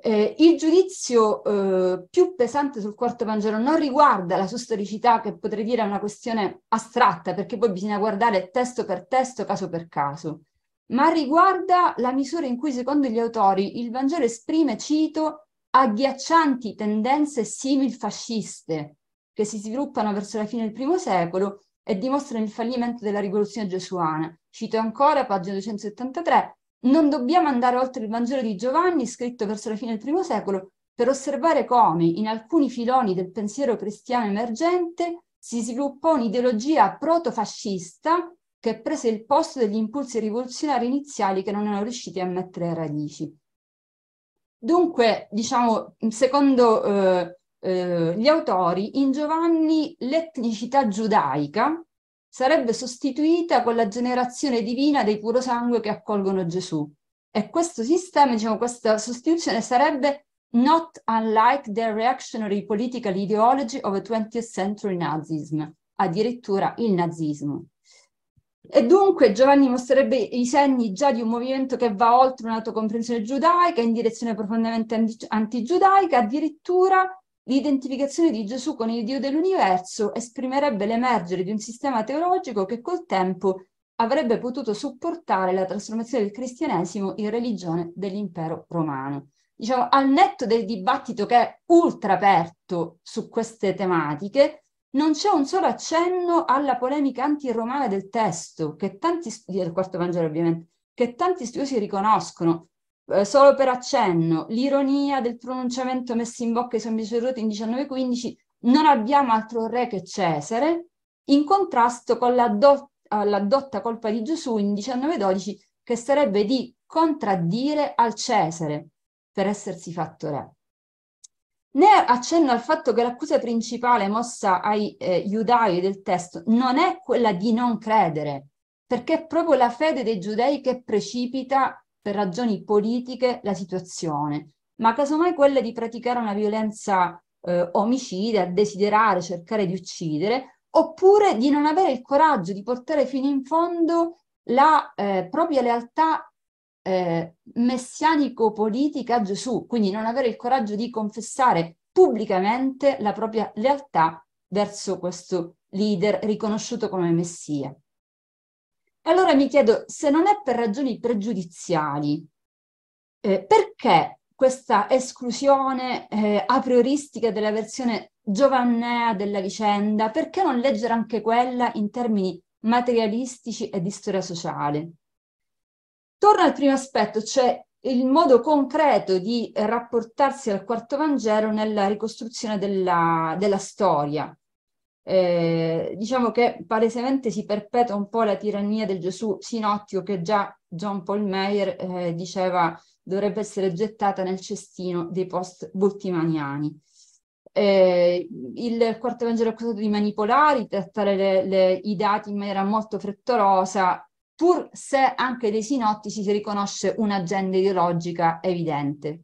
Eh, il giudizio eh, più pesante sul quarto Vangelo non riguarda la sua storicità, che potrei dire è una questione astratta, perché poi bisogna guardare testo per testo, caso per caso, ma riguarda la misura in cui, secondo gli autori, il Vangelo esprime, cito, agghiaccianti tendenze similfasciste che si sviluppano verso la fine del primo secolo e dimostrano il fallimento della rivoluzione gesuana. Cito ancora, pagina 273, non dobbiamo andare oltre il Vangelo di Giovanni, scritto verso la fine del primo secolo, per osservare come in alcuni filoni del pensiero cristiano emergente si sviluppò un'ideologia protofascista che prese il posto degli impulsi rivoluzionari iniziali che non erano riusciti a mettere radici. Dunque, diciamo, secondo eh, eh, gli autori, in Giovanni l'etnicità giudaica sarebbe sostituita con la generazione divina dei purosangue che accolgono Gesù. E questo sistema, diciamo, questa sostituzione sarebbe not unlike the reactionary political ideology of the 20th century Nazism, addirittura il nazismo. E dunque Giovanni mostrerebbe i segni già di un movimento che va oltre un'autocomprensione giudaica in direzione profondamente antigiudaica, addirittura l'identificazione di Gesù con il Dio dell'universo esprimerebbe l'emergere di un sistema teologico che col tempo avrebbe potuto supportare la trasformazione del cristianesimo in religione dell'impero romano. Diciamo, al netto del dibattito che è ultra aperto su queste tematiche, non c'è un solo accenno alla polemica antiromana del testo, che tanti, del quarto Vangelo ovviamente, che tanti studiosi riconoscono, eh, solo per accenno, l'ironia del pronunciamento messo in bocca ai sommi cerruti in 1915, non abbiamo altro re che Cesare, in contrasto con la, do, eh, la dotta colpa di Gesù in 1912, che sarebbe di contraddire al Cesare per essersi fatto re. Ne accenno al fatto che l'accusa principale mossa ai eh, giudai del testo non è quella di non credere, perché è proprio la fede dei giudei che precipita per ragioni politiche la situazione, ma casomai quella di praticare una violenza eh, omicida, desiderare, cercare di uccidere, oppure di non avere il coraggio di portare fino in fondo la eh, propria lealtà eh, messianico-politica Gesù, quindi non avere il coraggio di confessare pubblicamente la propria lealtà verso questo leader riconosciuto come Messia. Allora mi chiedo, se non è per ragioni pregiudiziali, eh, perché questa esclusione eh, a prioristica della versione giovannea della vicenda, perché non leggere anche quella in termini materialistici e di storia sociale? Torno al primo aspetto, cioè il modo concreto di rapportarsi al quarto Vangelo nella ricostruzione della, della storia. Eh, diciamo che palesemente si perpetua un po' la tirannia del Gesù sinottico che già John Paul Meyer eh, diceva dovrebbe essere gettata nel cestino dei post-bultimaniani. Eh, il quarto Vangelo è accusato di manipolare, di trattare le, le, i dati in maniera molto frettolosa pur se anche dei sinottici si riconosce un'agenda ideologica evidente.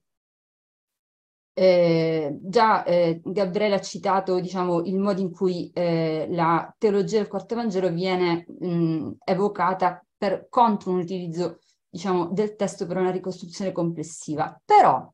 Eh, già eh, Gabriele ha citato diciamo, il modo in cui eh, la teologia del quarto Vangelo viene mh, evocata per, contro un utilizzo diciamo, del testo per una ricostruzione complessiva. Però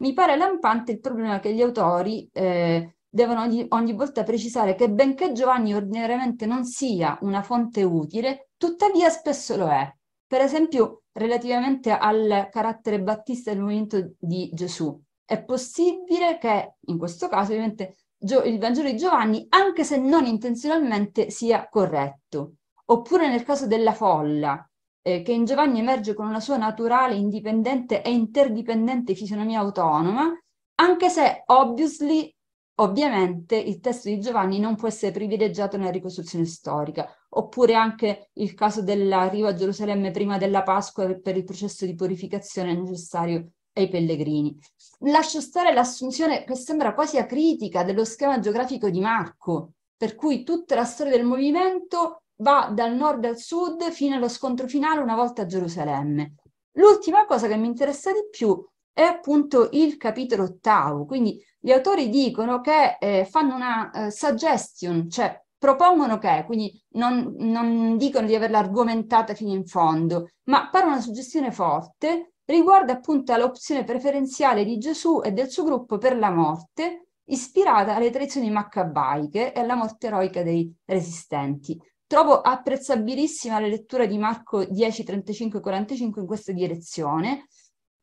mi pare lampante il problema che gli autori eh, devono ogni, ogni volta precisare che benché Giovanni ordinariamente non sia una fonte utile, tuttavia spesso lo è. Per esempio, relativamente al carattere battista del movimento di Gesù, è possibile che in questo caso ovviamente il Vangelo di Giovanni, anche se non intenzionalmente, sia corretto. Oppure nel caso della folla, eh, che in Giovanni emerge con una sua naturale, indipendente e interdipendente fisionomia autonoma, anche se obviously Ovviamente il testo di Giovanni non può essere privilegiato nella ricostruzione storica, oppure anche il caso dell'arrivo a Gerusalemme prima della Pasqua per il processo di purificazione necessario ai pellegrini. Lascio stare l'assunzione che sembra quasi a critica dello schema geografico di Marco, per cui tutta la storia del movimento va dal nord al sud fino allo scontro finale una volta a Gerusalemme. L'ultima cosa che mi interessa di più è appunto il capitolo ottavo, quindi gli autori dicono che eh, fanno una eh, suggestion, cioè propongono che, quindi non, non dicono di averla argomentata fino in fondo, ma pare una suggestione forte riguarda appunto all'opzione preferenziale di Gesù e del suo gruppo per la morte, ispirata alle tradizioni maccabaiche e alla morte eroica dei resistenti. Trovo apprezzabilissima la lettura di Marco 10, 35 e 45 in questa direzione,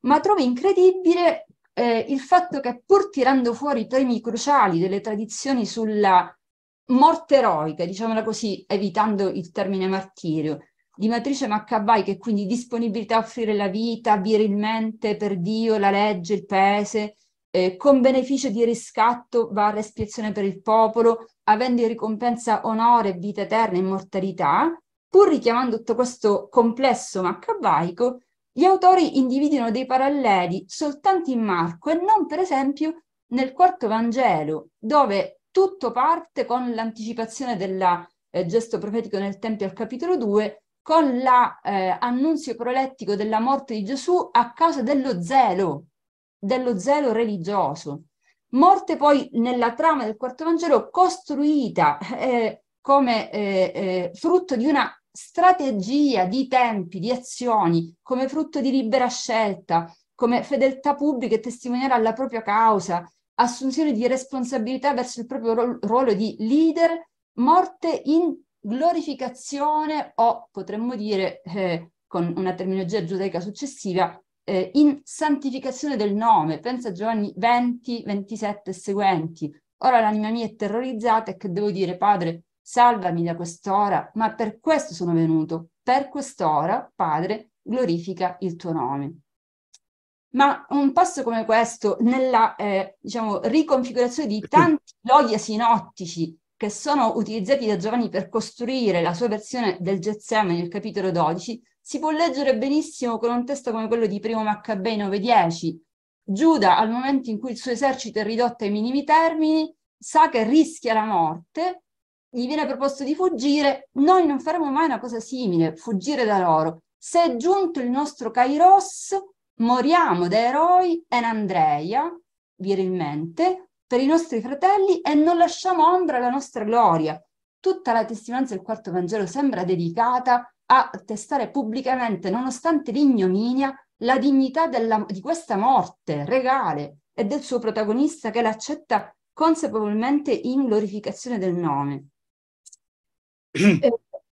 ma trovo incredibile eh, il fatto che pur tirando fuori i temi cruciali delle tradizioni sulla morte eroica, diciamola così, evitando il termine martirio, di matrice maccabai, che quindi disponibilità a offrire la vita virilmente per Dio, la legge, il paese, eh, con beneficio di riscatto, vale espiazione per il popolo, avendo in ricompensa onore, vita eterna, e immortalità, pur richiamando tutto questo complesso maccabaico, gli autori individuano dei paralleli soltanto in Marco e non per esempio nel quarto Vangelo, dove tutto parte con l'anticipazione del eh, gesto profetico nel Tempio al capitolo 2, con l'annunzio eh, prolettico della morte di Gesù a causa dello zelo, dello zelo religioso. Morte poi nella trama del quarto Vangelo costruita eh, come eh, eh, frutto di una strategia di tempi, di azioni, come frutto di libera scelta, come fedeltà pubblica e testimoniare alla propria causa, assunzione di responsabilità verso il proprio ruolo di leader, morte in glorificazione o potremmo dire, eh, con una terminologia giudaica successiva, eh, in santificazione del nome. Pensa a Giovanni 20, 27 e seguenti. Ora l'anima mia è terrorizzata e che devo dire, Padre, salvami da quest'ora, ma per questo sono venuto, per quest'ora, Padre, glorifica il tuo nome. Ma un passo come questo, nella eh, diciamo, riconfigurazione di tanti loghi asinottici che sono utilizzati da Giovanni per costruire la sua versione del Getsemani nel capitolo 12, si può leggere benissimo con un testo come quello di Primo Maccabei 9.10. Giuda, al momento in cui il suo esercito è ridotto ai minimi termini, sa che rischia la morte, gli viene proposto di fuggire, noi non faremo mai una cosa simile, fuggire da loro. Se è giunto il nostro Kairos, moriamo da eroi en Andrea, virilmente, per i nostri fratelli e non lasciamo ombra alla nostra gloria. Tutta la testimonianza del quarto Vangelo sembra dedicata a testare pubblicamente, nonostante l'ignominia, la dignità della, di questa morte regale e del suo protagonista che l'accetta consapevolmente in glorificazione del nome. Eh,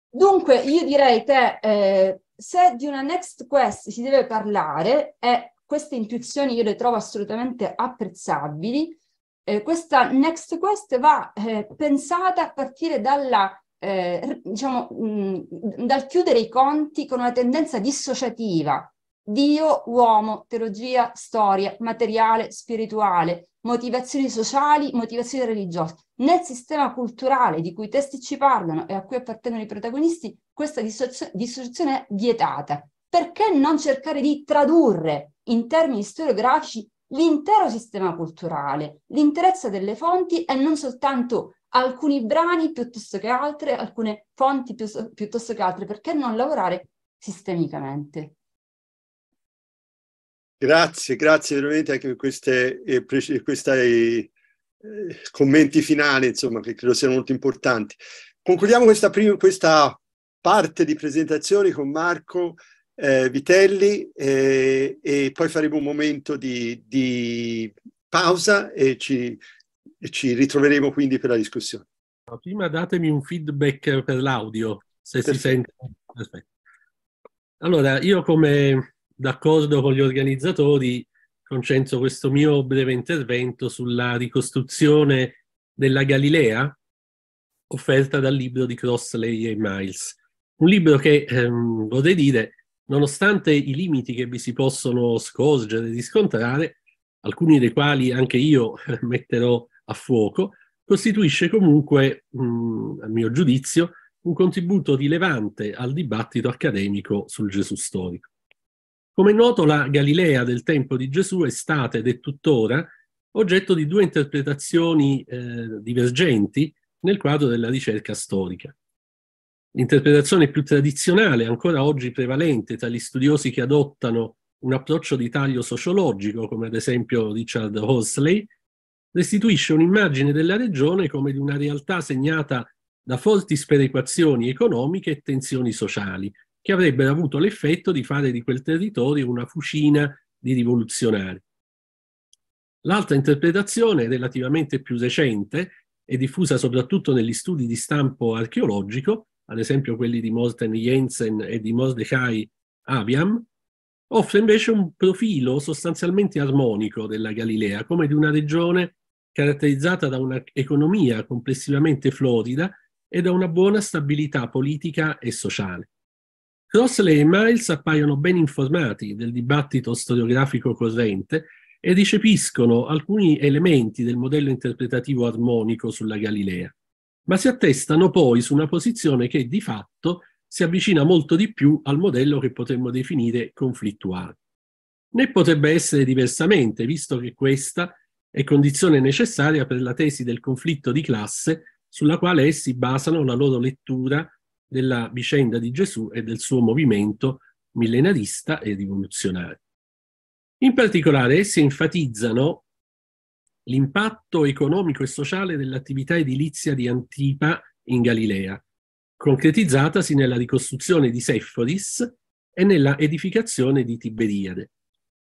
dunque, io direi che eh, se di una next quest si deve parlare, e queste intuizioni io le trovo assolutamente apprezzabili, eh, questa next quest va eh, pensata a partire dalla, eh, diciamo, mh, dal chiudere i conti con una tendenza dissociativa. Dio, uomo, teologia, storia, materiale, spirituale, motivazioni sociali, motivazioni religiose. Nel sistema culturale di cui i testi ci parlano e a cui appartengono i protagonisti, questa dissoci- dissociazione è vietata. Perché non cercare di tradurre in termini storiografici l'intero sistema culturale, l'interezza delle fonti e non soltanto alcuni brani piuttosto che altre, alcune fonti piuttosto che altre, perché non lavorare sistemicamente? Grazie, grazie veramente anche per eh, questi eh, commenti finali, insomma, che credo siano molto importanti. Concludiamo questa, prima, questa parte di presentazioni con Marco eh, Vitelli eh, e poi faremo un momento di, di pausa e ci, e ci, ritroveremo quindi per la discussione. Prima datemi un feedback per l'audio, se Perfetto. si sente. Perfetto. Allora, io come d'accordo con gli organizzatori, concentro questo mio breve intervento sulla ricostruzione della Galilea offerta dal libro di Crossley e Miles. Un libro che, ehm, vorrei dire, nonostante i limiti che vi si possono scorgere e riscontrare, alcuni dei quali anche io metterò a fuoco, costituisce comunque, mh, mm, a mio giudizio, un contributo rilevante al dibattito accademico sul Gesù storico. Come noto, la Galilea del tempo di Gesù è stata ed è tuttora oggetto di due interpretazioni eh, divergenti nel quadro della ricerca storica. L'interpretazione più tradizionale, ancora oggi prevalente tra gli studiosi che adottano un approccio di taglio sociologico, come ad esempio Richard Horsley, restituisce un'immagine della regione come di una realtà segnata da forti sperequazioni economiche e tensioni sociali, che avrebbero avuto l'effetto di fare di quel territorio una fucina di rivoluzionari. L'altra interpretazione, relativamente più recente e diffusa soprattutto negli studi di stampo archeologico, ad esempio quelli di Morten Jensen e di Mordecai Aviam, offre invece un profilo sostanzialmente armonico della Galilea, come di una regione caratterizzata da un'economia complessivamente florida e da una buona stabilità politica e sociale. Crossley e Miles appaiono ben informati del dibattito storiografico corrente e ricepiscono alcuni elementi del modello interpretativo armonico sulla Galilea, ma si attestano poi su una posizione che di fatto si avvicina molto di più al modello che potremmo definire conflittuale. Ne potrebbe essere diversamente, visto che questa è condizione necessaria per la tesi del conflitto di classe sulla quale essi basano la loro lettura della vicenda di Gesù e del suo movimento millenarista e rivoluzionario. In particolare, essi enfatizzano l'impatto economico e sociale dell'attività edilizia di Antipa in Galilea, concretizzatasi nella ricostruzione di Seforis e nella edificazione di Tiberiade.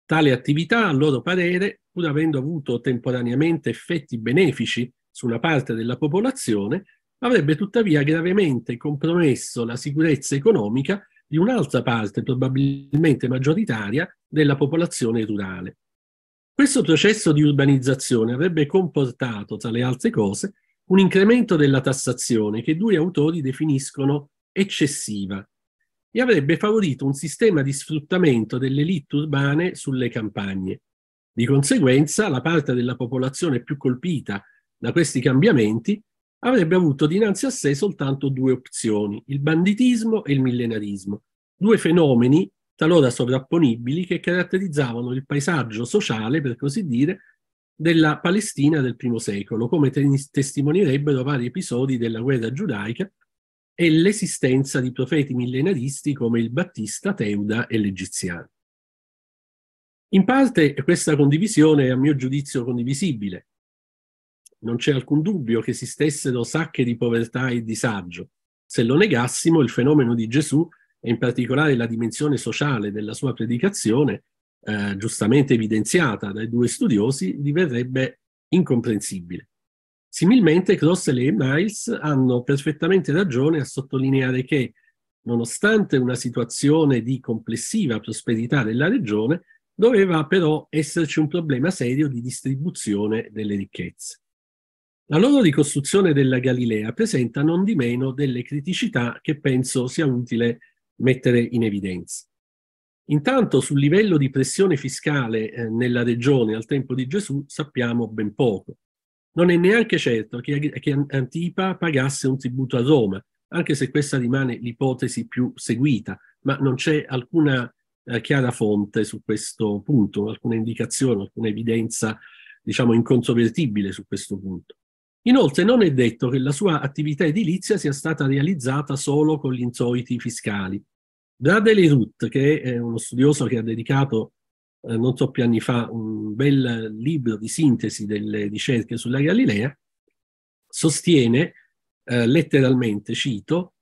Tale attività, a loro parere, pur avendo avuto temporaneamente effetti benefici su una parte della popolazione, avrebbe tuttavia gravemente compromesso la sicurezza economica di un'altra parte probabilmente maggioritaria della popolazione rurale. Questo processo di urbanizzazione avrebbe comportato, tra le altre cose, un incremento della tassazione che due autori definiscono eccessiva e avrebbe favorito un sistema di sfruttamento delle elite urbane sulle campagne. Di conseguenza, la parte della popolazione più colpita da questi cambiamenti avrebbe avuto dinanzi a sé soltanto due opzioni, il banditismo e il millenarismo, due fenomeni talora sovrapponibili che caratterizzavano il paesaggio sociale, per così dire, della Palestina del I secolo, come testimonierebbero vari episodi della guerra giudaica e l'esistenza di profeti millenaristi come il Battista, Teuda e l'Egiziano. In parte questa condivisione è a mio giudizio condivisibile, non c'è alcun dubbio che esistessero sacche di povertà e disagio. Se lo negassimo, il fenomeno di Gesù, e in particolare la dimensione sociale della sua predicazione, eh, giustamente evidenziata dai due studiosi, diverrebbe incomprensibile. Similmente, Crossley e Miles hanno perfettamente ragione a sottolineare che, nonostante una situazione di complessiva prosperità della regione, doveva però esserci un problema serio di distribuzione delle ricchezze. La loro ricostruzione della Galilea presenta non di meno delle criticità che penso sia utile mettere in evidenza. Intanto sul livello di pressione fiscale eh, nella regione al tempo di Gesù sappiamo ben poco. Non è neanche certo che, che Antipa pagasse un tributo a Roma, anche se questa rimane l'ipotesi più seguita, ma non c'è alcuna eh, chiara fonte su questo punto, alcuna indicazione, alcuna evidenza, diciamo, incontrovertibile su questo punto. Inoltre non è detto che la sua attività edilizia sia stata realizzata solo con gli insoliti fiscali. Bradley Ruth, che è uno studioso che ha dedicato eh, non troppi anni fa un bel libro di sintesi delle ricerche sulla Galilea, sostiene eh, letteralmente, cito,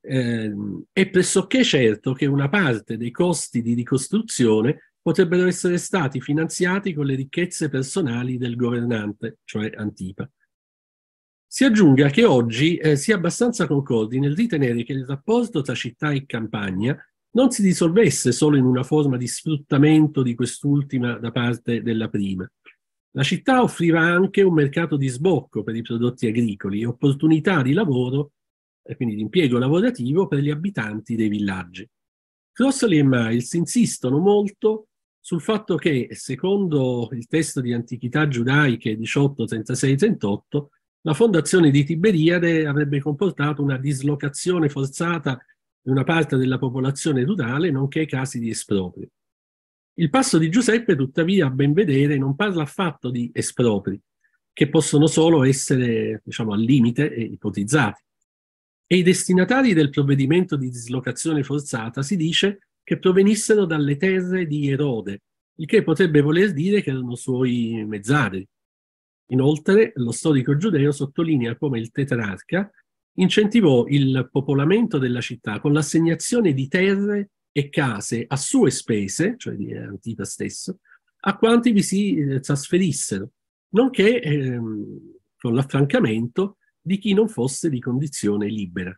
eh, è pressoché certo che una parte dei costi di ricostruzione potrebbero essere stati finanziati con le ricchezze personali del governante, cioè Antipa. Si aggiunga che oggi eh, si è abbastanza concordi nel ritenere che il rapporto tra città e campagna non si risolvesse solo in una forma di sfruttamento di quest'ultima da parte della prima. La città offriva anche un mercato di sbocco per i prodotti agricoli e opportunità di lavoro, e quindi di impiego lavorativo, per gli abitanti dei villaggi. Crossley e Miles insistono molto sul fatto che, secondo il testo di Antichità giudaiche 1836-38, la fondazione di Tiberiade avrebbe comportato una dislocazione forzata di una parte della popolazione rurale, nonché casi di espropri. Il passo di Giuseppe, tuttavia, a ben vedere, non parla affatto di espropri, che possono solo essere, diciamo, al limite e ipotizzati. E i destinatari del provvedimento di dislocazione forzata si dice che provenissero dalle terre di Erode, il che potrebbe voler dire che erano suoi mezzadri. Inoltre, lo storico giudeo sottolinea come il tetrarca incentivò il popolamento della città con l'assegnazione di terre e case a sue spese, cioè di eh, Antipa stesso, a quanti vi si eh, trasferissero, nonché ehm, con l'affrancamento di chi non fosse di condizione libera.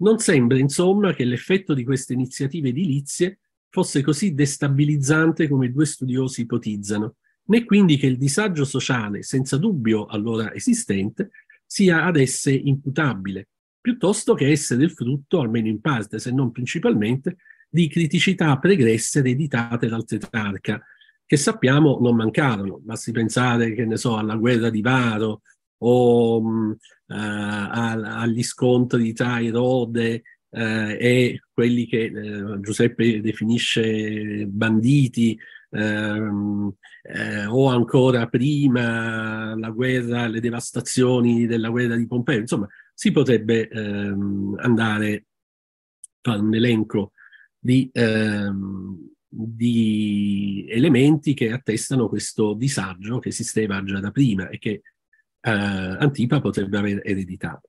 Non sembra, insomma, che l'effetto di queste iniziative edilizie fosse così destabilizzante come i due studiosi ipotizzano, né quindi che il disagio sociale, senza dubbio allora esistente, sia ad esse imputabile, piuttosto che essere il frutto, almeno in parte, se non principalmente, di criticità pregresse ereditate dal tetrarca, che sappiamo non mancarono. Basti pensare, che ne so, alla guerra di Varo o mh, mm, eh, agli scontri tra Erode eh, e quelli che eh, Giuseppe definisce banditi, ehm, eh, o ancora prima la guerra, le devastazioni della guerra di Pompeo, insomma si potrebbe ehm, andare a un elenco di, ehm, di elementi che attestano questo disagio che esisteva già da prima e che eh, Antipa potrebbe aver ereditato.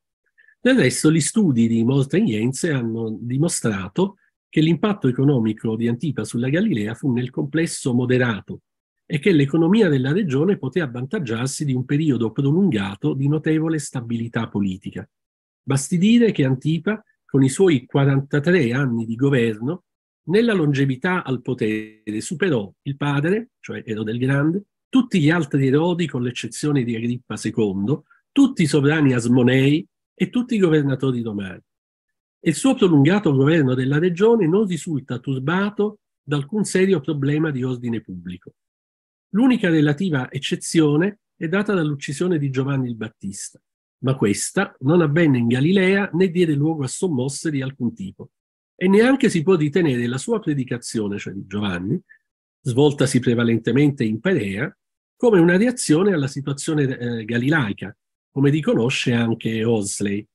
Del resto gli studi di Moltenienze hanno dimostrato che l'impatto economico di Antipa sulla Galilea fu nel complesso moderato e che l'economia della regione poté avvantaggiarsi di un periodo prolungato di notevole stabilità politica. Basti dire che Antipa, con i suoi 43 anni di governo, nella longevità al potere superò il padre, cioè Erode il Grande, tutti gli altri erodi con l'eccezione di Agrippa II, tutti i sovrani asmonei e tutti i governatori romani il suo prolungato governo della regione non risulta turbato da alcun serio problema di ordine pubblico. L'unica relativa eccezione è data dall'uccisione di Giovanni il Battista, ma questa non avvenne in Galilea né diede luogo a sommosse di alcun tipo. E neanche si può ritenere la sua predicazione, cioè di Giovanni, svoltasi prevalentemente in Perea, come una reazione alla situazione eh, galilaica, come riconosce anche Osley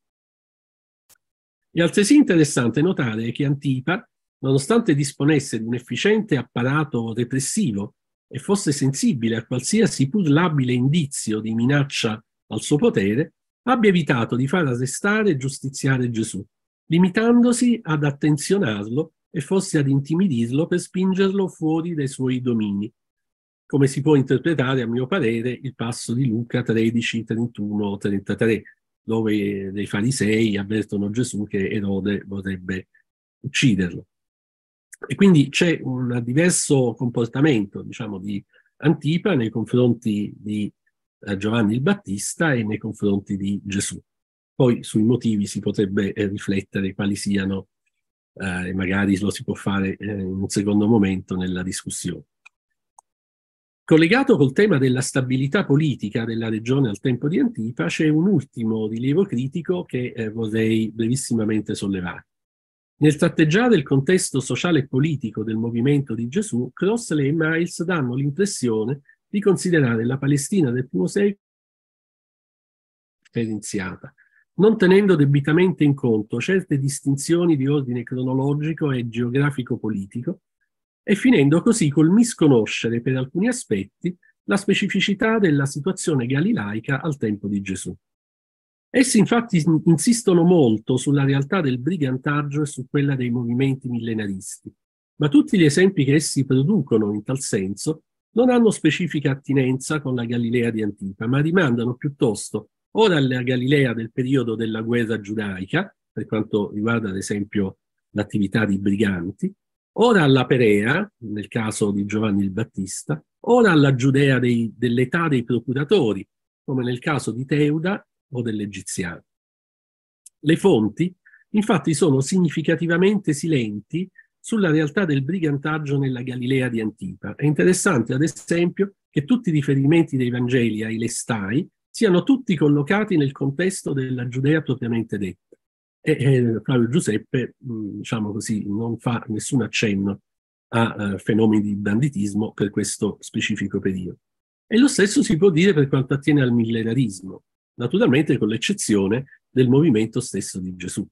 è altresì interessante notare che Antipa, nonostante disponesse di un efficiente apparato repressivo e fosse sensibile a qualsiasi pur labile indizio di minaccia al suo potere, abbia evitato di far arrestare e giustiziare Gesù, limitandosi ad attenzionarlo e forse ad intimidirlo per spingerlo fuori dai suoi domini, come si può interpretare, a mio parere, il passo di Luca 13, 31, 33, dove dei farisei avvertono Gesù che Erode vorrebbe ucciderlo. E quindi c'è un diverso comportamento, diciamo, di Antipa nei confronti di eh, Giovanni il Battista e nei confronti di Gesù. Poi sui motivi si potrebbe eh, riflettere quali siano, eh, e magari lo si può fare eh, in un secondo momento nella discussione. Collegato col tema della stabilità politica della regione al tempo di Antipa, c'è un ultimo rilievo critico che eh, vorrei brevissimamente sollevare. Nel tratteggiare il contesto sociale e politico del movimento di Gesù, Crossley e Miles danno l'impressione di considerare la Palestina del I secolo differenziata, non tenendo debitamente in conto certe distinzioni di ordine cronologico e geografico-politico e finendo così col misconoscere per alcuni aspetti la specificità della situazione galilaica al tempo di Gesù. Essi infatti insistono molto sulla realtà del brigantaggio e su quella dei movimenti millenaristi, ma tutti gli esempi che essi producono in tal senso non hanno specifica attinenza con la Galilea di Antipa, ma rimandano piuttosto ora alla Galilea del periodo della guerra giudaica, per quanto riguarda ad esempio l'attività di briganti, ora alla Perea, nel caso di Giovanni il Battista, ora alla Giudea dei, dell'età dei procuratori, come nel caso di Teuda o dell'egiziano. Le fonti, infatti, sono significativamente silenti sulla realtà del brigantaggio nella Galilea di Antipa. È interessante, ad esempio, che tutti i riferimenti dei Vangeli ai Lestai siano tutti collocati nel contesto della Giudea propriamente detta e, e Flavio Giuseppe, mh, mm, diciamo così, non fa nessun accenno a uh, fenomeni di banditismo per questo specifico periodo. E lo stesso si può dire per quanto attiene al millenarismo, naturalmente con l'eccezione del movimento stesso di Gesù.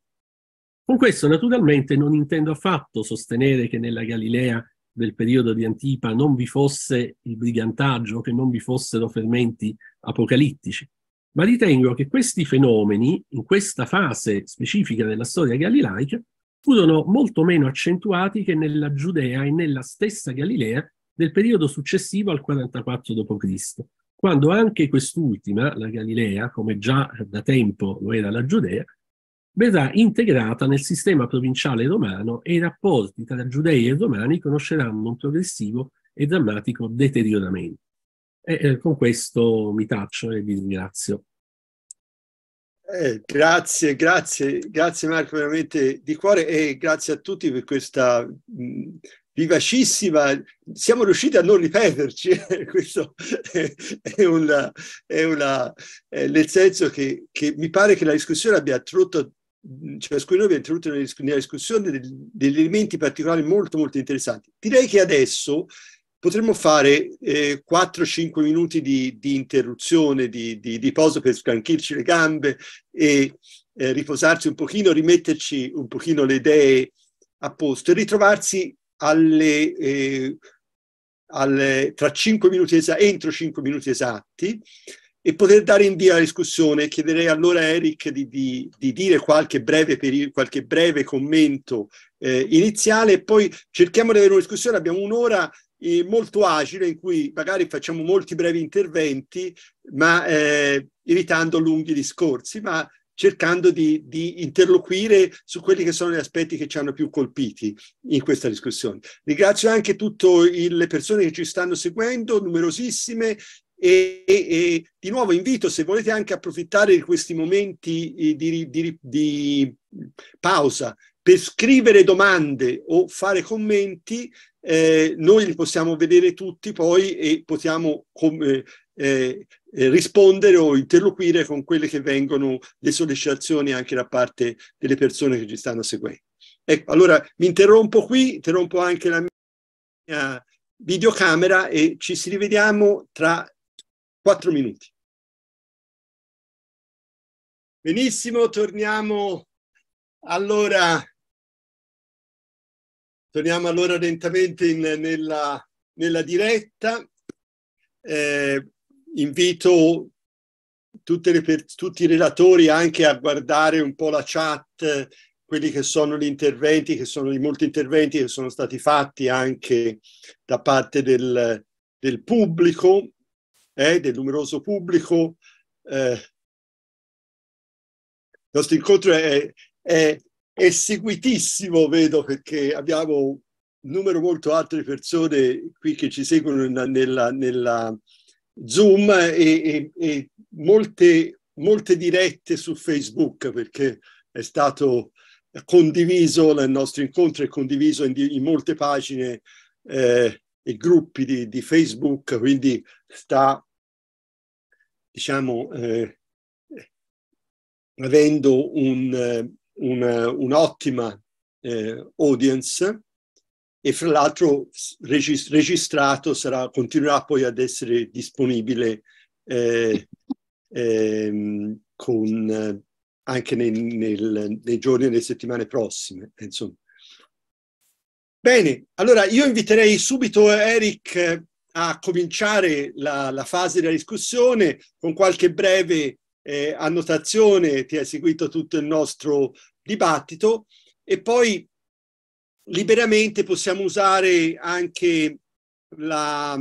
Con questo naturalmente non intendo affatto sostenere che nella Galilea del periodo di Antipa non vi fosse il brigantaggio, che non vi fossero fermenti apocalittici ma ritengo che questi fenomeni, in questa fase specifica della storia galileica, furono molto meno accentuati che nella Giudea e nella stessa Galilea del periodo successivo al 44 d.C., quando anche quest'ultima, la Galilea, come già da tempo lo era la Giudea, verrà integrata nel sistema provinciale romano e i rapporti tra giudei e romani conosceranno un progressivo e drammatico deterioramento. E eh, con questo mi taccio e vi ringrazio. Eh, grazie, grazie, grazie Marco veramente di cuore e grazie a tutti per questa mh, vivacissima, siamo riusciti a non ripeterci, eh, questo è, è, una, è una è nel senso che, che, mi pare che la discussione abbia tradotto, ciascuno abbia introdotto nella discussione degli, degli elementi particolari molto molto interessanti. Direi che adesso potremmo fare eh, 4-5 minuti di, di interruzione, di, di, di, poso per scanchirci le gambe e eh, riposarci un pochino, rimetterci un pochino le idee a posto e ritrovarsi alle, eh, alle, tra 5 minuti esatti, entro 5 minuti esatti e poter dare invio alla discussione. Chiederei allora a Eric di, di, di dire qualche breve, peri- qualche breve commento eh, iniziale e poi cerchiamo di avere una discussione, abbiamo un'ora eh, molto agile in cui magari facciamo molti brevi interventi, ma eh, evitando lunghi discorsi, ma cercando di, di, interloquire su quelli che sono gli aspetti che ci hanno più colpiti in questa discussione. Ringrazio anche tutte le persone che ci stanno seguendo, numerosissime, e, e, e, di nuovo invito, se volete anche approfittare di questi momenti eh, di, di, di pausa per scrivere domande o fare commenti, eh, noi li possiamo vedere tutti poi e possiamo com- eh, eh, rispondere o interloquire con quelle che vengono le sollecitazioni anche da parte delle persone che ci stanno seguendo. Ecco, allora mi interrompo qui, interrompo anche la mia videocamera e ci si rivediamo tra quattro minuti. Benissimo, torniamo allora Torniamo allora lentamente in, nella, nella, diretta. Eh, invito le, tutti i relatori anche a guardare un po' la chat, quelli che sono gli interventi, che sono i molti interventi che sono stati fatti anche da parte del, del pubblico, eh, del numeroso pubblico. Eh, il nostro incontro è, è è seguitissimo, vedo, perché abbiamo un numero molto alto di persone qui che ci seguono nella, nella Zoom e, e, e molte, molte, dirette su Facebook, perché è stato condiviso il nostro incontro, è condiviso in, in molte pagine eh, e gruppi di, di, Facebook, quindi sta, diciamo, eh, avendo un eh, un'ottima eh, audience e fra l'altro registrato sarà, continuerà poi ad essere disponibile eh, eh, con, anche nei, nel, nei giorni e nelle settimane prossime. Insomma. Bene, allora io inviterei subito Eric a cominciare la, la fase della discussione con qualche breve eh, annotazione, ti ha seguito tutto il nostro dibattito e poi liberamente possiamo usare anche la,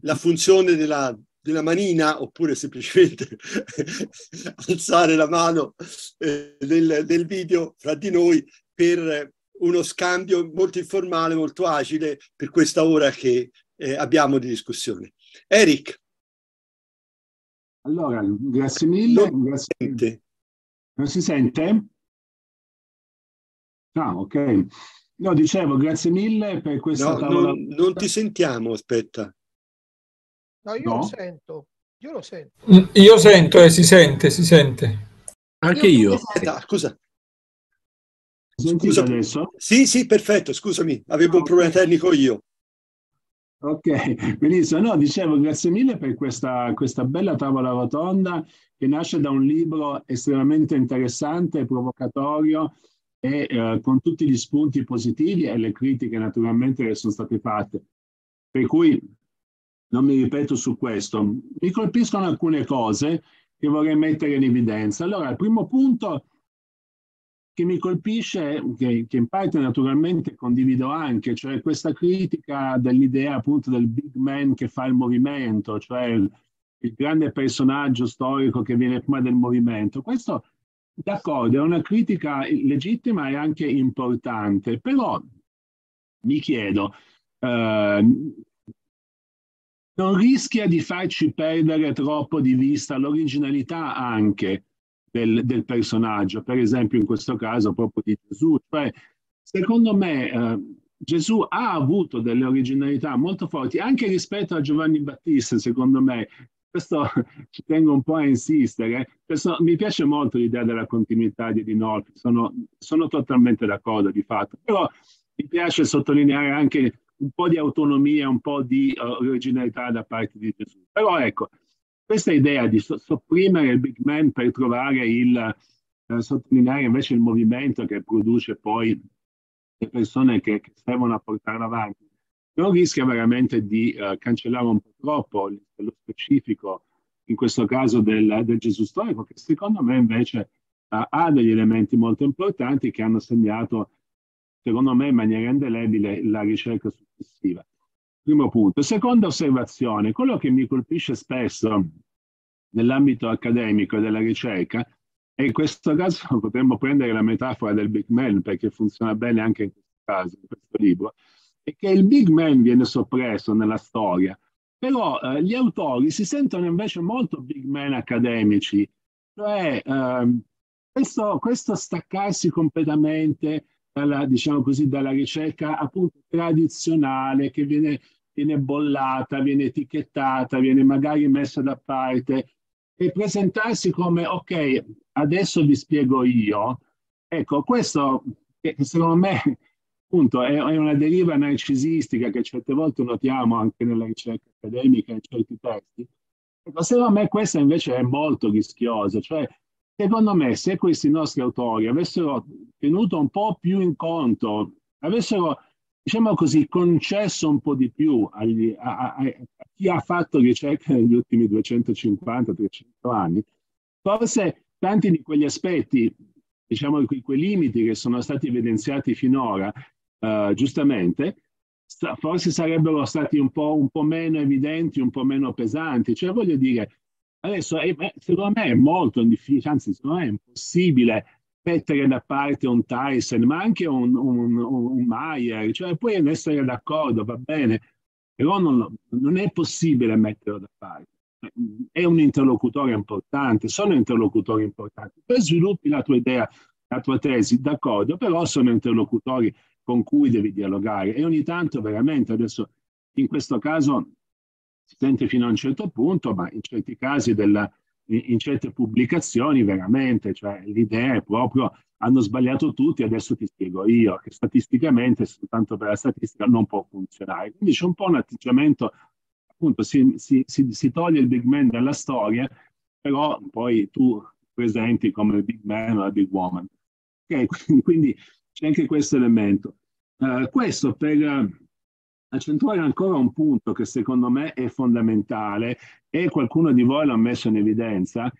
la funzione della, della, manina oppure semplicemente alzare la mano eh, del, del video fra di noi per uno scambio molto informale, molto agile per questa ora che eh, abbiamo di discussione. Eric. Allora, grazie mille. Grazie, non si sente? Ah, ok. No, dicevo, grazie mille per questa no, tavola... non, non, ti sentiamo, aspetta. No, io no. lo sento. Io lo sento. Mm, io sento, eh, si sente, si sente. Anche io. io. Eh, aspetta, scusa. Scusa adesso? Sì, sì, perfetto, scusami, avevo un problema tecnico io. Ok, benissimo. No, dicevo grazie mille per questa, questa bella tavola rotonda che nasce da un libro estremamente interessante, provocatorio e eh, con tutti gli spunti positivi e le critiche naturalmente che sono state fatte. Per cui non mi ripeto su questo. Mi colpiscono alcune cose che vorrei mettere in evidenza. Allora, il primo punto che mi colpisce, che, che, in parte naturalmente condivido anche, cioè questa critica dell'idea appunto del big man che fa il movimento, cioè il, il grande personaggio storico che viene prima del movimento. Questo, d'accordo, è una critica legittima e anche importante, però mi chiedo, eh, non rischia di farci perdere troppo di vista l'originalità anche del, del, personaggio, per esempio in questo caso proprio di Gesù. Cioè, secondo me eh, Gesù ha avuto delle originalità molto forti anche rispetto a Giovanni Battista, secondo me. Questo ci tengo un po' a insistere. Questo, mi piace molto l'idea della continuità di Dinolfi, sono, sono totalmente d'accordo di fatto, però mi piace sottolineare anche un po' di autonomia, un po' di eh, originalità da parte di Gesù. Però ecco, questa idea di sopprimere il big man per trovare il, per eh, sottolineare invece il movimento che produce poi le persone che, che servono a portarlo avanti, non rischia veramente di uh, cancellare un po' troppo lo specifico, in questo caso del, del Gesù storico, che secondo me invece uh, ha degli elementi molto importanti che hanno segnato, secondo me in maniera indelebile, la ricerca successiva. Primo punto. Seconda osservazione, quello che mi colpisce spesso nell'ambito accademico e della ricerca, e in questo caso potremmo prendere la metafora del big man perché funziona bene anche in questo caso, in questo libro, è che il big man viene soppresso nella storia, però eh, gli autori si sentono invece molto big man accademici, cioè eh, questo, questo, staccarsi completamente dalla, diciamo così, dalla ricerca appunto tradizionale che viene viene bollata, viene etichettata, viene magari messa da parte e presentarsi come ok, adesso vi spiego io. Ecco, questo secondo me appunto è, è una deriva narcisistica che certe volte notiamo anche nella ricerca accademica in certi testi. Ecco, secondo me questa invece è molto rischiosa, cioè secondo me se questi nostri autori avessero tenuto un po' più in conto, avessero diciamo così, concesso un po' di più agli, a, a, a chi ha fatto ricerca negli ultimi 250-300 anni, forse tanti di quegli aspetti, diciamo quei, quei limiti che sono stati evidenziati finora, eh, giustamente, sta, forse sarebbero stati un po', un po' meno evidenti, un po' meno pesanti. Cioè, voglio dire, adesso è, secondo me è molto difficile, anzi secondo me è impossibile mettere da parte un Tyson, ma anche un, un, un Maier, cioè puoi essere d'accordo, va bene, però non, non, è possibile metterlo da parte. È un interlocutore importante, sono interlocutori importanti. Per sviluppi la tua idea, la tua tesi, d'accordo, però sono interlocutori con cui devi dialogare e ogni tanto veramente adesso in questo caso si sente fino a un certo punto, ma in certi casi della, in certe pubblicazioni veramente, cioè l'idea è proprio hanno sbagliato tutti, adesso ti spiego io che statisticamente, soltanto per la statistica, non può funzionare. Quindi c'è un po' un atteggiamento, appunto, si, si, si, si toglie il big man dalla storia, però poi tu presenti come big man o la big woman. Okay? Quindi, c'è anche questo elemento. Uh, questo per accentuare ancora un punto che secondo me è fondamentale e qualcuno di voi l'ha messo in evidenza,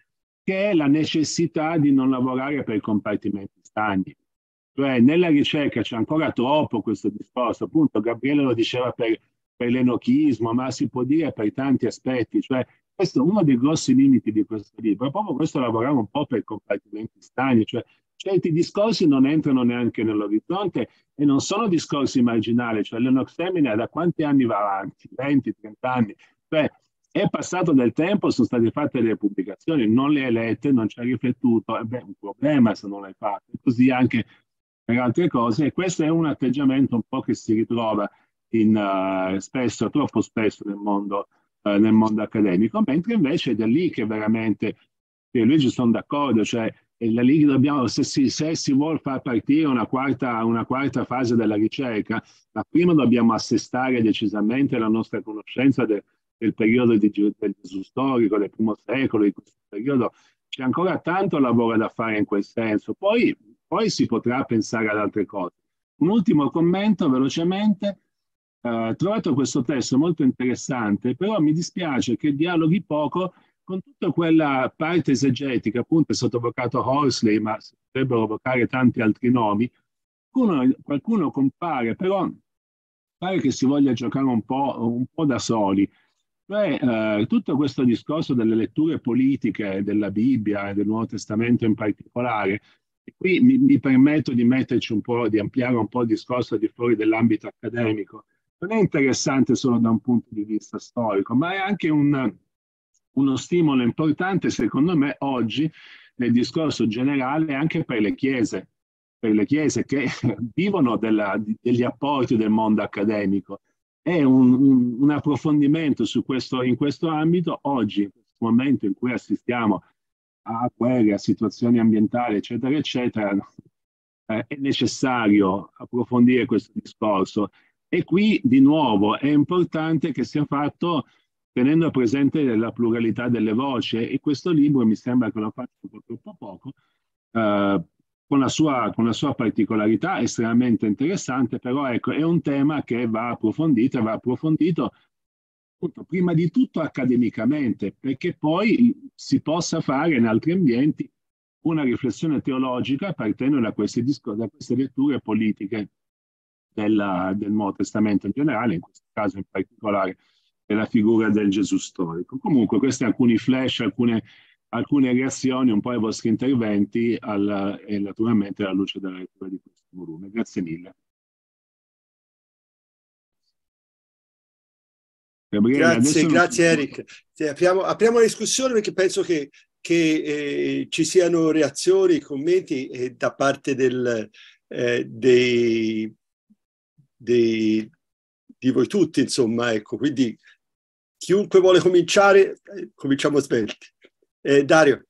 che è la necessità di non lavorare per compartimenti stagni. Cioè nella ricerca c'è ancora troppo questo discorso, appunto Gabriele lo diceva per, per l'enochismo, ma si può dire per tanti aspetti, cioè questo è uno dei grossi limiti di questo libro, è proprio questo lavorare un po' per compartimenti stagni, cioè certi discorsi non entrano neanche nell'orizzonte e non sono discorsi marginali, cioè l'Enox Femina da quanti anni va avanti? 20, 30 anni? Cioè, è passato del tempo, sono state fatte delle pubblicazioni, non le hai lette, non ci hai riflettuto, eh è un problema se non le hai fatte, così anche per altre cose e questo è un atteggiamento un po' che si ritrova in, uh, spesso, troppo spesso nel mondo, uh, nel mondo accademico, mentre invece è da lì che veramente, e Luigi sono d'accordo, cioè e la Liga dobbiamo, se si, se si vuole far partire una quarta, una quarta, fase della ricerca, ma prima dobbiamo assestare decisamente la nostra conoscenza de, del periodo di, del Gesù storico, del primo secolo, di questo periodo. C'è ancora tanto lavoro da fare in quel senso. Poi, poi si potrà pensare ad altre cose. Un ultimo commento velocemente. Ho uh, eh, trovato questo testo molto interessante, però mi dispiace che dialoghi poco con tutta quella parte esegetica, appunto è stato evocato Horsley, ma si potrebbero evocare tanti altri nomi, qualcuno, qualcuno compare, però pare che si voglia giocare un po', un po da soli. Beh, cioè, eh, tutto questo discorso delle letture politiche della Bibbia e del Nuovo Testamento in particolare, e qui mi, mi permetto di metterci un po', di ampliare un po' il discorso di fuori dell'ambito accademico, non è interessante solo da un punto di vista storico, ma è anche un, uno stimolo importante, secondo me, oggi nel discorso generale anche per le chiese, per le chiese che vivono della, degli apporti del mondo accademico. È un, un, un approfondimento questo, in questo ambito oggi, in questo momento in cui assistiamo a guerre, a situazioni ambientali, eccetera, eccetera, eh, è necessario approfondire questo discorso. E qui di nuovo è importante che sia fatto tenendo presente la pluralità delle voci e questo libro mi sembra che lo faccia un troppo poco, eh, con, la sua, con la sua particolarità estremamente interessante, però ecco, è un tema che va approfondito e va approfondito prima di tutto accademicamente, perché poi si possa fare in altri ambienti una riflessione teologica partendo da queste, da queste letture politiche della, del Nuovo Testamento in generale, in questo caso in particolare e la figura del Gesù storico. Comunque questi alcuni flash, alcune, alcune reazioni un po' ai vostri interventi alla, e naturalmente alla luce della lettura di questo volume. Grazie mille. Gabriele, grazie, grazie non... Eric. Apriamo, apriamo, la discussione perché penso che, che eh, ci siano reazioni, commenti eh, da parte del, eh, dei, dei, di voi tutti, insomma, ecco, quindi chiunque vuole cominciare, eh, cominciamo svelti. Eh, Dario.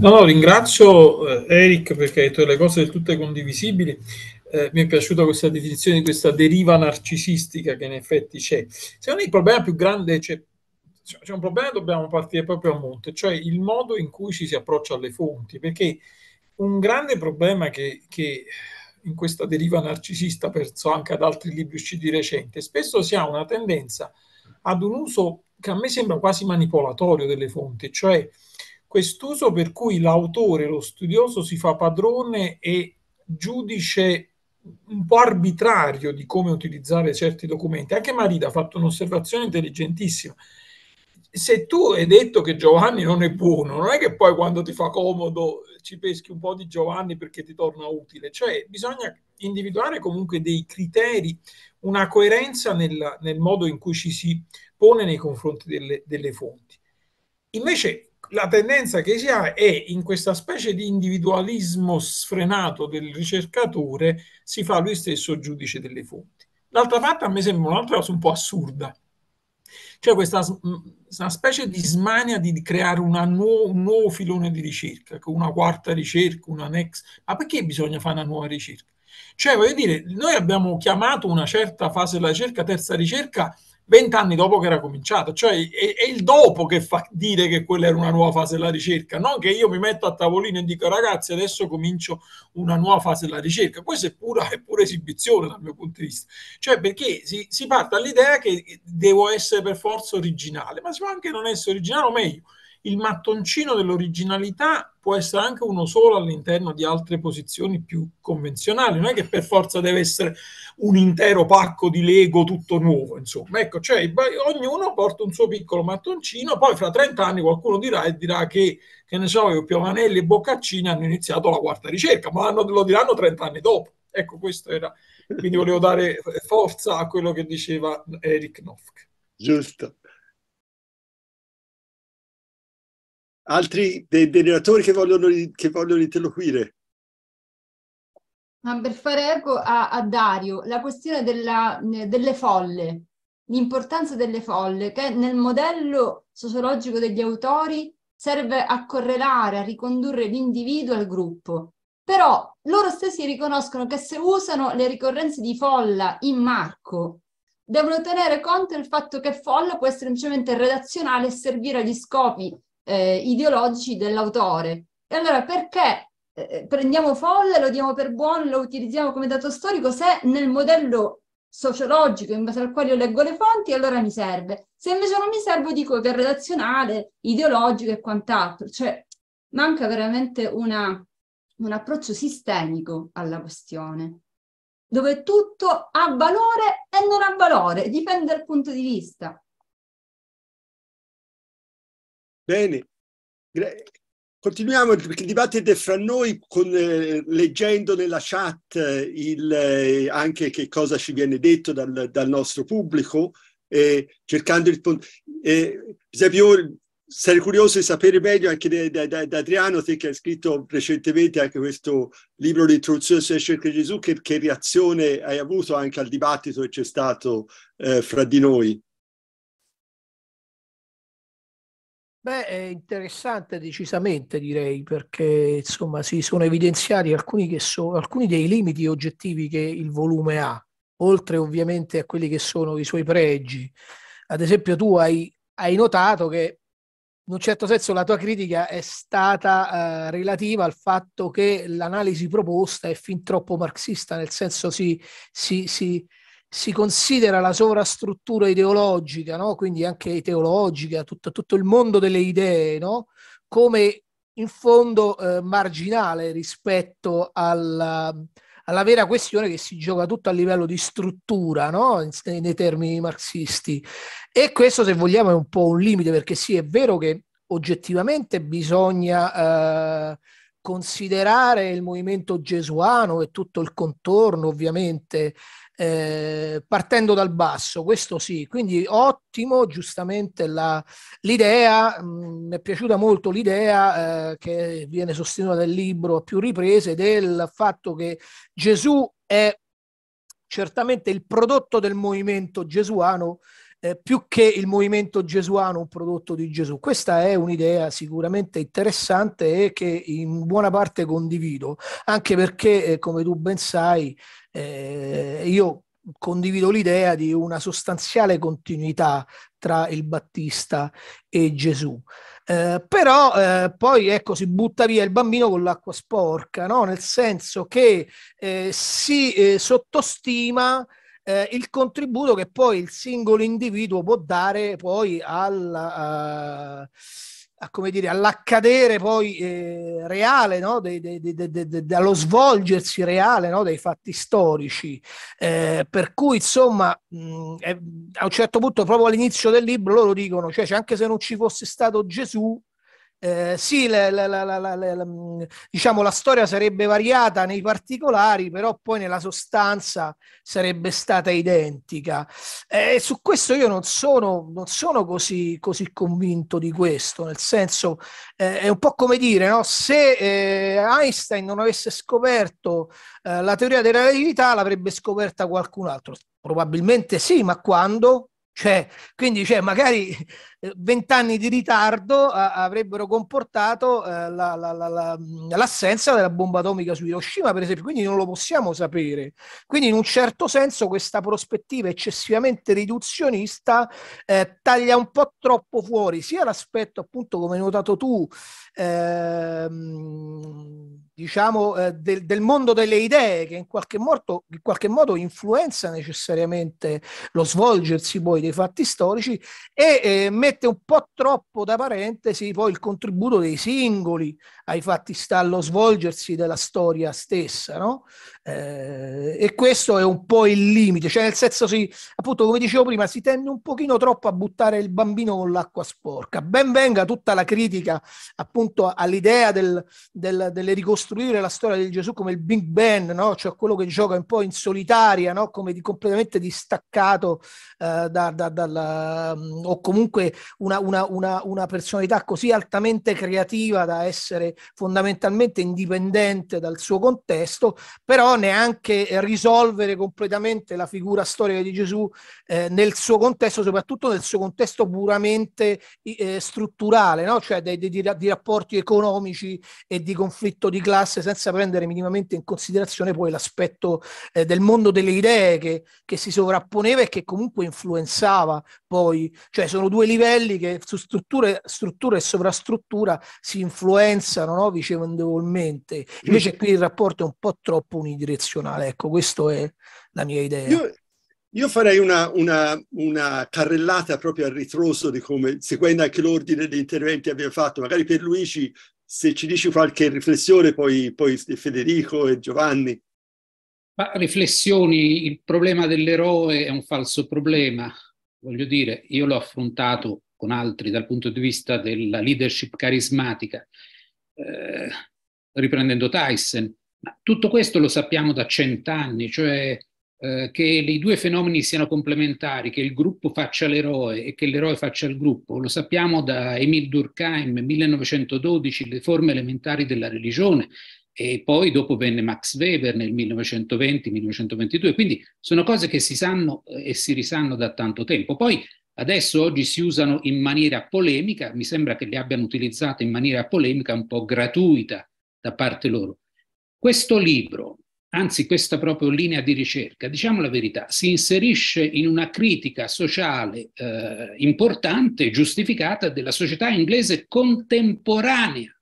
No, no, ringrazio eh, Eric perché hai detto delle cose del tutto condivisibili. Eh, mi è piaciuta questa definizione di questa deriva narcisistica che in effetti c'è. Se non il problema più grande c'è, cioè, c'è un problema dobbiamo partire proprio a monte, cioè il modo in cui ci si approccia alle fonti, perché un grande problema che, che in questa deriva narcisista, penso anche ad altri libri usciti recenti, spesso si ha una tendenza ad un uso che a me sembra quasi manipolatorio delle fonti, cioè quest'uso per cui l'autore, lo studioso si fa padrone e giudice un po' arbitrario di come utilizzare certi documenti. Anche Marida ha fatto un'osservazione intelligentissima. Se tu hai detto che Giovanni non è buono, non è che poi quando ti fa comodo ci peschi un po' di Giovanni perché ti torna utile, cioè bisogna individuare comunque dei criteri, una coerenza nel, nel modo in cui ci si pone nei confronti delle, delle fonti. Invece la tendenza che si ha è in questa specie di individualismo sfrenato del ricercatore si fa lui stesso giudice delle fonti. L'altra parte a me sembra un'altra cosa un po' assurda, cioè questa una specie di smania di creare nuo- un nuovo filone di ricerca, una quarta ricerca, una next. Ma perché bisogna fare una nuova ricerca? Cioè, voglio dire, noi abbiamo chiamato una certa fase della ricerca terza ricerca vent'anni dopo che era cominciato, Cioè è, è, il dopo che fa dire che quella era una nuova fase della ricerca, non che io mi metto a tavolino e dico ragazzi adesso comincio una nuova fase della ricerca. Questa è pura, è pura esibizione dal mio punto di vista. Cioè perché si, si parte dall'idea che devo essere per forza originale, ma si può anche non essere originale o meglio il mattoncino dell'originalità può essere anche uno solo all'interno di altre posizioni più convenzionali, non è che per forza deve essere un intero pacco di Lego tutto nuovo, insomma, ecco, cioè, ognuno porta un suo piccolo mattoncino, poi fra 30 anni qualcuno dirà e dirà che, che ne so, io, Piovanelli e Boccaccini hanno iniziato la quarta ricerca, ma lo diranno 30 anni dopo. Ecco, questo era, quindi volevo dare forza a quello che diceva Eric Nofk. Giusto. altri dei, dei relatori che vogliono, che vogliono interloquire. Ma per fare eco a, a Dario, la questione della, delle folle, l'importanza delle folle, che nel modello sociologico degli autori serve a correlare, a ricondurre l'individuo al gruppo. Però loro stessi riconoscono che se usano le ricorrenze di folla in Marco, devono tenere conto del fatto che folla può essere semplicemente redazionale e servire agli scopi eh, ideologici dell'autore. E allora perché eh, eh, prendiamo folle, lo diamo per buono, lo utilizziamo come dato storico se nel modello sociologico in base al quale io leggo le fonti, allora mi serve. Se invece non mi serve, dico che è redazionale, ideologico e quant'altro. Cioè, manca veramente una, un approccio sistemico alla questione, dove tutto ha valore e non ha valore, dipende dal punto di vista. Bene, continuiamo perché il dibattito è fra noi con, eh, leggendo nella chat eh, il, eh, anche che cosa ci viene detto dal, dal nostro pubblico, eh, cercando di rispondere. Eh, esempio, sarei curioso di sapere meglio anche da, da, da Adriano, te che hai scritto recentemente anche questo libro di introduzione sulla ricerca di Gesù, che, che, reazione hai avuto anche al dibattito che c'è stato eh, fra di noi? Beh, è interessante decisamente direi perché insomma si sono evidenziati alcuni, che so, alcuni dei limiti oggettivi che il volume ha, oltre ovviamente a quelli che sono i suoi pregi. Ad esempio tu hai, hai notato che in un certo senso la tua critica è stata eh, relativa al fatto che l'analisi proposta è fin troppo marxista, nel senso si, si, si, si considera la sovrastruttura ideologica, no? quindi anche teologica, tutto, tutto, il mondo delle idee, no? come in fondo eh, marginale rispetto alla, alla, vera questione che si gioca tutto a livello di struttura, no? In, nei termini marxisti. E questo, se vogliamo, è un po' un limite, perché sì, è vero che oggettivamente bisogna... Eh, considerare il movimento gesuano e tutto il contorno ovviamente eh, partendo dal basso, questo sì, quindi ottimo giustamente la, l'idea, mh, mm, mi è piaciuta molto l'idea eh, che viene sostenuta nel libro a più riprese del fatto che Gesù è certamente il prodotto del movimento gesuano eh, più che il movimento gesuano un prodotto di Gesù. Questa è un'idea sicuramente interessante e che in buona parte condivido, anche perché, eh, come tu ben sai, eh, io condivido l'idea di una sostanziale continuità tra il Battista e Gesù. Eh, però eh, poi ecco si butta via il bambino con l'acqua sporca, no? nel senso che eh, si eh, sottostima eh, il contributo che poi il singolo individuo può dare poi alla, eh, a, come dire, all'accadere poi eh, reale, no? de, de, de, allo svolgersi reale no? dei fatti storici. Eh, per cui, insomma, mh, è, a un certo punto, proprio all'inizio del libro, loro dicono, cioè, cioè, anche se non ci fosse stato Gesù, eh, sì, la, la, la, mm, diciamo, la storia sarebbe variata nei particolari, però poi nella sostanza sarebbe stata identica. Eh, su questo io non sono, non sono così, così, convinto di questo, nel senso eh, è un po' come dire, no? se eh, Einstein non avesse scoperto eh, la teoria della relatività l'avrebbe scoperta qualcun altro. Probabilmente sì, ma quando? Cioè, quindi cioè, magari eh, vent'anni di ritardo a, eh, avrebbero comportato eh, la, la, la, l'assenza della bomba atomica su Hiroshima, per esempio, quindi non lo possiamo sapere. Quindi in un certo senso questa prospettiva eccessivamente riduzionista eh, taglia un po' troppo fuori sia l'aspetto appunto come hai notato tu ehm, diciamo, eh, del, del, mondo delle idee che in qualche, modo, in qualche modo influenza necessariamente lo svolgersi poi dei fatti storici e eh, mette un po' troppo da parentesi poi il contributo dei singoli ai fatti sta allo svolgersi della storia stessa, no? Eh, e questo è un po' il limite, cioè nel senso si, appunto come dicevo prima, si tende un pochino troppo a buttare il bambino con l'acqua sporca. Ben venga tutta la critica appunto all'idea del, del, del ricostruire la storia di Gesù come il Big Ben, no? Cioè quello che gioca un po' in solitaria, no? Come di, completamente distaccato eh, da, da, dalla, mm, o comunque una, una, una, una personalità così altamente creativa da essere fondamentalmente indipendente dal suo contesto, però neanche risolvere completamente la figura storica di Gesù eh, nel suo contesto, soprattutto nel suo contesto puramente eh, strutturale, no? cioè dei, dei, di rapporti economici e di conflitto di classe, senza prendere minimamente in considerazione poi l'aspetto eh, del mondo delle idee che, che si sovrapponeva e che comunque influenzava poi, cioè sono due livelli che su strutture, struttura e sovrastruttura si influenzano no? vicendevolmente. Invece qui il rapporto è un po' troppo unidirezionale, ecco, questa è la mia idea. Io, io farei una, una, una, carrellata proprio al ritroso di come, seguendo anche l'ordine degli interventi che abbiamo fatto, magari per Luigi, se ci dici qualche riflessione, poi, poi Federico e Giovanni. Ma riflessioni, il problema dell'eroe è un falso problema, voglio dire, io l'ho affrontato con altri dal punto di vista della leadership carismatica, eh, riprendendo Tyson, ma tutto questo lo sappiamo da cent'anni, cioè eh, che i due fenomeni siano complementari, che il gruppo faccia l'eroe e che l'eroe faccia il gruppo, lo sappiamo da Emil Durkheim, 1912, le forme elementari della religione, e poi dopo venne Max Weber nel 1920-1922, quindi sono cose che si sanno eh, e si risanno da tanto tempo. Poi adesso oggi si usano in maniera polemica, mi sembra che le abbiano utilizzate in maniera polemica un po' gratuita da parte loro. Questo libro, anzi questa proprio linea di ricerca, diciamo la verità, si inserisce in una critica sociale eh, importante, giustificata della società inglese contemporanea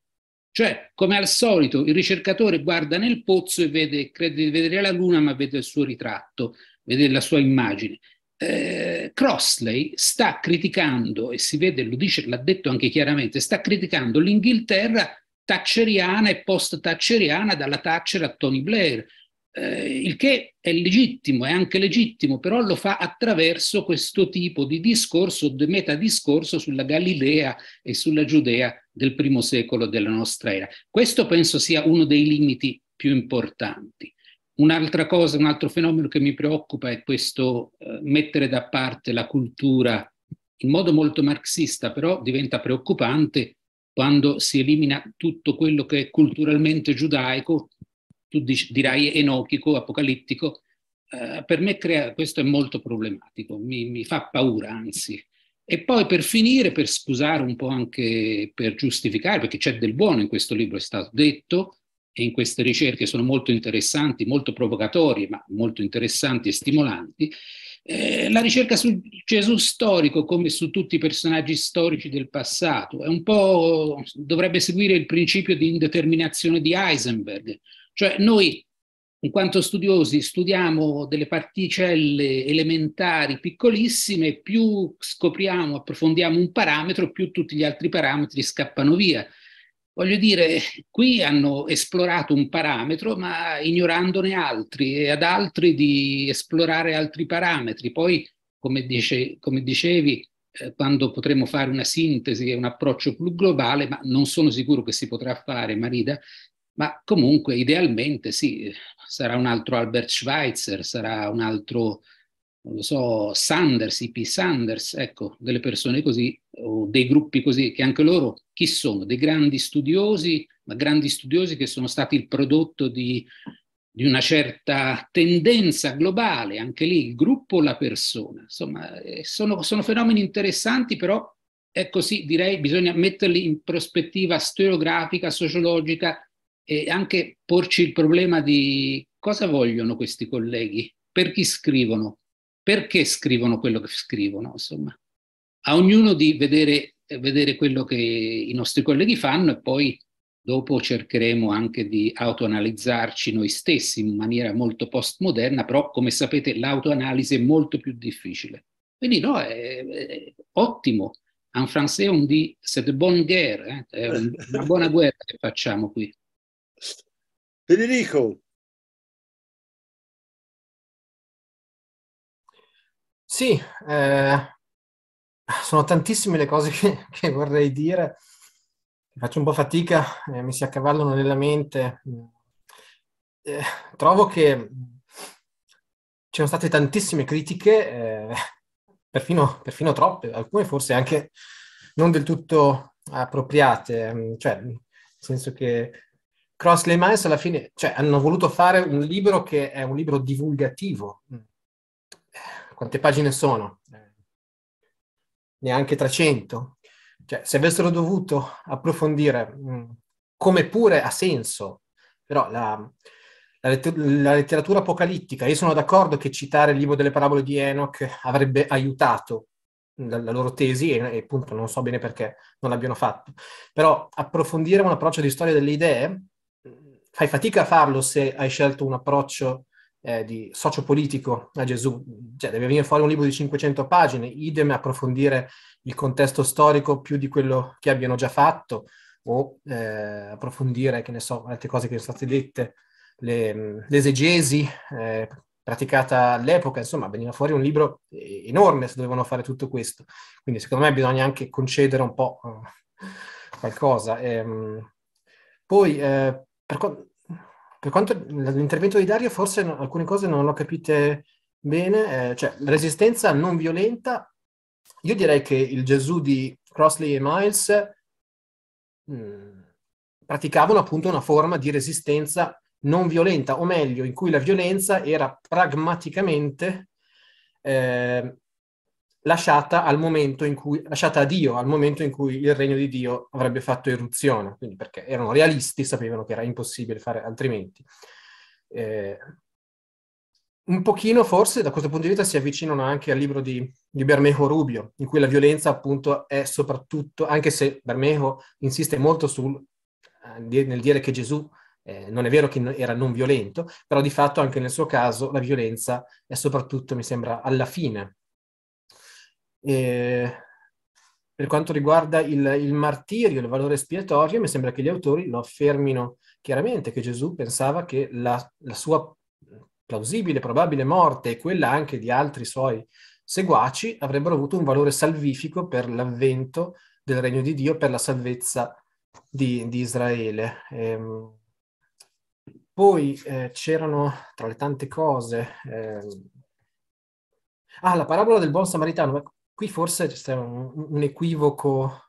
cioè, come al solito, il ricercatore guarda nel pozzo e vede, crede di vedere la luna, ma vede il suo ritratto, vede la sua immagine. Eh, Crossley sta criticando, e si vede, lo dice, l'ha detto anche chiaramente, sta criticando l'Inghilterra tacceriana e post tacceriana dalla Thatcher a Tony Blair, eh, il che è legittimo, è anche legittimo, però lo fa attraverso questo tipo di discorso, di metadiscorso sulla Galilea e sulla Giudea del primo secolo della nostra era. Questo penso sia uno dei limiti più importanti. Un'altra cosa, un altro fenomeno che mi preoccupa è questo eh, mettere da parte la cultura in modo molto marxista, però diventa preoccupante quando si elimina tutto quello che è culturalmente giudaico, tu dici, dirai enochico, apocalittico, eh, per me crea, questo è molto problematico, mi, mi fa paura anzi e poi per finire, per scusare un po' anche, per giustificare, perché c'è del buono in questo libro, è stato detto, e in queste ricerche sono molto interessanti, molto provocatorie, ma molto interessanti e stimolanti, eh, la ricerca su Gesù storico, come su tutti i personaggi storici del passato, è un po' dovrebbe seguire il principio di indeterminazione di Heisenberg, cioè noi in quanto studiosi studiamo delle particelle elementari piccolissime, più scopriamo, approfondiamo un parametro, più tutti gli altri parametri scappano via. Voglio dire, qui hanno esplorato un parametro, ma ignorandone altri e ad altri di esplorare altri parametri. Poi, come, dice, come dicevi, eh, quando potremo fare una sintesi e un approccio più globale, ma non sono sicuro che si potrà fare, Marida, ma comunque idealmente sì, sarà un altro Albert Schweitzer, sarà un altro, non lo so, Sanders, IP Sanders, ecco, delle persone così, o dei gruppi così, che anche loro, chi sono? Dei grandi studiosi, ma grandi studiosi che sono stati il prodotto di, di una certa tendenza globale, anche lì, il gruppo o la persona. Insomma, eh, sono, sono fenomeni interessanti, però è così, direi, bisogna metterli in prospettiva storiografica, sociologica, e anche porci il problema di cosa vogliono questi colleghi, per chi scrivono, perché scrivono quello che scrivono, insomma. A ognuno di vedere, vedere quello che i nostri colleghi fanno e poi dopo cercheremo anche di autoanalizzarci noi stessi in maniera molto postmoderna, però come sapete l'autoanalisi è molto più difficile. Quindi no, è, è ottimo. En français on dit c'est de bonne guerre, eh? è una buona guerra che facciamo qui. Federico. Sì, eh, sono tantissime le cose che, che, vorrei dire. Faccio un po' fatica, eh, mi si accavallano nella mente. Mm. Eh, trovo che ci sono state tantissime critiche, eh, perfino, perfino troppe, alcune forse anche non del tutto appropriate, mm, cioè nel senso che Crossley Miles alla fine, cioè, hanno voluto fare un libro che è un libro divulgativo. Mm. Quante pagine sono? Eh, neanche 300. Cioè, se avessero dovuto approfondire, mm, come pure ha senso, però la, la, letter- la, letteratura apocalittica, io sono d'accordo che citare il libro delle parabole di Enoch avrebbe aiutato la, la loro tesi e, e appunto non so bene perché non l'abbiano fatto, però approfondire un approccio di storia delle idee fai fatica a farlo se hai scelto un approccio eh, di sociopolitico a Gesù. Cioè, deve venire fuori un libro di 500 pagine, idem approfondire il contesto storico più di quello che abbiano già fatto o eh, approfondire, che ne so, altre cose che sono state dette, le, l'esegesi eh, praticata all'epoca, insomma, veniva fuori un libro eh, enorme se dovevano fare tutto questo. Quindi secondo me bisogna anche concedere un po' eh, qualcosa. E, ehm, poi eh, per, co- per quanto l'intervento di Dario, forse no, alcune cose non l'ho capite bene, eh, cioè resistenza non violenta. Io direi che il Gesù di Crossley e Miles mh, mm, praticavano appunto una forma di resistenza non violenta, o meglio, in cui la violenza era pragmaticamente eh, lasciata, al momento in cui, lasciata a Dio al momento in cui il regno di Dio avrebbe fatto irruzione, quindi perché erano realisti, sapevano che era impossibile fare altrimenti. Eh, un pochino forse da questo punto di vista si avvicinano anche al libro di, di, Bermejo Rubio, in cui la violenza appunto è soprattutto, anche se Bermejo insiste molto sul, eh, nel dire che Gesù eh, non è vero che era non violento, però di fatto anche nel suo caso la violenza è soprattutto, mi sembra, alla fine e per quanto riguarda il, il, martirio, il valore espiatorio, mi sembra che gli autori lo affermino chiaramente, che Gesù pensava che la, la sua plausibile, probabile morte e quella anche di altri suoi seguaci avrebbero avuto un valore salvifico per l'avvento del regno di Dio, per la salvezza di, di Israele. Ehm, poi eh, c'erano tra le tante cose... Eh, ah, la parabola del buon samaritano. Ecco, Qui forse c'è un, un equivoco.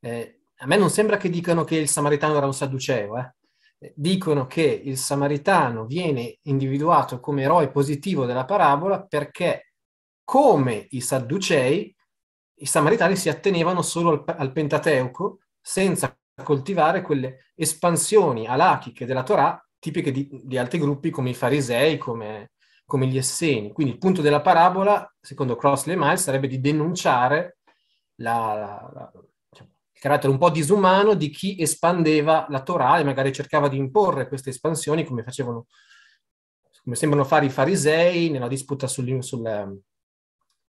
Eh, a me non sembra che dicano che il samaritano era un sadduceo, eh. eh dicono che il samaritano viene individuato come eroe positivo della parabola perché, come i sadducei, i samaritani si attenevano solo al, al Pentateuco senza coltivare quelle espansioni alachiche della Torah tipiche di, di altri gruppi come i farisei, come come gli esseni. Quindi il punto della parabola, secondo Crossley e Miles, sarebbe di denunciare la, la, la, cioè, il carattere un po' disumano di chi espandeva la Torah e magari cercava di imporre queste espansioni come facevano, come sembrano fare i farisei nella disputa sul, sulla,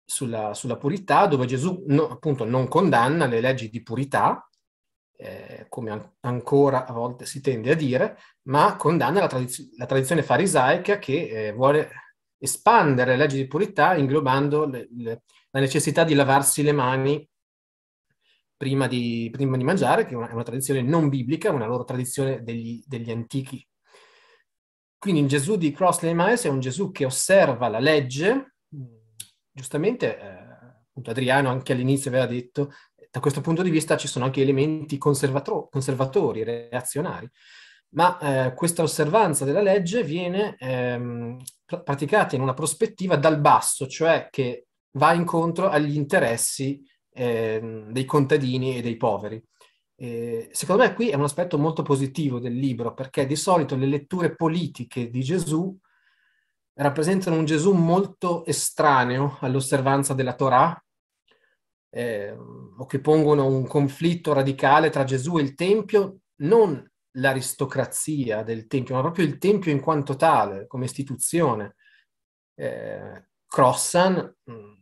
sulla, sulla, purità, dove Gesù no, appunto non condanna le leggi di purità, eh, come an- ancora a volte si tende a dire, ma condanna la, tradiz- la tradizione farisaica che eh, vuole espandere le leggi di purità inglobando le, le, la necessità di lavarsi le mani prima di, prima di mangiare, che è una, è una, tradizione non biblica, una loro tradizione degli, degli antichi. Quindi in Gesù di Crossley Miles è un Gesù che osserva la legge, mm, giustamente eh, Adriano anche all'inizio aveva detto, da questo punto di vista ci sono anche elementi conservato- conservatori, reazionari, ma eh, questa osservanza della legge viene ehm, praticata in una prospettiva dal basso, cioè che va incontro agli interessi eh, dei contadini e dei poveri. Eh, secondo me qui è un aspetto molto positivo del libro, perché di solito le letture politiche di Gesù rappresentano un Gesù molto estraneo all'osservanza della Torah, eh, o che pongono un conflitto radicale tra Gesù e il Tempio, non l'aristocrazia del Tempio, ma proprio il Tempio in quanto tale, come istituzione. Eh, Crossan, mm,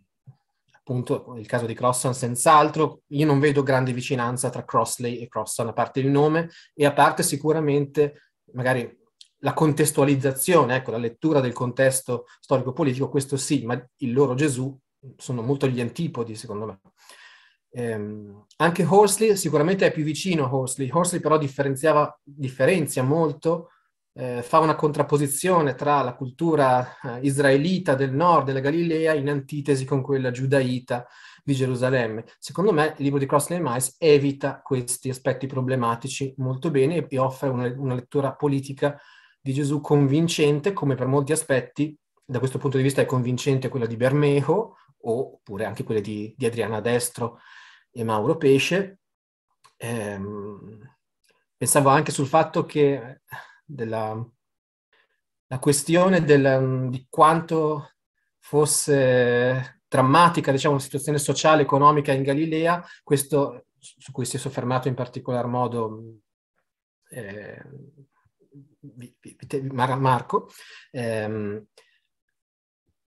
appunto il caso di Crossan senz'altro, io non vedo grande vicinanza tra Crossley e Crossan, a parte il nome e a parte sicuramente magari la contestualizzazione, ecco, la lettura del contesto storico-politico, questo sì, ma il loro Gesù mm, sono molto gli antipodi, secondo me. Ehm, anche Horsley sicuramente è più vicino a Horsley, Horsley però differenzia molto, eh, fa una contrapposizione tra la cultura eh, israelita del nord della Galilea in antitesi con quella giudaita di Gerusalemme. Secondo me il libro di Crossley e Miles evita questi aspetti problematici molto bene e offre una, una lettura politica di Gesù convincente, come per molti aspetti, da questo punto di vista è convincente quella di Bermejo, oppure anche quella di, di Adriana Destro e Mauro Pesce. Eh, pensavo anche sul fatto che della, la questione del, di quanto fosse drammatica diciamo, la situazione sociale e economica in Galilea, questo su cui si è soffermato in particolar modo eh, Marco, ehm,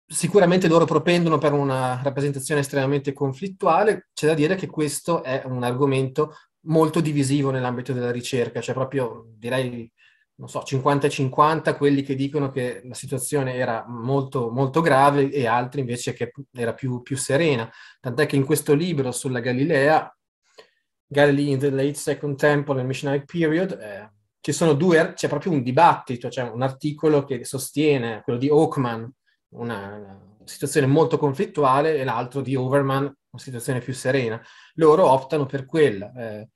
sicuramente loro propendono per una rappresentazione estremamente conflittuale, c'è da dire che questo è un argomento molto divisivo nell'ambito della ricerca, cioè proprio direi, non so, 50-50 quelli che dicono che la situazione era molto, molto grave e altri invece che era più, più serena. Tant'è che in questo libro sulla Galilea, Galilee in the Late Second Temple and Missionary Period, eh, ci sono due, c'è proprio un dibattito, c'è cioè un articolo che sostiene, quello di Oakman, una situazione molto conflittuale e l'altro di Overman, una situazione più serena. Loro optano per quella. Eh,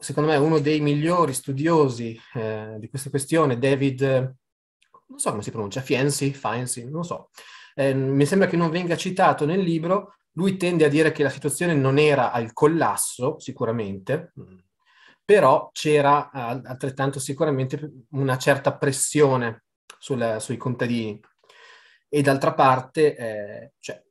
secondo me uno dei migliori studiosi eh, di questa questione, David, non so come si pronuncia, Fienzi, Fienzi, non so, eh, mi sembra che non venga citato nel libro, lui tende a dire che la situazione non era al collasso, sicuramente, però c'era altrettanto sicuramente una certa pressione sul, sui contadini e d'altra parte, eh, cioè,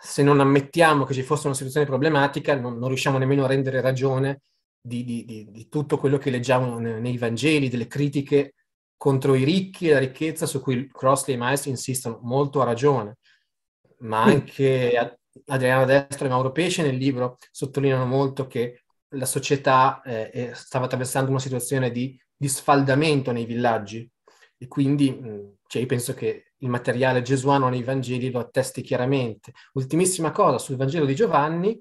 se non ammettiamo che ci fosse una situazione problematica, non, non riusciamo nemmeno a rendere ragione di, di, di, di tutto quello che leggiamo ne, nei Vangeli, delle critiche contro i ricchi e la ricchezza su cui Crossley e Maestri insistono molto a ragione, ma mm. anche Adriana Destra e Mauro Pesce nel libro sottolineano molto che la società eh, stava attraversando una situazione di, di sfaldamento nei villaggi e quindi mm, cioè, io penso che il materiale gesuano nei Vangeli lo attesti chiaramente. Ultimissima cosa sul Vangelo di Giovanni,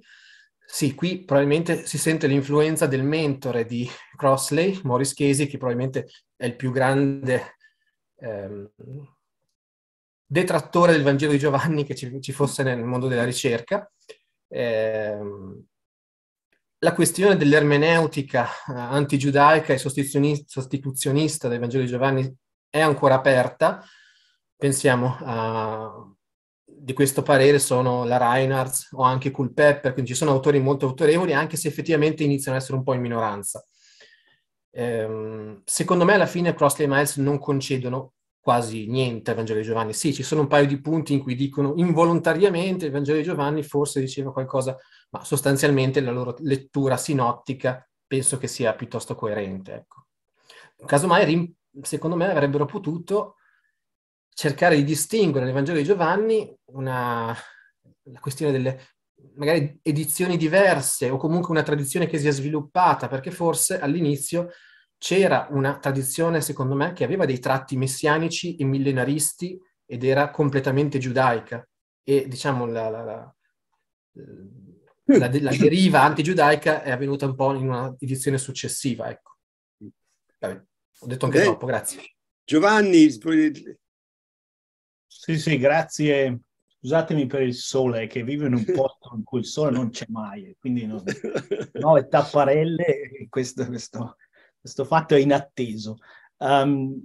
sì, qui probabilmente si sente l'influenza del mentore di Crossley, Maurice Casey, che probabilmente è il più grande ehm, detrattore del Vangelo di Giovanni che ci, ci fosse nel mondo della ricerca. Eh, la questione dell'ermeneutica eh, antigiudaica e sostituzionista del Vangelo di Giovanni è ancora aperta, pensiamo a di questo parere sono la Reinhardt o anche Culpepper, quindi ci sono autori molto autorevoli, anche se effettivamente iniziano ad essere un po' in minoranza. Ehm, secondo me alla fine Crossley e Miles non concedono quasi niente al Vangelo di Giovanni. Sì, ci sono un paio di punti in cui dicono involontariamente il Vangelo di Giovanni forse diceva qualcosa, ma sostanzialmente la loro lettura sinottica penso che sia piuttosto coerente. Ecco. Casomai, secondo me, avrebbero potuto cercare di distinguere nell'Evangelo di Giovanni una, la questione delle magari edizioni diverse o comunque una tradizione che si è sviluppata, perché forse all'inizio c'era una tradizione, secondo me, che aveva dei tratti messianici e millenaristi ed era completamente giudaica e diciamo la, la, la, la, la deriva antigiudaica è avvenuta un po' in una edizione successiva, ecco. Vabbè, ho detto anche Beh, troppo, grazie. Giovanni, sì, sì, grazie. Scusatemi per il sole, che vivo in un posto in cui il sole non c'è mai, quindi non, no, è tapparelle questo, questo, questo fatto è inatteso. Um,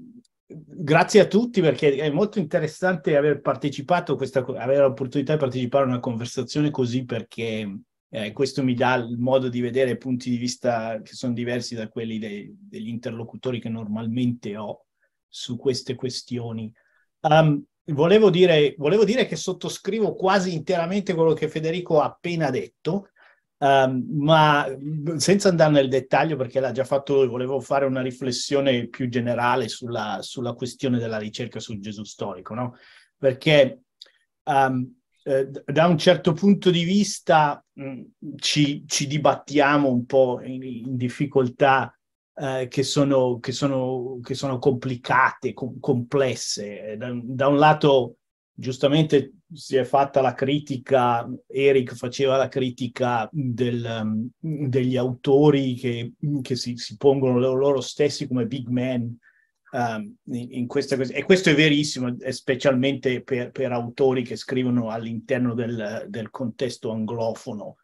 grazie a tutti perché è molto interessante aver partecipato, questa, avere l'opportunità di partecipare a una conversazione così perché eh, questo mi dà il modo di vedere punti di vista che sono diversi da quelli dei, degli interlocutori che normalmente ho su queste questioni. Um, volevo dire, volevo dire che sottoscrivo quasi interamente quello che Federico ha appena detto, Um, ma senza andare nel dettaglio, perché l'ha già fatto lui, volevo fare una riflessione più generale sulla, sulla questione della ricerca sul Gesù storico, no? Perché um, eh, da un certo punto di vista mh, ci, ci, dibattiamo un po' in, in difficoltà eh, che, sono, che, sono, che, sono, complicate, com- complesse. Eh, da, da, un lato, giustamente, si è fatta la critica, Eric faceva la critica del, mm, degli autori che, mm, che si, si, pongono loro stessi come big men, Um, in, in questa, e questo è verissimo, specialmente per, per autori che scrivono all'interno del, del contesto anglofono.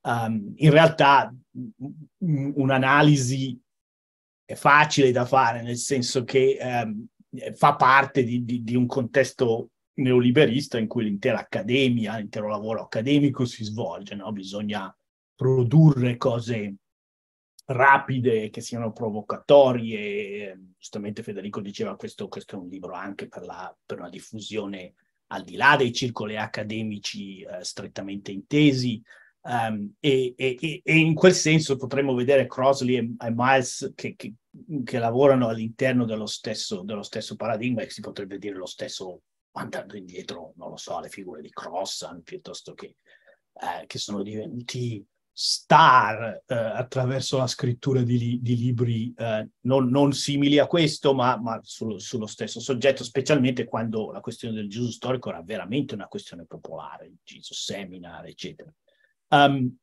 Um, in realtà mm, un'analisi è facile da fare, nel senso che ehm, fa parte di, di, di, un contesto neoliberista in cui l'intera accademia, l'intero lavoro accademico si svolge, no? bisogna produrre cose rapide, che siano provocatorie. Giustamente Federico diceva questo, questo è un libro anche per, la, per una diffusione al di là dei circoli accademici eh, strettamente intesi, Um, e, e, e, in quel senso potremmo vedere Crosley e, e Miles che, che, che, lavorano all'interno dello stesso, dello stesso paradigma e si potrebbe dire lo stesso andando indietro, non lo so, alle figure di Crossan piuttosto che, eh, che sono diventati star eh, attraverso la scrittura di, di libri eh, non, non, simili a questo, ma, ma sul, sullo stesso soggetto, specialmente quando la questione del Gesù storico era veramente una questione popolare, il Gesù Seminar eccetera. Um,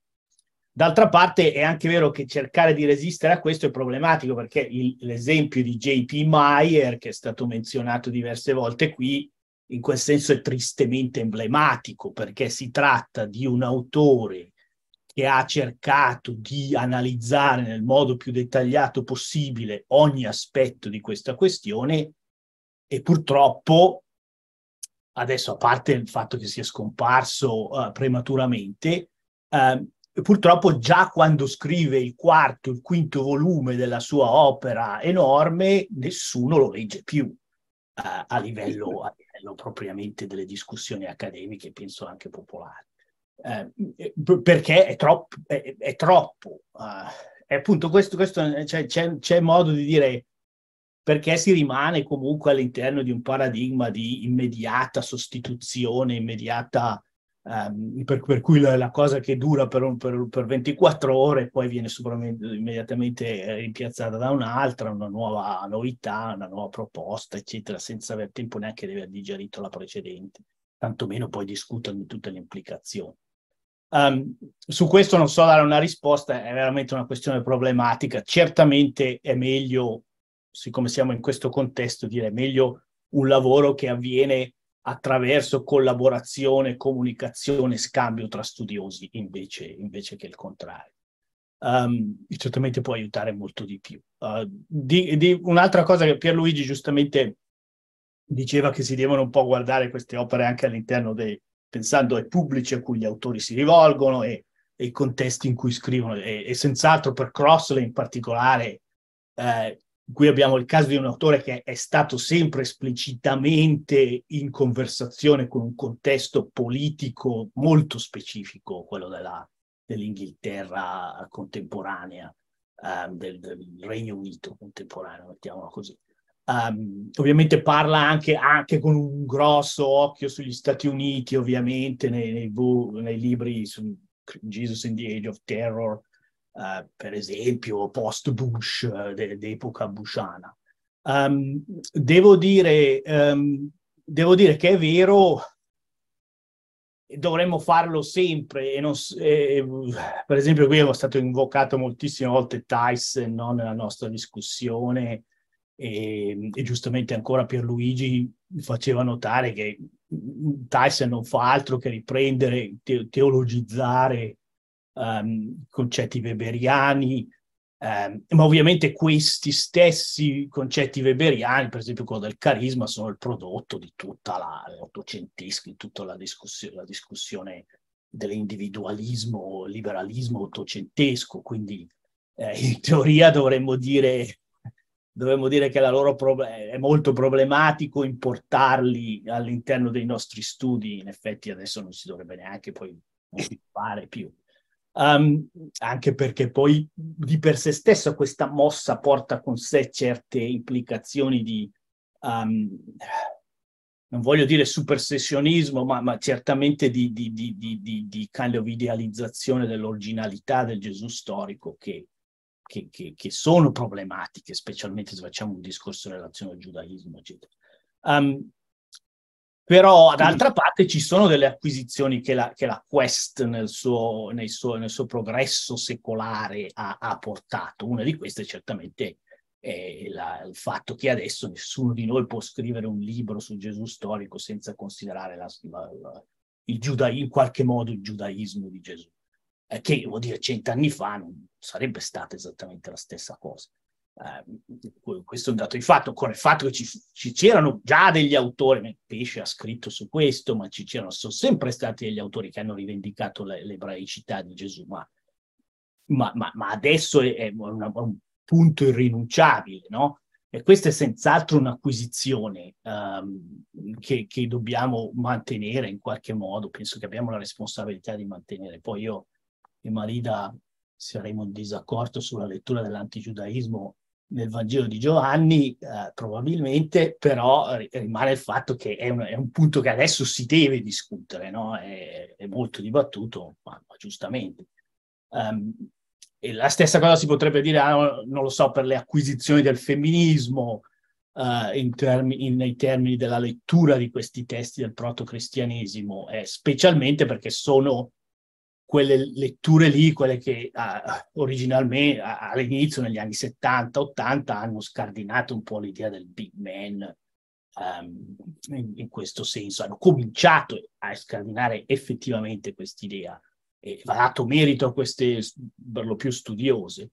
d'altra parte è anche vero che cercare di resistere a questo è problematico perché il, l'esempio di JP Meyer, che è stato menzionato diverse volte qui, in quel senso è tristemente emblematico perché si tratta di un autore che ha cercato di analizzare nel modo più dettagliato possibile ogni aspetto di questa questione e purtroppo, adesso a parte il fatto che sia scomparso uh, prematuramente, eh, purtroppo già quando scrive il quarto, il quinto volume della sua opera enorme, nessuno lo legge più eh, a, livello, a, livello, propriamente delle discussioni accademiche, penso anche popolari. Ehm, eh, perché è troppo, è, è troppo. Eh. e appunto questo, questo cioè, c'è, c'è modo di dire perché si rimane comunque all'interno di un paradigma di immediata sostituzione, immediata Um, per, per, cui la, la, cosa che dura per, un, per, per 24 ore poi viene immediatamente eh, rimpiazzata da un'altra, una nuova novità, una nuova proposta, eccetera, senza aver tempo neanche di aver digerito la precedente, tantomeno poi discuterne di tutte le implicazioni. Um, su questo non so dare una risposta, è veramente una questione problematica. Certamente è meglio, siccome siamo in questo contesto, dire meglio un lavoro che avviene attraverso collaborazione, comunicazione, scambio tra studiosi invece, invece che il contrario. Um, certamente può aiutare molto di più. Uh, di, di, un'altra cosa che Pierluigi giustamente diceva che si devono un po' guardare queste opere anche all'interno dei, pensando ai pubblici a cui gli autori si rivolgono e, e i contesti in cui scrivono e, e senz'altro per Crossley in particolare eh, qui abbiamo il caso di un autore che è stato sempre esplicitamente in conversazione con un contesto politico molto specifico, quello della, dell'Inghilterra contemporanea, eh, del, del, Regno Unito contemporaneo, mettiamolo così. Um, ovviamente parla anche, anche, con un grosso occhio sugli Stati Uniti, ovviamente nei, nei, nei libri su Jesus in the Age of Terror, eh, per esempio post-Bush, eh, de- d'epoca bushiana. Um, ehm, devo, dire, um, devo dire che è vero, dovremmo farlo sempre. E non, eh, per esempio, qui è stato invocato moltissime volte Tyson no, nella nostra discussione, e, e, giustamente ancora Pierluigi faceva notare che Tyson non fa altro che riprendere, te, teologizzare um, concetti weberiani, um, ma ovviamente questi stessi concetti weberiani, per esempio quello del carisma, sono il prodotto di tutta la di tutta la discussione, la discussione dell'individualismo, liberalismo ottocentesco, quindi eh, in teoria dovremmo dire dovremmo dire che pro- è molto problematico importarli all'interno dei nostri studi, in effetti adesso non si dovrebbe neanche poi fare più. Um, anche perché poi di per sé stesso questa mossa porta con sé certe implicazioni di, um, non voglio dire supersessionismo, ma, ma certamente di, di, di, kind of idealizzazione dell'originalità del Gesù storico che, che, che, che, sono problematiche, specialmente se facciamo un discorso in relazione al giudaismo, eccetera. Um, però d'altra parte ci sono delle acquisizioni che la, che la Quest nel suo, nel suo, nel suo progresso secolare ha, ha, portato. Una di queste certamente è la, il fatto che adesso nessuno di noi può scrivere un libro su Gesù storico senza considerare la, giuda, in qualche modo il giudaismo di Gesù, eh, che vuol dire cent'anni fa non sarebbe stata esattamente la stessa cosa eh, questo è un dato di fatto, con il fatto che ci, ci c'erano già degli autori, Pesce ha scritto su questo, ma ci c'erano, sono sempre stati degli autori che hanno rivendicato le, l'ebraicità di Gesù, ma, ma, ma, ma adesso è, è una, un punto irrinunciabile, no? E questa è senz'altro un'acquisizione um, che, che, dobbiamo mantenere in qualche modo, penso che abbiamo la responsabilità di mantenere. Poi io e Marida saremo in disaccordo sulla lettura dell'antigiudaismo nel Vangelo di Giovanni, eh, probabilmente, però rimane il fatto che è un, è un, punto che adesso si deve discutere, no? è, è molto dibattuto, ma, ma giustamente. Um, e la stessa cosa si potrebbe dire, ah, non lo so, per le acquisizioni del femminismo, uh, in termi, in, nei termini della lettura di questi testi del protocristianesimo, eh, specialmente perché sono quelle letture lì, quelle che uh, ah, originalmente all'inizio, negli anni 70-80, hanno scardinato un po' l'idea del big man um, in, in, questo senso, hanno cominciato a scardinare effettivamente quest'idea e va dato merito a queste per lo più studiose.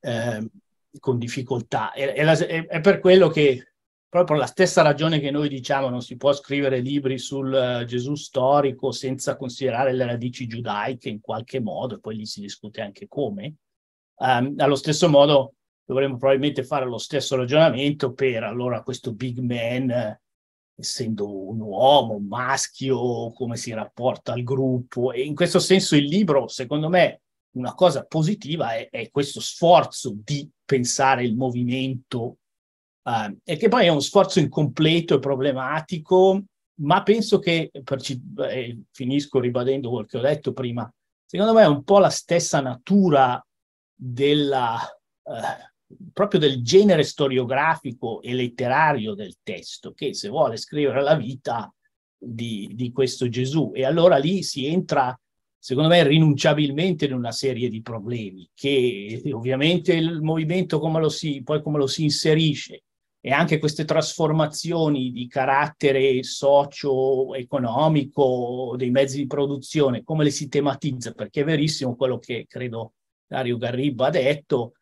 Um, con difficoltà. È, è, la, è, è, per quello che proprio la stessa ragione che noi diciamo non si può scrivere libri sul uh, Gesù storico senza considerare le radici giudaiche in qualche modo, e poi lì si discute anche come, um, allo stesso modo dovremmo probabilmente fare lo stesso ragionamento per allora questo big man, eh, essendo un uomo, un maschio, come si rapporta al gruppo e in questo senso il libro, secondo me, una cosa positiva è, è questo sforzo di pensare il movimento Ehm, e che poi è uno sforzo incompleto e problematico, ma penso che, eh, finisco ribadendo quello che ho detto prima, secondo me è un po' la stessa natura della, eh, proprio del genere storiografico e letterario del testo, che se vuole scrivere la vita di, di questo Gesù. E allora lì si entra secondo me, rinunciabilmente in una serie di problemi che ovviamente il movimento come lo si, poi come lo si inserisce, e anche queste trasformazioni di carattere socio-economico dei mezzi di produzione, come le si tematizza, perché è verissimo quello che credo Dario Garriba ha detto,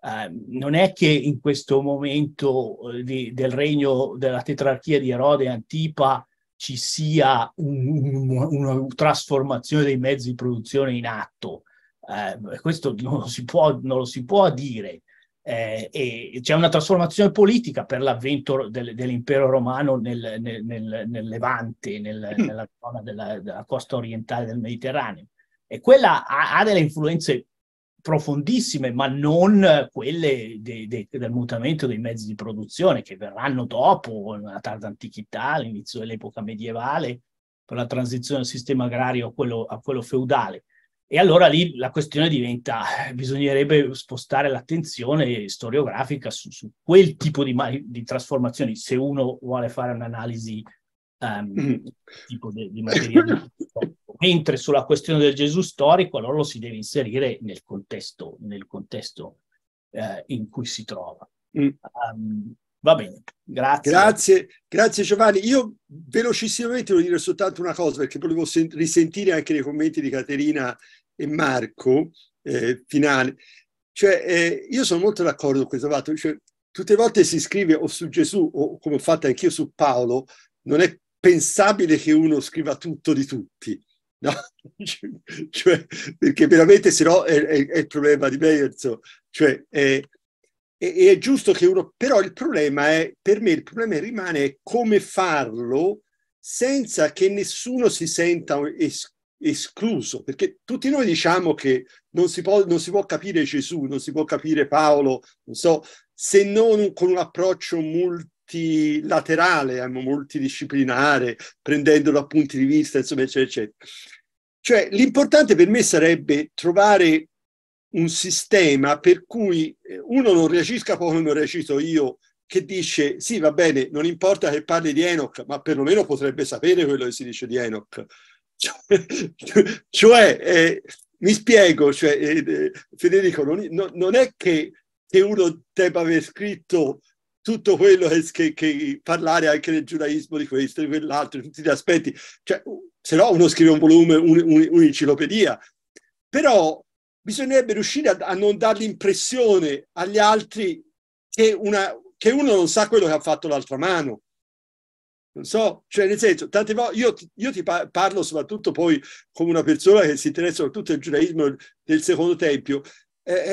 eh, non è che in questo momento eh, di, del regno della tetrarchia di Erode e Antipa ci sia un, un, una trasformazione dei mezzi di produzione in atto, eh, questo non si può, non lo si può dire eh, e c'è una trasformazione politica per l'avvento del, dell'impero romano nel, nel, nel, nel Levante, mm. nella zona della, della, costa orientale del Mediterraneo. E quella ha, ha delle influenze profondissime, ma non quelle de, de, del mutamento dei mezzi di produzione che verranno dopo, nella tarda antichità, all'inizio dell'epoca medievale, per la transizione dal sistema agrario a quello, a quello feudale. E allora lì la questione diventa, eh, bisognerebbe spostare l'attenzione storiografica su, su quel tipo di, di, trasformazioni, se uno vuole fare un'analisi um, tipo de, di materia. Mentre sulla questione del Gesù storico, allora lo si deve inserire nel contesto, nel contesto eh, in cui si trova. Um, Va bene, grazie. Grazie, grazie Giovanni. Io velocissimamente voglio dire soltanto una cosa perché volevo sen- risentire anche nei commenti di Caterina e Marco eh, finale. Cioè, eh, io sono molto d'accordo con questo fatto. Cioè, tutte le volte si scrive o su Gesù o come ho fatto anch'io su Paolo, non è pensabile che uno scriva tutto di tutti. No? cioè, perché veramente se no è, è, è il problema di Meyerzo. Cioè, è, e, e, è giusto che uno, però il problema è, per me il problema rimane come farlo senza che nessuno si senta es, escluso, perché tutti noi diciamo che non si, può, non si può capire Gesù, non si può capire Paolo, non so, se non con un approccio multilaterale, eh, multidisciplinare, prendendo da punti di vista, insomma, eccetera, eccetera. Cioè, l'importante per me sarebbe trovare un sistema per cui eh, uno non reagisca come ho reagito io, che dice sì va bene, non importa che parli di Enoch, ma perlomeno potrebbe sapere quello che si dice di Enoch. cioè, eh, mi spiego, cioè, eh, eh Federico, non, non è che, che, uno debba aver scritto tutto quello che, che, che, parlare anche del giudaismo di questo, di quell'altro, tutti gli aspetti, cioè, se no uno scrive un volume, un'enciclopedia. Un, un Però bisognerebbe riuscire a, a non dare l'impressione agli altri che, una, che uno non sa quello che ha fatto l'altra mano. Non so, cioè nel senso, tante volte io, io, ti parlo soprattutto poi come una persona che si interessa soprattutto al giudaismo del secondo tempio. Eh, eh,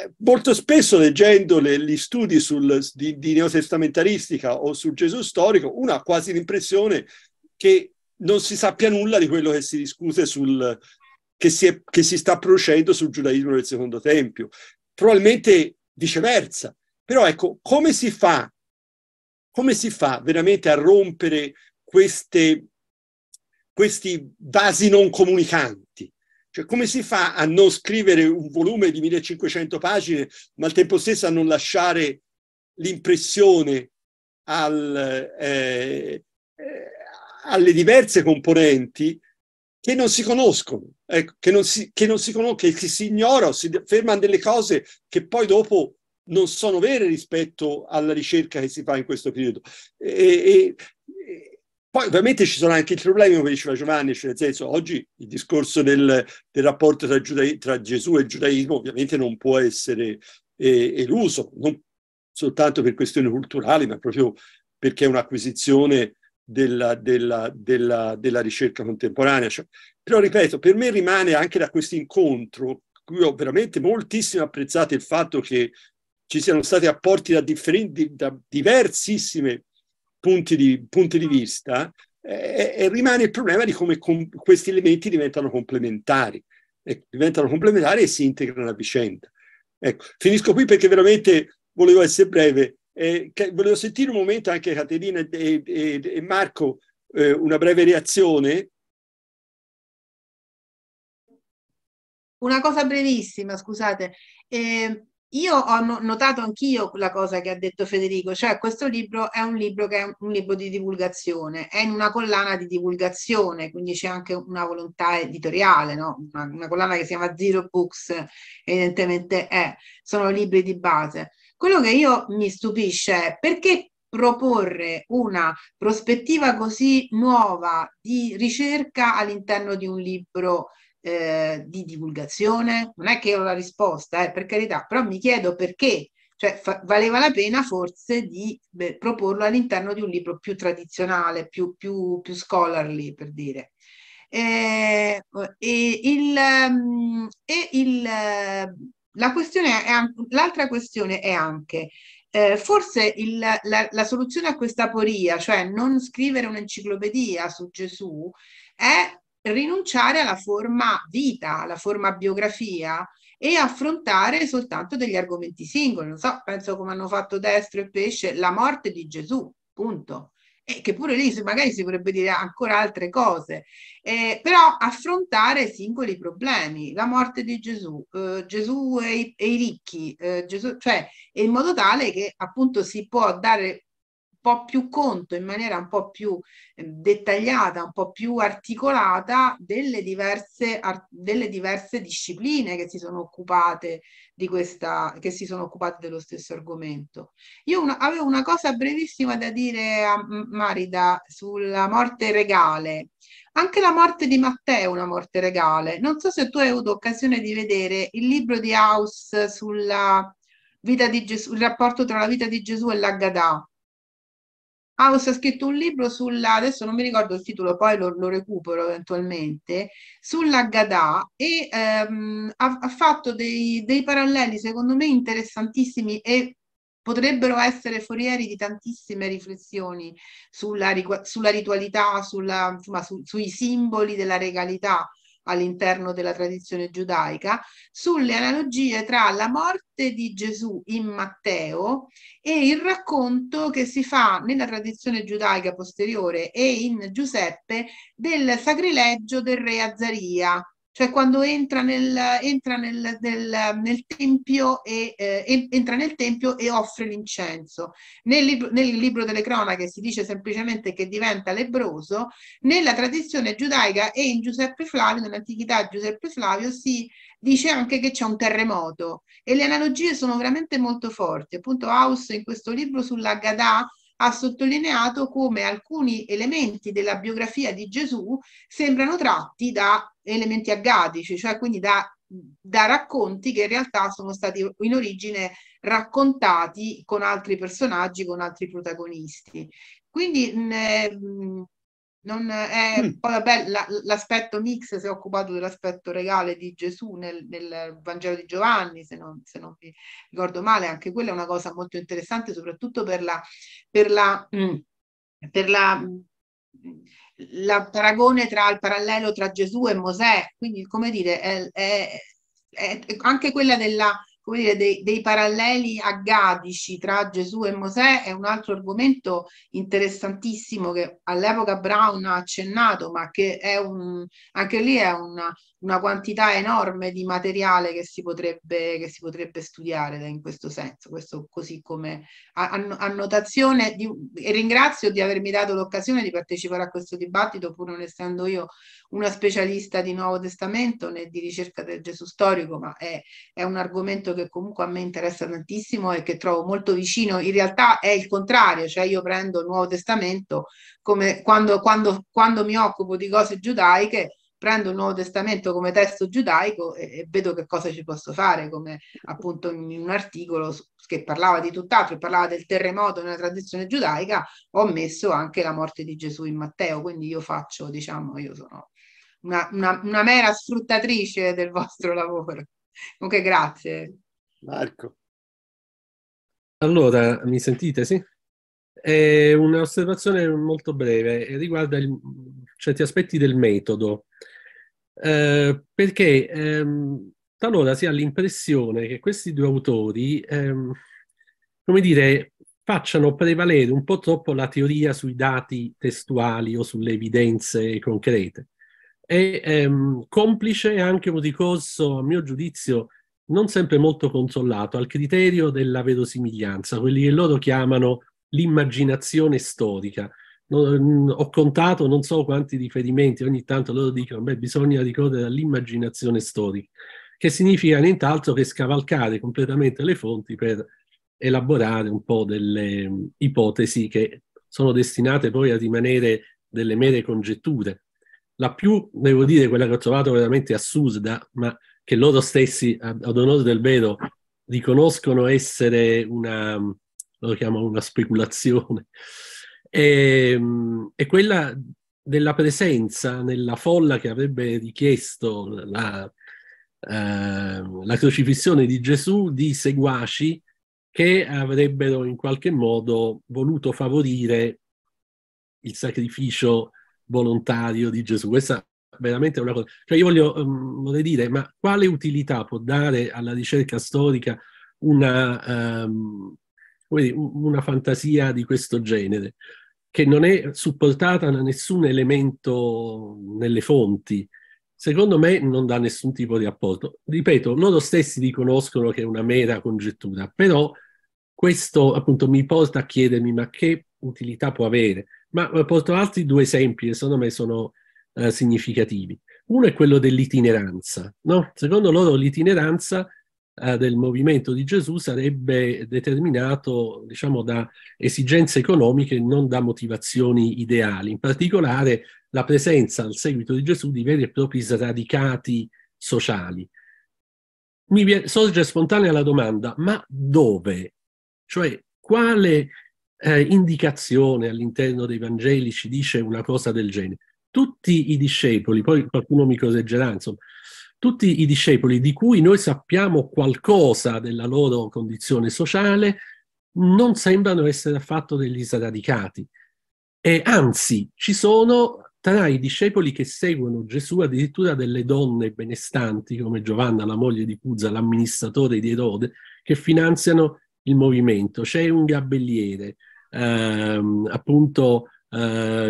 eh, molto spesso leggendo le, gli studi sul, di, di neotestamentalistica o sul Gesù storico, uno ha quasi l'impressione che non si sappia nulla di quello che si discute sul, che si, è, che si sta producendo sul giudaismo del secondo tempio. Probabilmente viceversa. Però ecco, come si fa, come si fa veramente a rompere queste, questi vasi non comunicanti? Cioè, come si fa a non scrivere un volume di 1500 pagine, ma al tempo stesso a non lasciare l'impressione al, eh, eh alle diverse componenti che non si conoscono, ecco, che, non si, che non si conoscono, che si, si ignora, si fermano delle cose che poi dopo non sono vere rispetto alla ricerca che si fa in questo periodo. E, e, e poi ovviamente ci sono anche i problemi, come diceva Giovanni, cioè nel senso oggi il discorso del, del rapporto tra, giudai, tra, Gesù e il giudaismo ovviamente non può essere eh, eluso, non soltanto per questioni culturali, ma proprio perché è un'acquisizione della, della, della, della ricerca contemporanea. Cioè, però ripeto, per me rimane anche da questo incontro, cui ho veramente moltissimo apprezzato il fatto che ci siano stati apporti da, differenti, da diversissimi punti di, punti di vista, eh, e rimane il problema di come com- questi elementi diventano complementari, ecco, diventano complementari e si integrano a vicenda. Ecco, finisco qui perché veramente volevo essere breve eh, volevo sentire un momento anche Caterina e, e, e Marco eh, una breve reazione. Una cosa brevissima, scusate. Eh, io ho notato anch'io la cosa che ha detto Federico, cioè questo libro è un libro che è un libro di divulgazione, è in una collana di divulgazione, quindi c'è anche una volontà editoriale, no? una, una collana che si chiama Zero Books, evidentemente è, sono libri di base. Quello che io mi stupisce è perché proporre una prospettiva così nuova di ricerca all'interno di un libro eh, di divulgazione? Non è che ho la risposta, eh, per carità, però mi chiedo perché. Cioè, fa- valeva la pena forse di beh, proporlo all'interno di un libro più tradizionale, più, più, più scholarly, per dire. Eh, e il, mm, e il la questione è l'altra questione è anche eh, forse il, la, la, soluzione a questa aporia, cioè non scrivere un'enciclopedia su Gesù, è rinunciare alla forma vita, alla forma biografia e affrontare soltanto degli argomenti singoli. Non so, penso come hanno fatto Destro e Pesce, la morte di Gesù, punto e che pure lì magari si potrebbe dire ancora altre cose, eh, però affrontare singoli problemi, la morte di Gesù, eh, Gesù e i, e i ricchi, eh, Gesù, cioè in modo tale che appunto si può dare po' più conto in maniera un po' più eh, dettagliata, un po' più articolata delle diverse, ar- delle diverse discipline che si sono occupate di questa, che si sono occupate dello stesso argomento. Io una, avevo una cosa brevissima da dire a Marida sulla morte regale. Anche la morte di Matteo è una morte regale. Non so se tu hai avuto occasione di vedere il libro di House sulla vita di Gesù, il rapporto tra la vita di Gesù e l'Aggadà. Ah, House ha scritto un libro sulla, adesso non mi ricordo il titolo, poi lo, lo recupero eventualmente, sulla Gadà e ehm, ha, ha, fatto dei, dei paralleli secondo me interessantissimi e potrebbero essere forieri di tantissime riflessioni sulla, sulla ritualità, sulla, insomma, su, sui simboli della regalità all'interno della tradizione giudaica, sulle analogie tra la morte di Gesù in Matteo e il racconto che si fa nella tradizione giudaica posteriore e in Giuseppe del sacrilegio del re Azzaria, cioè quando entra nel, entra nel, del, nel tempio, e, eh, entra nel tempio e offre l'incenso. Nel libro, nel libro delle cronache si dice semplicemente che diventa lebroso, nella tradizione giudaica e in Giuseppe Flavio, nell'antichità Giuseppe Flavio, si dice anche che c'è un terremoto e le analogie sono veramente molto forti. Appunto Haus in questo libro sulla Gadà ha sottolineato come alcuni elementi della biografia di Gesù sembrano tratti da elementi agatici, cioè quindi da, da racconti che in realtà sono stati in origine raccontati con altri personaggi, con altri protagonisti. Quindi mh, eh, non è, eh, mm. Poi vabbè, la, l'aspetto mix si è occupato dell'aspetto regale di Gesù nel, nel Vangelo di Giovanni, se non, se non, mi ricordo male, anche quella è una cosa molto interessante, soprattutto per la, per la, mm. per la la paragone tra il parallelo tra Gesù e Mosè, quindi come dire, è, è, è anche quella della, come dire, dei, dei paralleli agadici tra Gesù e Mosè è un altro argomento interessantissimo che all'epoca Brown ha accennato, ma che è un, anche lì è un, una quantità enorme di materiale che si potrebbe, che si potrebbe studiare in questo senso, questo così come annotazione. Di, e ringrazio di avermi dato l'occasione di partecipare a questo dibattito, pur non essendo io una specialista di Nuovo Testamento né di ricerca del Gesù storico, ma è, è un argomento che comunque a me interessa tantissimo e che trovo molto vicino. In realtà è il contrario, cioè io prendo il Nuovo Testamento come quando, quando, quando mi occupo di cose giudaiche prendo il Nuovo Testamento come testo giudaico e, e vedo che cosa ci posso fare, come appunto in un articolo che parlava di tutt'altro, parlava del terremoto nella tradizione giudaica, ho messo anche la morte di Gesù in Matteo, quindi io faccio, diciamo, io sono una, una, una mera sfruttatrice del vostro lavoro. Comunque grazie. Marco. Allora, mi sentite, sì? È un'osservazione molto breve, riguarda il, certi cioè aspetti del metodo. Eh, perché ehm, talora si ha l'impressione che questi due autori, ehm, come dire, facciano prevalere un po' troppo la teoria sui dati testuali o sulle evidenze concrete. È ehm, complice anche un ricorso, a mio giudizio, non sempre molto controllato al criterio della verosimiglianza, quelli che loro chiamano l'immaginazione storica, Mm, ho contato non so quanti riferimenti, ogni tanto loro dicono, beh, bisogna ricorrere all'immaginazione storica, che significa nient'altro che scavalcare completamente le fonti per elaborare un po' delle mm, ipotesi che sono destinate poi a rimanere delle mere congetture. La più, devo dire, quella che ho trovato veramente assurda, ma che loro stessi, ad onore del vero, riconoscono essere una, mm, lo chiamano una speculazione, è, ehm, è quella della presenza nella folla che avrebbe richiesto la, eh, la crocifissione di Gesù di seguaci che avrebbero in qualche modo voluto favorire il sacrificio volontario di Gesù. Questa veramente è una cosa. Cioè io voglio, um, vorrei dire, ma quale utilità può dare alla ricerca storica una, um, una fantasia di questo genere? che non è supportata da nessun elemento nelle fonti, secondo me non dà nessun tipo di apporto. Ripeto, loro stessi riconoscono che è una mera congettura, però questo appunto mi porta a chiedermi ma che utilità può avere? Ma porto altri due esempi che secondo me sono eh, significativi. Uno è quello dell'itineranza. No? Secondo loro l'itineranza eh, del movimento di Gesù sarebbe determinato diciamo, da esigenze economiche, e non da motivazioni ideali. In particolare la presenza al seguito di Gesù di veri e propri sradicati sociali. Mi sorge spontanea la domanda, ma dove? Cioè, quale eh, indicazione all'interno dei Vangeli ci dice una cosa del genere? Tutti i discepoli, poi qualcuno mi correggerà, insomma, tutti i discepoli di cui noi sappiamo qualcosa della loro condizione sociale non sembrano essere affatto degli sradicati. E anzi, ci sono tra i discepoli che seguono Gesù addirittura delle donne benestanti come Giovanna, la moglie di Puzza, l'amministratore di Erode, che finanziano il movimento. C'è un gabelliere, ehm, appunto eh,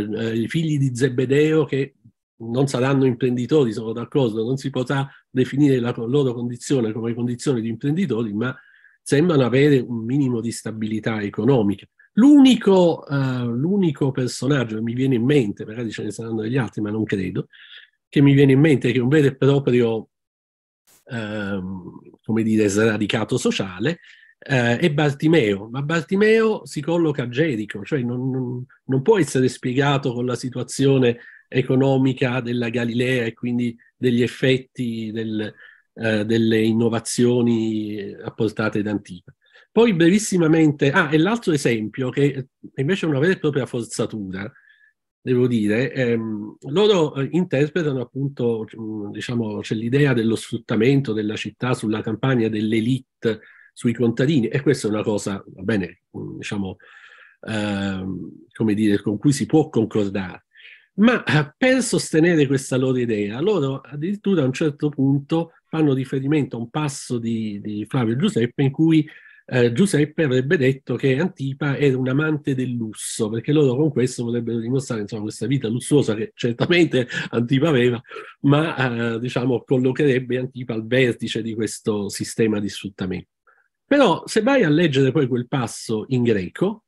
eh, i figli di Zebedeo che non saranno imprenditori, sono d'accordo, non si potrà definire la loro condizione come condizione di imprenditori, ma sembrano avere un minimo di stabilità economica. L'unico, uh, l'unico personaggio che mi viene in mente, magari ce ne saranno degli altri, ma non credo, che mi viene in mente che è un vero e proprio, ehm, come dire, sradicato sociale, eh, è Bartimeo, ma Bartimeo si colloca a Gerico, cioè non, non, non, può essere spiegato con la situazione economica della Galilea e quindi degli effetti del, eh, delle innovazioni apportate da Antipa. Poi brevissimamente, ah, e l'altro esempio, che eh, invece è una vera e propria forzatura, devo dire, ehm, loro eh, interpretano appunto, diciamo, c'è l'idea dello sfruttamento della città sulla campagna dell'elite sui contadini, e questa è una cosa, va bene, diciamo, ehm, come dire, con cui si può concordare. Ma eh, per sostenere questa loro idea, loro addirittura a un certo punto fanno riferimento a un passo di, di Flavio Giuseppe in cui eh, Giuseppe avrebbe detto che Antipa era un amante del lusso, perché loro con questo vorrebbero dimostrare insomma, questa vita lussuosa che certamente Antipa aveva, ma eh, diciamo, collocherebbe Antipa al vertice di questo sistema di sfruttamento. Però se vai a leggere poi quel passo in greco,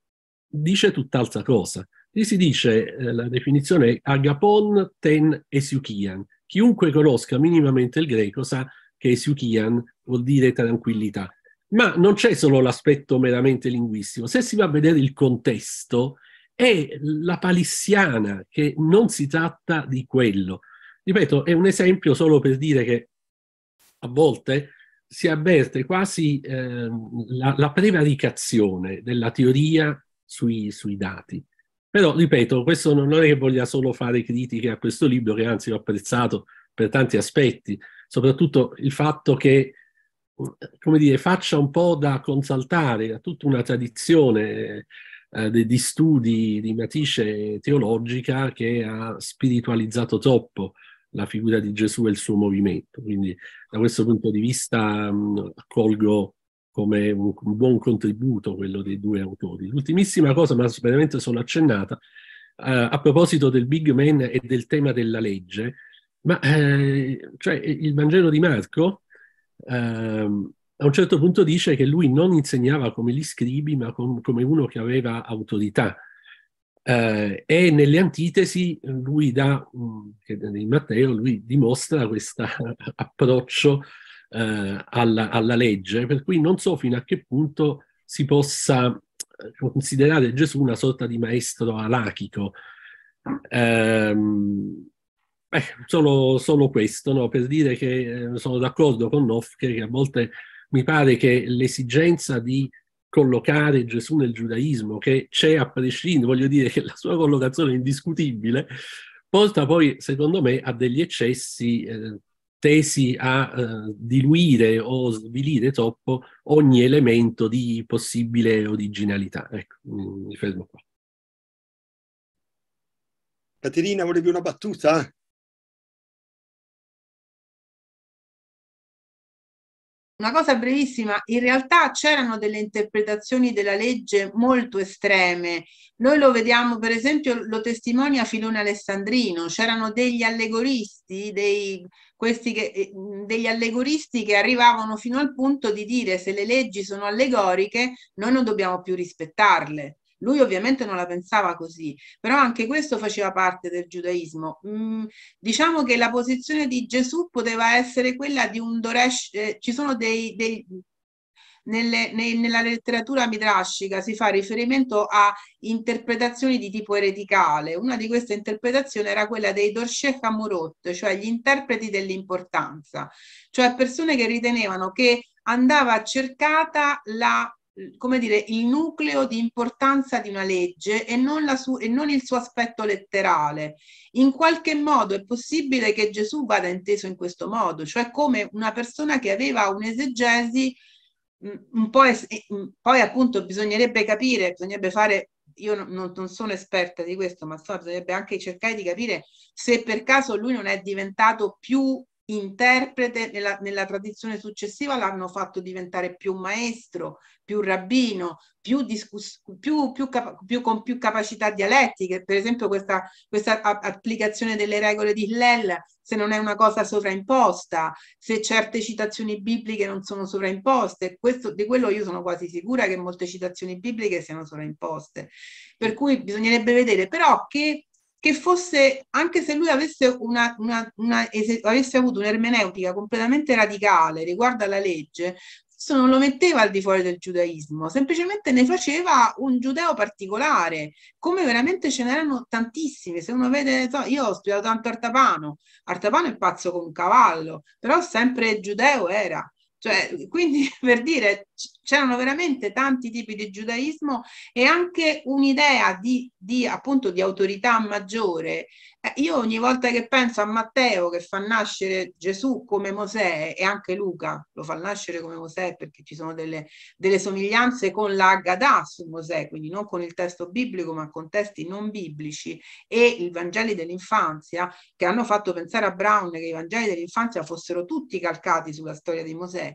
dice tutt'altra cosa. Lì si dice, eh, la definizione agapon ten esiuchian. Chiunque conosca minimamente il greco sa che esiuchian vuol dire tranquillità. Ma non c'è solo l'aspetto meramente linguistico. Se si va a vedere il contesto, è la palissiana che non si tratta di quello. Ripeto, è un esempio solo per dire che a volte si avverte quasi eh, la, la, prevaricazione della teoria sui, sui dati. Però, ripeto, questo non è che voglia solo fare critiche a questo libro, che anzi l'ho apprezzato per tanti aspetti, soprattutto il fatto che come dire, faccia un po' da consaltare a tutta una tradizione eh, di, di studi di matrice teologica che ha spiritualizzato troppo la figura di Gesù e il suo movimento. Quindi da questo punto di vista mh, accolgo come un, buon contributo quello dei due autori. L'ultimissima cosa, ma veramente sono accennata, Uh, a proposito del Big Man e del tema della legge, ma eh, cioè, il Vangelo di Marco uh, a un certo punto dice che lui non insegnava come gli scribi, ma com- come uno che aveva autorità. Uh, e nelle antitesi lui dà, in Matteo, lui dimostra questo approccio eh, alla, alla, legge, per cui non so fino a che punto si possa eh, considerare Gesù una sorta di maestro alachico. Ehm, eh, beh, solo, solo, questo, no? per dire che eh, sono d'accordo con Nofke che a volte mi pare che l'esigenza di collocare Gesù nel giudaismo, che c'è a prescindere, voglio dire che la sua collocazione è indiscutibile, porta poi, secondo me, a degli eccessi eh, tesi a eh, diluire o svilire troppo ogni elemento di possibile originalità. Ecco, mi fermo qua. Caterina, volevi una battuta? Una cosa brevissima, in realtà c'erano delle interpretazioni della legge molto estreme. Noi lo vediamo, per esempio, lo testimonia Filone Alessandrino, c'erano degli allegoristi, dei, che, eh, degli allegoristi che arrivavano fino al punto di dire se le leggi sono allegoriche, noi non dobbiamo più rispettarle. Lui ovviamente non la pensava così, però anche questo faceva parte del giudaismo. Mm, diciamo che la posizione di Gesù poteva essere quella di un Doresh, eh, ci sono dei, dei nelle, nei, nella letteratura midrashica si fa riferimento a interpretazioni di tipo ereticale. Una di queste interpretazioni era quella dei Dorshech Amurot, cioè gli interpreti dell'importanza, cioè persone che ritenevano che andava cercata la come dire, il nucleo di importanza di una legge e non, la su- e non il suo aspetto letterale. In qualche modo è possibile che Gesù vada inteso in questo modo, cioè come una persona che aveva un'esegesi, un po' es- poi appunto bisognerebbe capire, bisognerebbe fare io non, non, sono esperta di questo, ma so, bisognerebbe anche cercare di capire se per caso lui non è diventato più interprete, nella, nella tradizione successiva l'hanno fatto diventare più maestro, più rabbino, più, discuss- più, più, cap- più con più capacità dialettiche. Per esempio questa, questa a- applicazione delle regole di Hillel, se non è una cosa sovraimposta, se certe citazioni bibliche non sono sovraimposte, questo, di quello io sono quasi sicura che molte citazioni bibliche siano sovraimposte. Per cui bisognerebbe vedere però che che fosse, anche se lui avesse, una, una, una, avesse avuto un'ermeneutica completamente radicale riguardo alla legge, questo non lo metteva al di fuori del giudaismo, semplicemente ne faceva un giudeo particolare, come veramente ce n'erano tantissimi. Se uno vede, so, io ho studiato tanto Artapano, Artapano è pazzo con un cavallo, però sempre giudeo era. Cioè, quindi per dire, c'erano veramente tanti tipi di giudaismo e anche un'idea di, di, appunto di autorità maggiore. Eh, io ogni volta che penso a Matteo che fa nascere Gesù come Mosè e anche Luca lo fa nascere come Mosè perché ci sono delle, delle somiglianze con la Gadà su Mosè, quindi non con il testo biblico ma con testi non biblici e i Vangeli dell'infanzia che hanno fatto pensare a Brown che i Vangeli dell'infanzia fossero tutti calcati sulla storia di Mosè.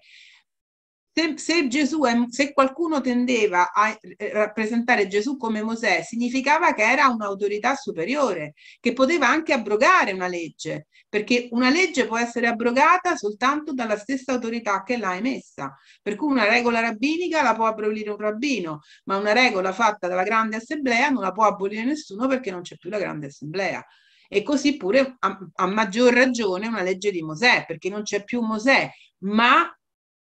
Se, se, Gesù è, se qualcuno tendeva a eh, rappresentare Gesù come Mosè, significava che era un'autorità superiore, che poteva anche abrogare una legge, perché una legge può essere abrogata soltanto dalla stessa autorità che l'ha emessa. Per cui una regola rabbinica la può abolire un rabbino, ma una regola fatta dalla grande assemblea non la può abolire nessuno perché non c'è più la grande assemblea e così pure a, a, maggior ragione una legge di Mosè, perché non c'è più Mosè, ma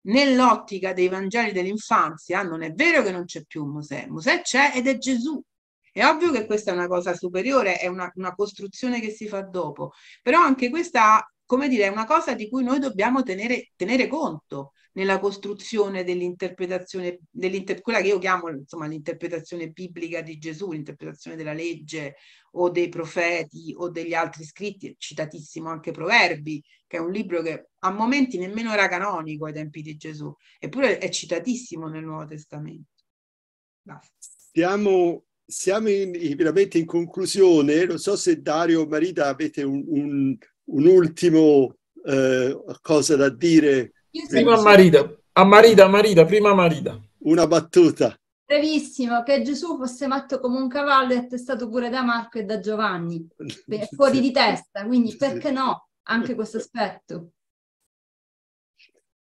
nell'ottica dei Vangeli dell'infanzia ah, non è vero che non c'è più Mosè, Mosè c'è ed è Gesù. È ovvio che questa è una cosa superiore, è una, una costruzione che si fa dopo, però anche questa come dire, è una cosa di cui noi dobbiamo tenere, tenere conto nella costruzione dell'interpretazione, dell'inter, quella che io chiamo insomma, l'interpretazione biblica di Gesù, l'interpretazione della legge o dei profeti o degli altri scritti, citatissimo anche Proverbi, che è un libro che a momenti nemmeno era canonico ai tempi di Gesù, eppure è citatissimo nel Nuovo Testamento. Basta. Siamo siamo in, veramente in conclusione. Non so se Dario o Marita avete un, un, un'ultima eh, cosa da dire. Prima a Marida, a Marida, a Marida, prima a Marida. Una battuta. Brevissimo, che Gesù fosse matto come un cavallo è attestato pure da Marco e da Giovanni, fuori di testa, quindi perché no anche questo aspetto?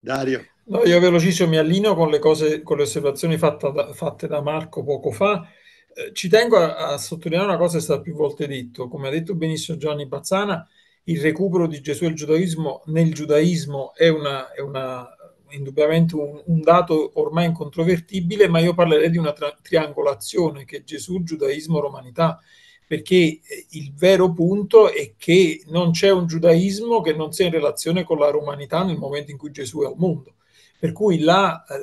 Dario. No, io velocissimo mi allino con le, cose, con le osservazioni da, fatte da Marco poco fa. Eh, ci tengo a, a, sottolineare una cosa che è stata più volte detto, come ha detto benissimo Giovanni Bazzana, il recupero di Gesù e il giudaismo nel giudaismo è, una, è una, indubbiamente un, un, dato ormai incontrovertibile, ma io parlerei di una tra- triangolazione che è Gesù, giudaismo, romanità, perché eh, il vero punto è che non c'è un giudaismo che non sia in relazione con la romanità nel momento in cui Gesù è al mondo. Per cui là, eh,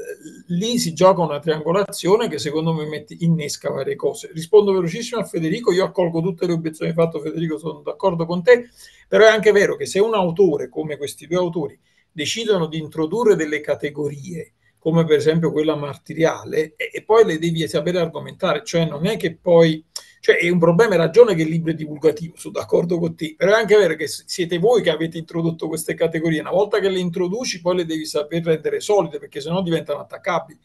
lì si gioca una triangolazione che secondo me mette, innesca varie cose. Rispondo velocissimo a Federico, io accolgo tutte le obiezioni fatte, Federico, sono d'accordo con te. Però è anche vero che se un autore, come questi due autori, decidono di introdurre delle categorie, come per esempio quella martiriale, e, e poi le devi sapere argomentare, cioè non è che poi cioè è un problema e ragione che il libro è divulgativo, sono d'accordo con te, però è anche vero che siete voi che avete introdotto queste categorie, una volta che le introduci poi le devi saper rendere solide perché sennò diventano attaccabili.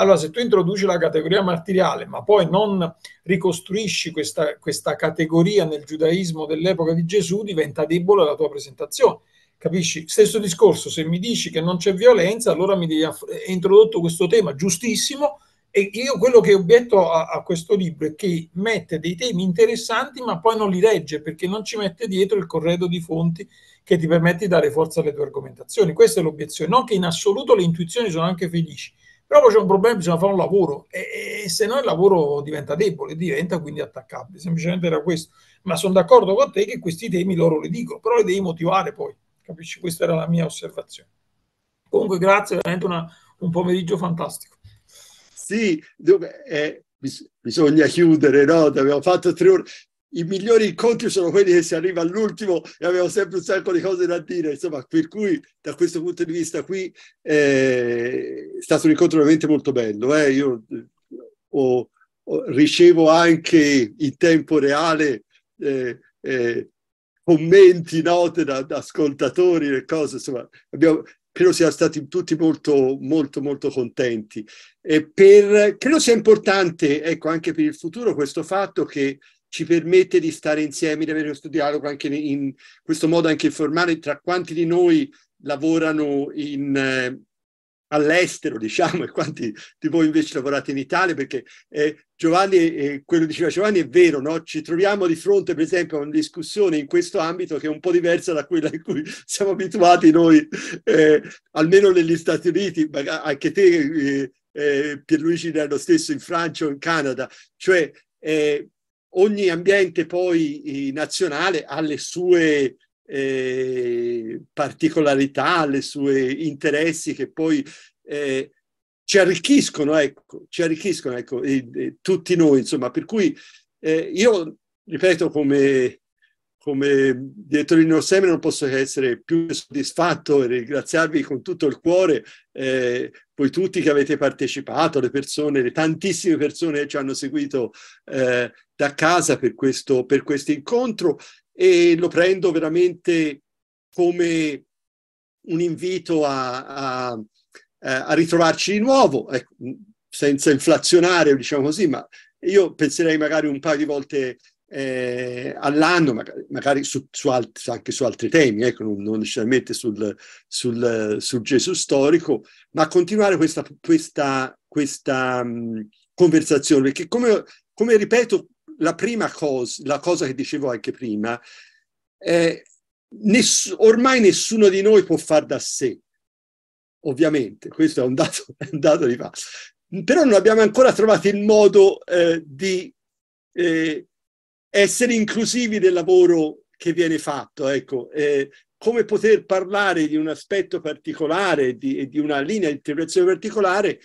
Allora, se tu introduci la categoria martiriale, ma poi non ricostruisci questa, questa categoria nel giudaismo dell'epoca di Gesù, diventa debole la tua presentazione. Capisci? Stesso discorso, se mi dici che non c'è violenza, allora mi devi aff- è introdotto questo tema giustissimo, e io quello che obietto a, a, questo libro è che mette dei temi interessanti, ma poi non li regge perché non ci mette dietro il corredo di fonti che ti permette di dare forza alle tue argomentazioni. Questa è l'obiezione. Non che in assoluto le intuizioni sono anche felici, però poi c'è un problema, bisogna fare un lavoro e, e se no il lavoro diventa debole, diventa quindi attaccabile. Semplicemente era questo. Ma sono d'accordo con te che questi temi loro li dicono, però li devi motivare poi. Capisci? Questa era la mia osservazione. Comunque grazie, veramente una, un pomeriggio fantastico. Sì, dunque, eh, bisogna chiudere, no? Abbiamo fatto tre ore i migliori incontri sono quelli che si arriva all'ultimo e abbiamo sempre un sacco di cose da dire, insomma, per cui da questo punto di vista qui eh, è stato un incontro veramente molto bello. Eh. Io eh, ho, ho, ricevo anche in tempo reale eh, eh, commenti, note da, da ascoltatori, e cose, insomma, abbiamo, credo siamo stati tutti molto, molto, molto contenti. E per, credo sia importante, ecco, anche per il futuro questo fatto che ci permette di stare insieme, di avere questo dialogo anche in questo modo anche informale tra quanti di noi lavorano in, eh, all'estero, diciamo, e quanti di voi invece lavorate in Italia, perché eh, Giovanni, eh, quello diceva Giovanni è vero, no? ci troviamo di fronte per esempio a una discussione in questo ambito che è un po' diversa da quella in cui siamo abituati noi, eh, almeno negli Stati Uniti, ma anche te eh, eh, Pierluigi lo stesso in Francia o in Canada, cioè eh, ogni ambiente poi nazionale ha le sue eh, particolarità, le sue interessi che poi eh, ci arricchiscono, ecco, ci arricchiscono, ecco, e, e, tutti noi, insomma, per cui eh, io, ripeto, come, come direttore di Norseme non posso che essere più soddisfatto e ringraziarvi con tutto il cuore, eh, voi tutti che avete partecipato, le persone, le tantissime persone che ci hanno seguito eh, da casa per questo, per questo incontro e lo prendo veramente come un invito a, a, eh, a ritrovarci di nuovo, ecco, mm, senza inflazionare, diciamo così, ma io penserei magari un paio di volte eh, all'anno, magari, magari su, su alt- anche su altri temi, ecco, non, non necessariamente sul, sul, sul, Gesù storico, ma continuare questa, questa, questa mh, mm, conversazione, perché come, come ripeto la prima cosa, la cosa che dicevo anche prima, è ness- ormai nessuno di noi può far da sé, ovviamente, questo è un dato, è un dato di fatto, però non abbiamo ancora trovato il modo eh, di eh, essere inclusivi del lavoro che viene fatto, ecco, eh, come poter parlare di un aspetto particolare, di, di una linea di interpretazione particolare,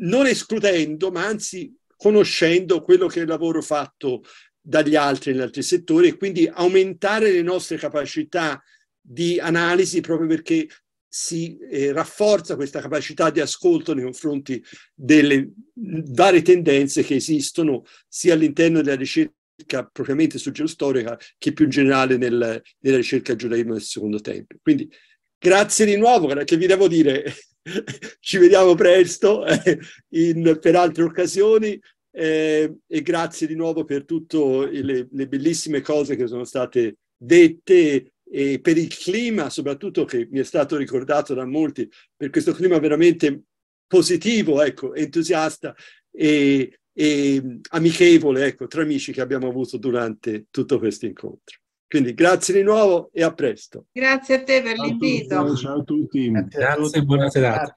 non escludendo, ma anzi conoscendo quello che è il lavoro fatto dagli altri in altri settori e quindi aumentare le nostre capacità di analisi proprio perché si eh, rafforza questa capacità di ascolto nei confronti delle varie tendenze che esistono sia all'interno della ricerca propriamente su geostorica che più in generale nel, nella ricerca giudaica del secondo tempo. Quindi grazie di nuovo, che vi devo dire? Ci vediamo presto eh, in, per altre occasioni eh, e grazie di nuovo per tutte le, le bellissime cose che sono state dette e per il clima, soprattutto che mi è stato ricordato da molti, per questo clima veramente positivo, ecco, entusiasta e, e amichevole ecco, tra amici che abbiamo avuto durante tutto questo incontro. Quindi grazie di nuovo e a presto. Grazie a te per l'invito. Ciao a tutti. Grazie, e buona serata.